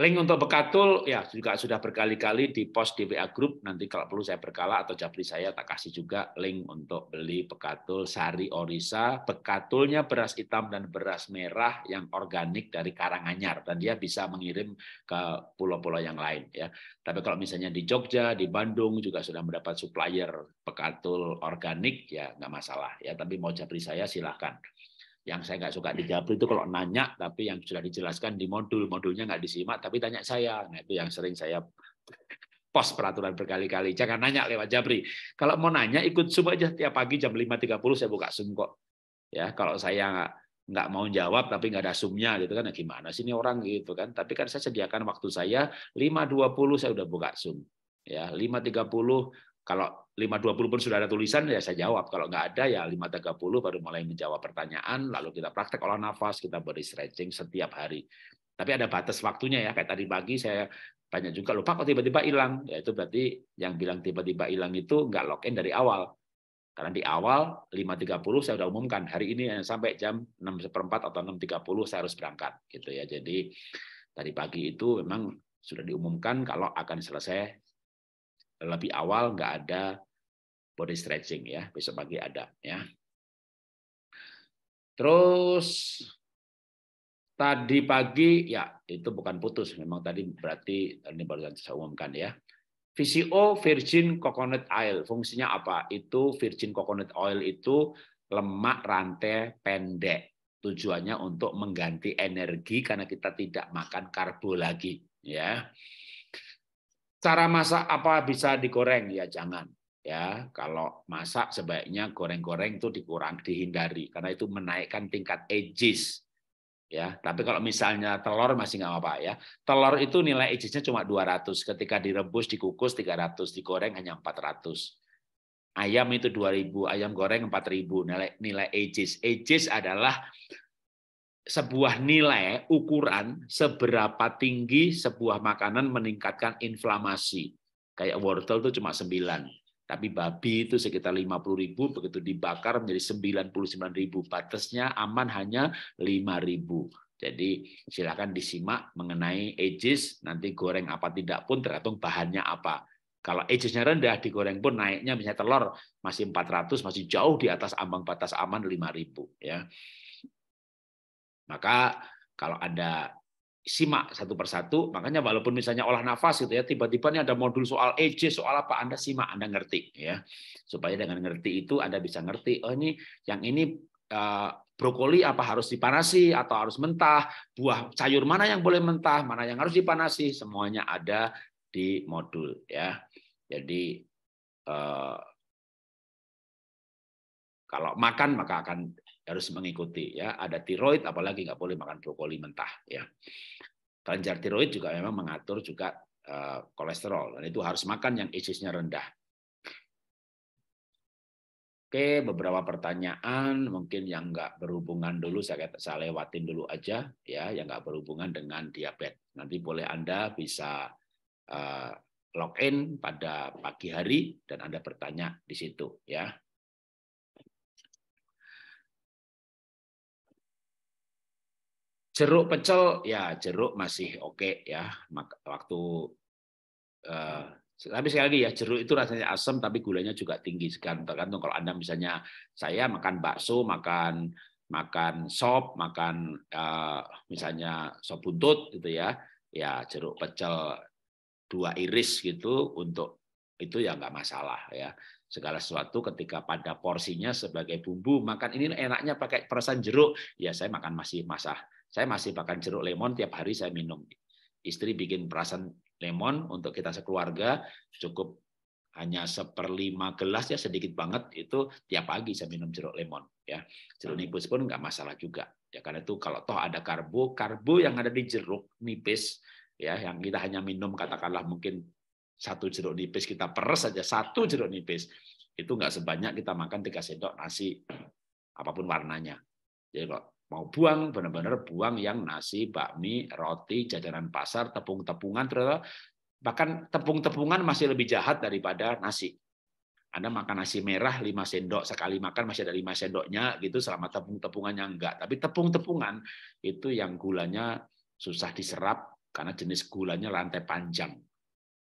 Link untuk Bekatul ya juga sudah berkali-kali di post di WA Group. Nanti kalau perlu saya berkala atau japri saya tak kasih juga link untuk beli Bekatul Sari Orisa. Bekatulnya beras hitam dan beras merah yang organik dari Karanganyar dan dia bisa mengirim ke pulau-pulau yang lain ya. Tapi kalau misalnya di Jogja, di Bandung juga sudah mendapat supplier Bekatul organik ya nggak masalah ya. Tapi mau japri saya silahkan. Yang saya nggak suka di Jabri hmm. itu kalau nanya, tapi yang sudah dijelaskan di modul, modulnya nggak disimak, tapi tanya saya. Nah, itu yang sering saya pos peraturan berkali-kali. Jangan nanya lewat Jabri. Kalau mau nanya, ikut Zoom aja. Tiap pagi jam 5.30 saya buka Zoom kok. Ya, kalau saya nggak mau jawab tapi nggak ada sumnya gitu kan nah, gimana sih ini orang gitu kan tapi kan saya sediakan waktu saya 5.20 saya udah buka Zoom ya puluh. Kalau 5.20 pun sudah ada tulisan, ya saya jawab. Kalau nggak ada, ya 5.30 baru mulai menjawab pertanyaan, lalu kita praktek olah nafas, kita beri stretching setiap hari. Tapi ada batas waktunya ya, kayak tadi pagi saya banyak juga lupa kok tiba-tiba hilang. Ya itu berarti yang bilang tiba-tiba hilang itu nggak login dari awal. Karena di awal 5.30 saya sudah umumkan hari ini sampai jam 6 atau 6.30 saya harus berangkat gitu ya. Jadi tadi pagi itu memang sudah diumumkan kalau akan selesai lebih awal nggak ada body stretching ya besok pagi ada ya terus tadi pagi ya itu bukan putus memang tadi berarti ini baru saya umumkan ya VCO virgin coconut oil fungsinya apa itu virgin coconut oil itu lemak rantai pendek tujuannya untuk mengganti energi karena kita tidak makan karbo lagi ya Cara masak apa bisa digoreng? Ya jangan. Ya, kalau masak sebaiknya goreng-goreng itu dikurang, dihindari karena itu menaikkan tingkat ages Ya, tapi kalau misalnya telur masih nggak apa-apa ya. Telur itu nilai ages-nya cuma 200, ketika direbus, dikukus 300, digoreng hanya 400 ayam itu 2000, ayam goreng 4000 nilai nilai ages ages adalah sebuah nilai ukuran seberapa tinggi sebuah makanan meningkatkan inflamasi. Kayak wortel itu cuma 9, tapi babi itu sekitar 50 ribu, begitu dibakar menjadi 99 ribu. Batasnya aman hanya 5 ribu. Jadi silakan disimak mengenai ages, nanti goreng apa tidak pun tergantung bahannya apa. Kalau agesnya rendah, digoreng pun naiknya misalnya telur masih 400, masih jauh di atas ambang batas aman 5000 ya. Maka kalau ada simak satu persatu, makanya walaupun misalnya olah nafas gitu ya, tiba-tiba ini ada modul soal EJ, soal apa, Anda simak, Anda ngerti ya. Supaya dengan ngerti itu Anda bisa ngerti, oh ini yang ini uh, brokoli apa harus dipanasi atau harus mentah, buah sayur mana yang boleh mentah, mana yang harus dipanasi, semuanya ada di modul ya. Jadi eh, kalau makan maka akan harus mengikuti ya ada tiroid apalagi nggak boleh makan brokoli mentah ya kelenjar tiroid juga memang mengatur juga uh, kolesterol dan itu harus makan yang isisnya rendah Oke, beberapa pertanyaan mungkin yang nggak berhubungan dulu saya, saya lewatin dulu aja ya, yang nggak berhubungan dengan diabetes. Nanti boleh Anda bisa uh, eh, login pada pagi hari dan Anda bertanya di situ ya. Jeruk pecel ya jeruk masih oke okay, ya waktu eh, tapi sekali lagi ya jeruk itu rasanya asam tapi gulanya juga tinggi sekali tergantung kalau anda misalnya saya makan bakso makan makan sop makan uh, misalnya sop buntut gitu ya ya jeruk pecel dua iris gitu untuk itu ya nggak masalah ya segala sesuatu ketika pada porsinya sebagai bumbu makan ini enaknya pakai perasan jeruk ya saya makan masih masah saya masih makan jeruk lemon tiap hari saya minum. Istri bikin perasan lemon untuk kita sekeluarga cukup hanya seperlima gelas ya sedikit banget itu tiap pagi saya minum jeruk lemon ya jeruk hmm. nipis pun nggak masalah juga ya karena itu kalau toh ada karbo karbo yang ada di jeruk nipis ya yang kita hanya minum katakanlah mungkin satu jeruk nipis kita peres saja satu jeruk nipis itu nggak sebanyak kita makan tiga sendok nasi apapun warnanya jadi kalau mau buang benar-benar buang yang nasi, bakmi, roti, jajanan pasar, tepung-tepungan ternyata bahkan tepung-tepungan masih lebih jahat daripada nasi. Anda makan nasi merah 5 sendok sekali makan masih ada 5 sendoknya gitu selama tepung-tepungannya enggak. Tapi tepung-tepungan itu yang gulanya susah diserap karena jenis gulanya rantai panjang.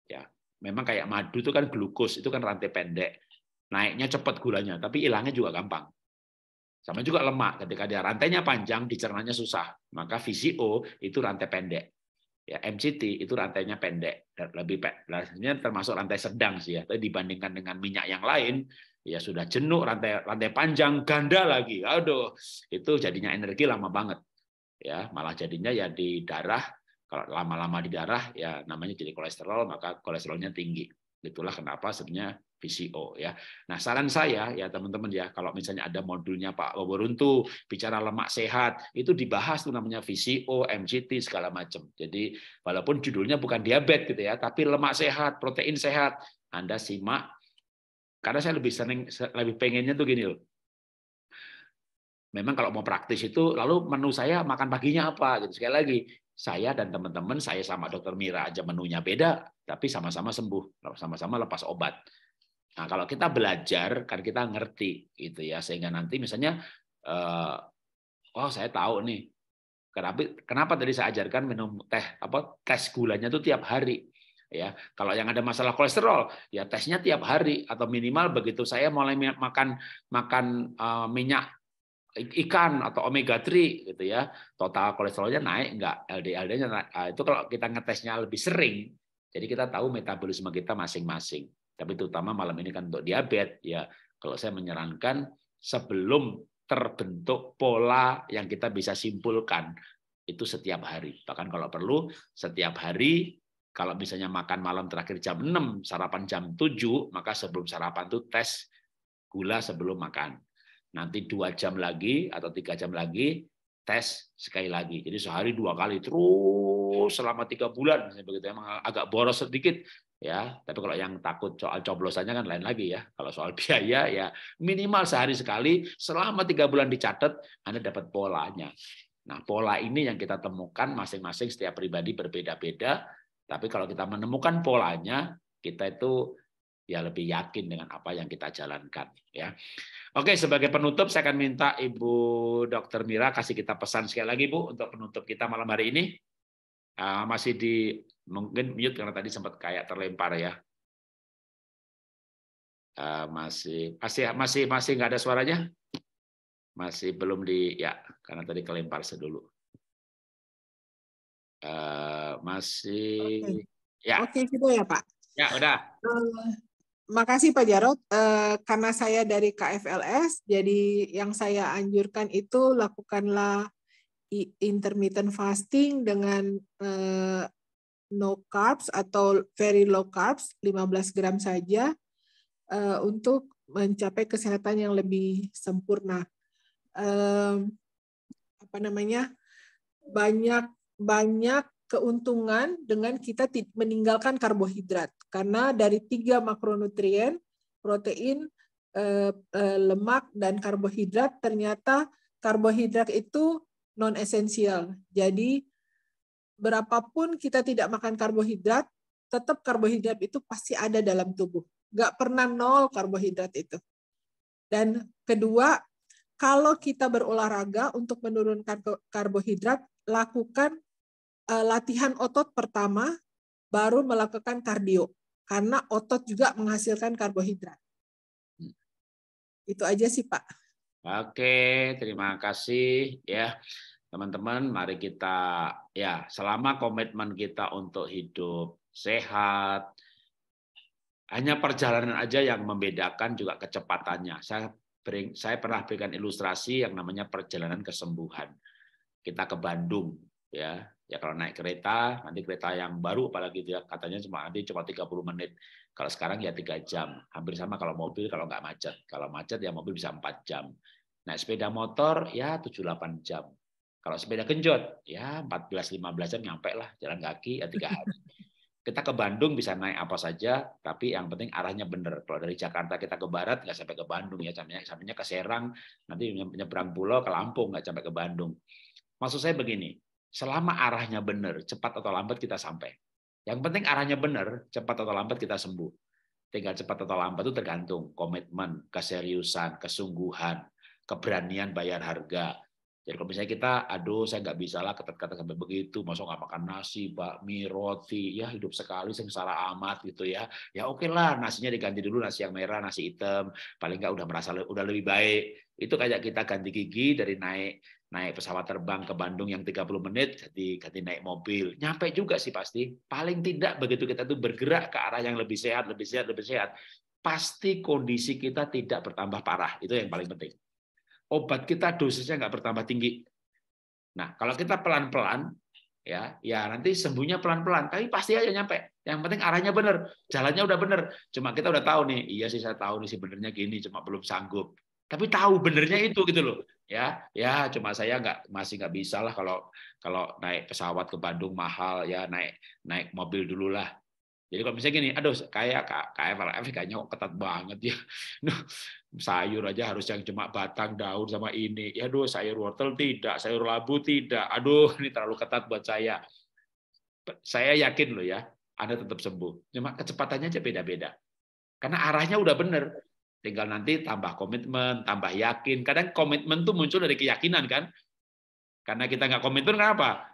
Ya. Memang kayak madu itu kan glukos itu kan rantai pendek. Naiknya cepat gulanya, tapi hilangnya juga gampang. Sama juga lemak ketika dia rantainya panjang, dicernanya susah. Maka VCO itu rantai pendek. Ya, MCT itu rantainya pendek, lebih pendek. termasuk rantai sedang sih ya. Tapi dibandingkan dengan minyak yang lain, ya sudah jenuh rantai rantai panjang ganda lagi. Aduh, itu jadinya energi lama banget. Ya, malah jadinya ya di darah kalau lama-lama di darah ya namanya jadi kolesterol maka kolesterolnya tinggi. Itulah kenapa sebenarnya VCO ya. Nah, saran saya ya teman-teman ya, kalau misalnya ada modulnya Pak Waburuntu bicara lemak sehat, itu dibahas tuh namanya VCO, MCT segala macam. Jadi walaupun judulnya bukan diabetes gitu ya, tapi lemak sehat, protein sehat. Anda simak karena saya lebih seneng lebih pengennya tuh gini loh. Memang kalau mau praktis itu lalu menu saya makan paginya apa gitu. Sekali lagi, saya dan teman-teman saya sama dokter Mira aja menunya beda, tapi sama-sama sembuh, sama-sama lepas obat. Nah, kalau kita belajar kan kita ngerti gitu ya sehingga nanti misalnya eh, oh saya tahu nih kenapa kenapa tadi saya ajarkan minum teh apa tes gulanya itu tiap hari ya. Kalau yang ada masalah kolesterol ya tesnya tiap hari atau minimal begitu saya mulai makan makan uh, minyak ikan atau omega 3 gitu ya total kolesterolnya naik enggak? LDL-nya nah, itu kalau kita ngetesnya lebih sering jadi kita tahu metabolisme kita masing-masing tapi terutama malam ini kan untuk diabetes ya kalau saya menyarankan sebelum terbentuk pola yang kita bisa simpulkan itu setiap hari bahkan kalau perlu setiap hari kalau misalnya makan malam terakhir jam 6, sarapan jam 7, maka sebelum sarapan itu tes gula sebelum makan. Nanti dua jam lagi atau tiga jam lagi tes sekali lagi. Jadi sehari dua kali terus selama tiga bulan, begitu emang agak boros sedikit, ya tapi kalau yang takut soal coblosannya kan lain lagi ya kalau soal biaya ya minimal sehari sekali selama tiga bulan dicatat anda dapat polanya nah pola ini yang kita temukan masing-masing setiap pribadi berbeda-beda tapi kalau kita menemukan polanya kita itu ya lebih yakin dengan apa yang kita jalankan ya oke sebagai penutup saya akan minta ibu dokter Mira kasih kita pesan sekali lagi bu untuk penutup kita malam hari ini ah, masih di Mungkin mute karena tadi sempat kayak terlempar ya. Ah, masih masih masih masih nggak ada suaranya? Masih belum di ya karena tadi kelempar sedulu. Uh, masih okay. ya. Oke okay, gitu ya Pak. Ya udah. Uh, makasih Pak jarod Uh, karena saya dari KFLS, jadi yang saya anjurkan itu lakukanlah intermittent fasting dengan uh, no carbs atau very low carbs 15 gram saja uh, untuk mencapai kesehatan yang lebih sempurna. Uh, apa namanya? banyak banyak keuntungan dengan kita meninggalkan karbohidrat karena dari tiga makronutrien protein eh, eh, lemak dan karbohidrat ternyata karbohidrat itu non esensial jadi berapapun kita tidak makan karbohidrat, tetap karbohidrat itu pasti ada dalam tubuh. Nggak pernah nol karbohidrat itu. Dan kedua, kalau kita berolahraga untuk menurunkan karbohidrat, lakukan eh, latihan otot pertama, baru melakukan kardio. Karena otot juga menghasilkan karbohidrat. Itu aja sih, Pak. Oke, terima kasih ya. Teman-teman, mari kita ya, selama komitmen kita untuk hidup sehat, hanya perjalanan aja yang membedakan juga kecepatannya. Saya saya pernah berikan ilustrasi yang namanya perjalanan kesembuhan. Kita ke Bandung, ya. Ya kalau naik kereta, nanti kereta yang baru apalagi dia katanya cuma nanti cuma 30 menit. Kalau sekarang ya tiga jam. Hampir sama kalau mobil kalau nggak macet. Kalau macet ya mobil bisa empat jam. Nah, sepeda motor ya tujuh delapan jam. Kalau sepeda genjot, ya 14-15 jam nyampe lah jalan kaki ya tiga hari. Kita ke Bandung bisa naik apa saja, tapi yang penting arahnya benar. Kalau dari Jakarta kita ke barat nggak sampai ke Bandung ya, sampainya, sampainya ke Serang, nanti nyebrang pulau ke Lampung nggak sampai ke Bandung. Maksud saya begini, selama arahnya benar, cepat atau lambat kita sampai. Yang penting arahnya benar, cepat atau lambat kita sembuh. Tinggal cepat atau lambat itu tergantung komitmen, keseriusan, kesungguhan, keberanian bayar harga, jadi kalau misalnya kita, aduh saya nggak bisa lah kata kata sampai begitu, masuk nggak makan nasi, bakmi, roti, ya hidup sekali sengsara amat gitu ya. Ya oke okay lah, nasinya diganti dulu nasi yang merah, nasi hitam, paling nggak udah merasa udah lebih baik. Itu kayak kita ganti gigi dari naik naik pesawat terbang ke Bandung yang 30 menit jadi ganti naik mobil. Nyampe juga sih pasti. Paling tidak begitu kita tuh bergerak ke arah yang lebih sehat, lebih sehat, lebih sehat. Pasti kondisi kita tidak bertambah parah. Itu yang paling penting obat kita dosisnya nggak bertambah tinggi. Nah, kalau kita pelan-pelan, ya, ya nanti sembuhnya pelan-pelan, tapi pasti aja nyampe. Yang penting arahnya benar, jalannya udah benar. Cuma kita udah tahu nih, iya sih saya tahu nih sebenarnya gini, cuma belum sanggup. Tapi tahu benernya itu gitu loh, ya, ya cuma saya nggak masih nggak bisa lah kalau kalau naik pesawat ke Bandung mahal, ya naik naik mobil dulu lah. Jadi kalau misalnya gini, aduh kayak kayak KFRF kayaknya kok ketat banget ya. sayur aja harus yang cuma batang daun sama ini. Ya aduh sayur wortel tidak, sayur labu tidak. Aduh ini terlalu ketat buat saya. Saya yakin loh ya, Anda tetap sembuh. Cuma kecepatannya aja beda-beda. Karena arahnya udah bener. Tinggal nanti tambah komitmen, tambah yakin. Kadang komitmen tuh muncul dari keyakinan kan. Karena kita nggak komitmen kenapa?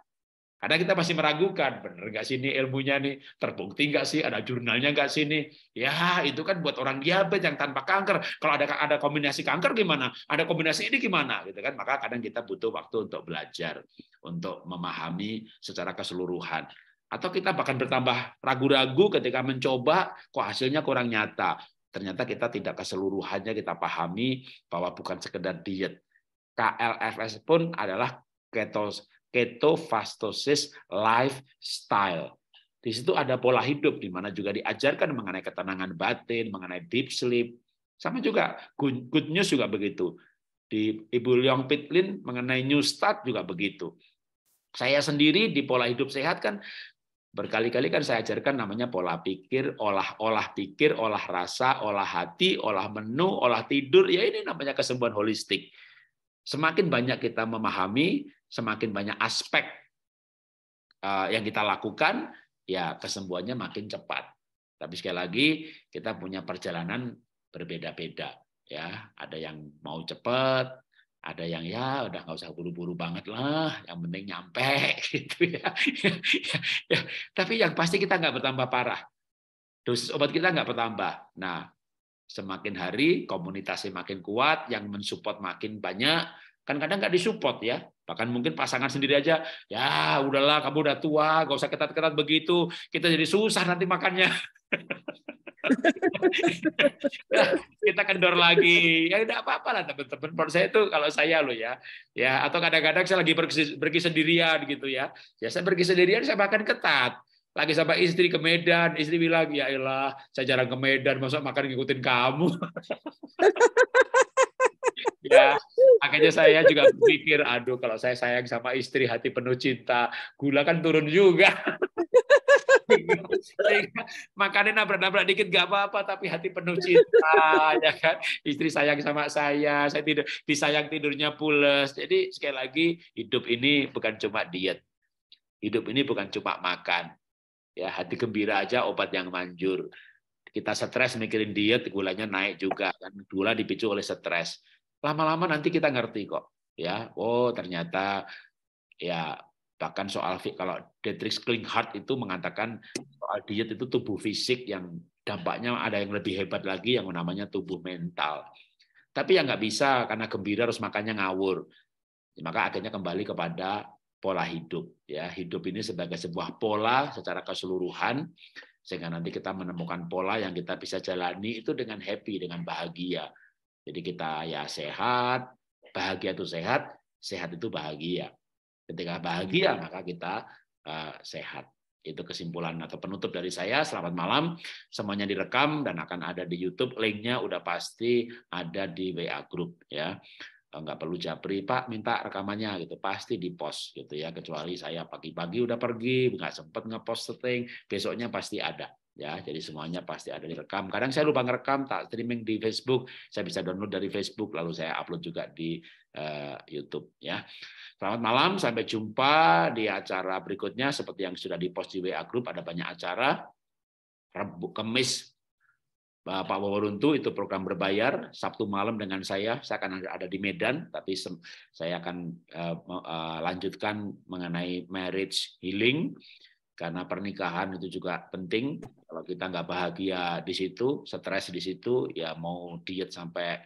Karena kita masih meragukan, benar nggak sih ini ilmunya nih, terbukti nggak sih, ada jurnalnya nggak sih ini. Ya, itu kan buat orang diabetes yang tanpa kanker. Kalau ada ada kombinasi kanker gimana? Ada kombinasi ini gimana? Gitu kan? Maka kadang kita butuh waktu untuk belajar, untuk memahami secara keseluruhan. Atau kita bahkan bertambah ragu-ragu ketika mencoba, kok hasilnya kurang nyata. Ternyata kita tidak keseluruhannya kita pahami bahwa bukan sekedar diet. KLFS pun adalah ketos ketofastosis lifestyle. Di situ ada pola hidup di mana juga diajarkan mengenai ketenangan batin, mengenai deep sleep. Sama juga good, news juga begitu. Di Ibu Leong Pitlin mengenai new start juga begitu. Saya sendiri di pola hidup sehat kan berkali-kali kan saya ajarkan namanya pola pikir, olah-olah pikir, olah rasa, olah hati, olah menu, olah tidur. Ya ini namanya kesembuhan holistik. Semakin banyak kita memahami, semakin banyak aspek eh, yang kita lakukan, ya kesembuhannya makin cepat. Tapi sekali lagi kita punya perjalanan berbeda-beda ya. Ada yang mau cepat, ada yang ya udah nggak usah buru-buru banget lah, yang penting nyampe gitu ya. ya. Tapi yang pasti kita nggak bertambah parah. Dosis obat kita nggak bertambah. Nah, semakin hari komunitasnya makin kuat, yang mensupport makin banyak. Kan kadang nggak disupport ya. Bahkan mungkin pasangan sendiri aja, ya udahlah kamu udah tua, gak usah ketat-ketat begitu, kita jadi susah nanti makannya. kita kendor lagi ya tidak apa-apa lah teman-teman menurut saya itu kalau saya loh ya ya atau kadang-kadang saya lagi pergi, pergi sendirian gitu ya ya saya pergi sendirian saya makan ketat lagi sama istri ke Medan, istri bilang, ya Allah saya jarang ke Medan, masa makan ngikutin kamu. ya makanya saya juga berpikir aduh kalau saya sayang sama istri hati penuh cinta gula kan turun juga makanya nabrak-nabrak dikit gak apa-apa tapi hati penuh cinta ya kan istri sayang sama saya saya tidur disayang tidurnya pules jadi sekali lagi hidup ini bukan cuma diet hidup ini bukan cuma makan ya hati gembira aja obat yang manjur kita stres mikirin diet gulanya naik juga kan gula dipicu oleh stres lama-lama nanti kita ngerti kok ya oh ternyata ya bahkan soal kalau Dietrich Klinghardt itu mengatakan soal diet itu tubuh fisik yang dampaknya ada yang lebih hebat lagi yang namanya tubuh mental tapi ya nggak bisa karena gembira harus makannya ngawur ya, maka akhirnya kembali kepada pola hidup ya hidup ini sebagai sebuah pola secara keseluruhan sehingga nanti kita menemukan pola yang kita bisa jalani itu dengan happy dengan bahagia jadi kita ya sehat, bahagia itu sehat, sehat itu bahagia. Ketika bahagia maka kita uh, sehat. Itu kesimpulan atau penutup dari saya. Selamat malam. Semuanya direkam dan akan ada di YouTube. Linknya udah pasti ada di WA Group ya eh, nggak perlu japri pak minta rekamannya gitu pasti di post gitu ya kecuali saya pagi-pagi udah pergi nggak sempet ngepost setting besoknya pasti ada ya jadi semuanya pasti ada direkam kadang saya lupa ngerekam tak streaming di Facebook saya bisa download dari Facebook lalu saya upload juga di uh, YouTube ya selamat malam sampai jumpa di acara berikutnya seperti yang sudah dipost di WA Group ada banyak acara Rabu Kemis Pak Waworuntu itu program berbayar Sabtu malam dengan saya saya akan ada di Medan tapi saya akan uh, uh, lanjutkan mengenai marriage healing karena pernikahan itu juga penting. Kalau kita nggak bahagia di situ, stres di situ, ya mau diet sampai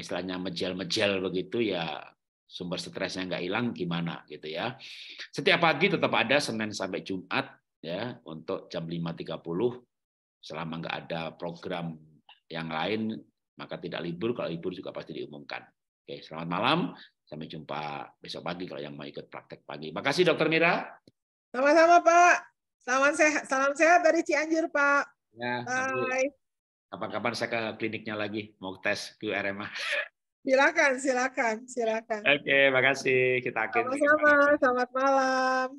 istilahnya mejel-mejel begitu ya sumber stresnya nggak hilang gimana gitu ya. Setiap pagi tetap ada Senin sampai Jumat ya untuk jam 5.30 selama nggak ada program yang lain maka tidak libur kalau libur juga pasti diumumkan. Oke, selamat malam. Sampai jumpa besok pagi kalau yang mau ikut praktek pagi. Makasih Dokter Mira. Sama-sama Pak. Salam sehat, salam sehat dari Cianjur Pak. Ya, Bye. Kapan-kapan saya ke kliniknya lagi mau tes QRMA. Silakan, silakan, silakan. Oke, okay, makasih. Kita akhiri. Sama-sama. Selamat malam.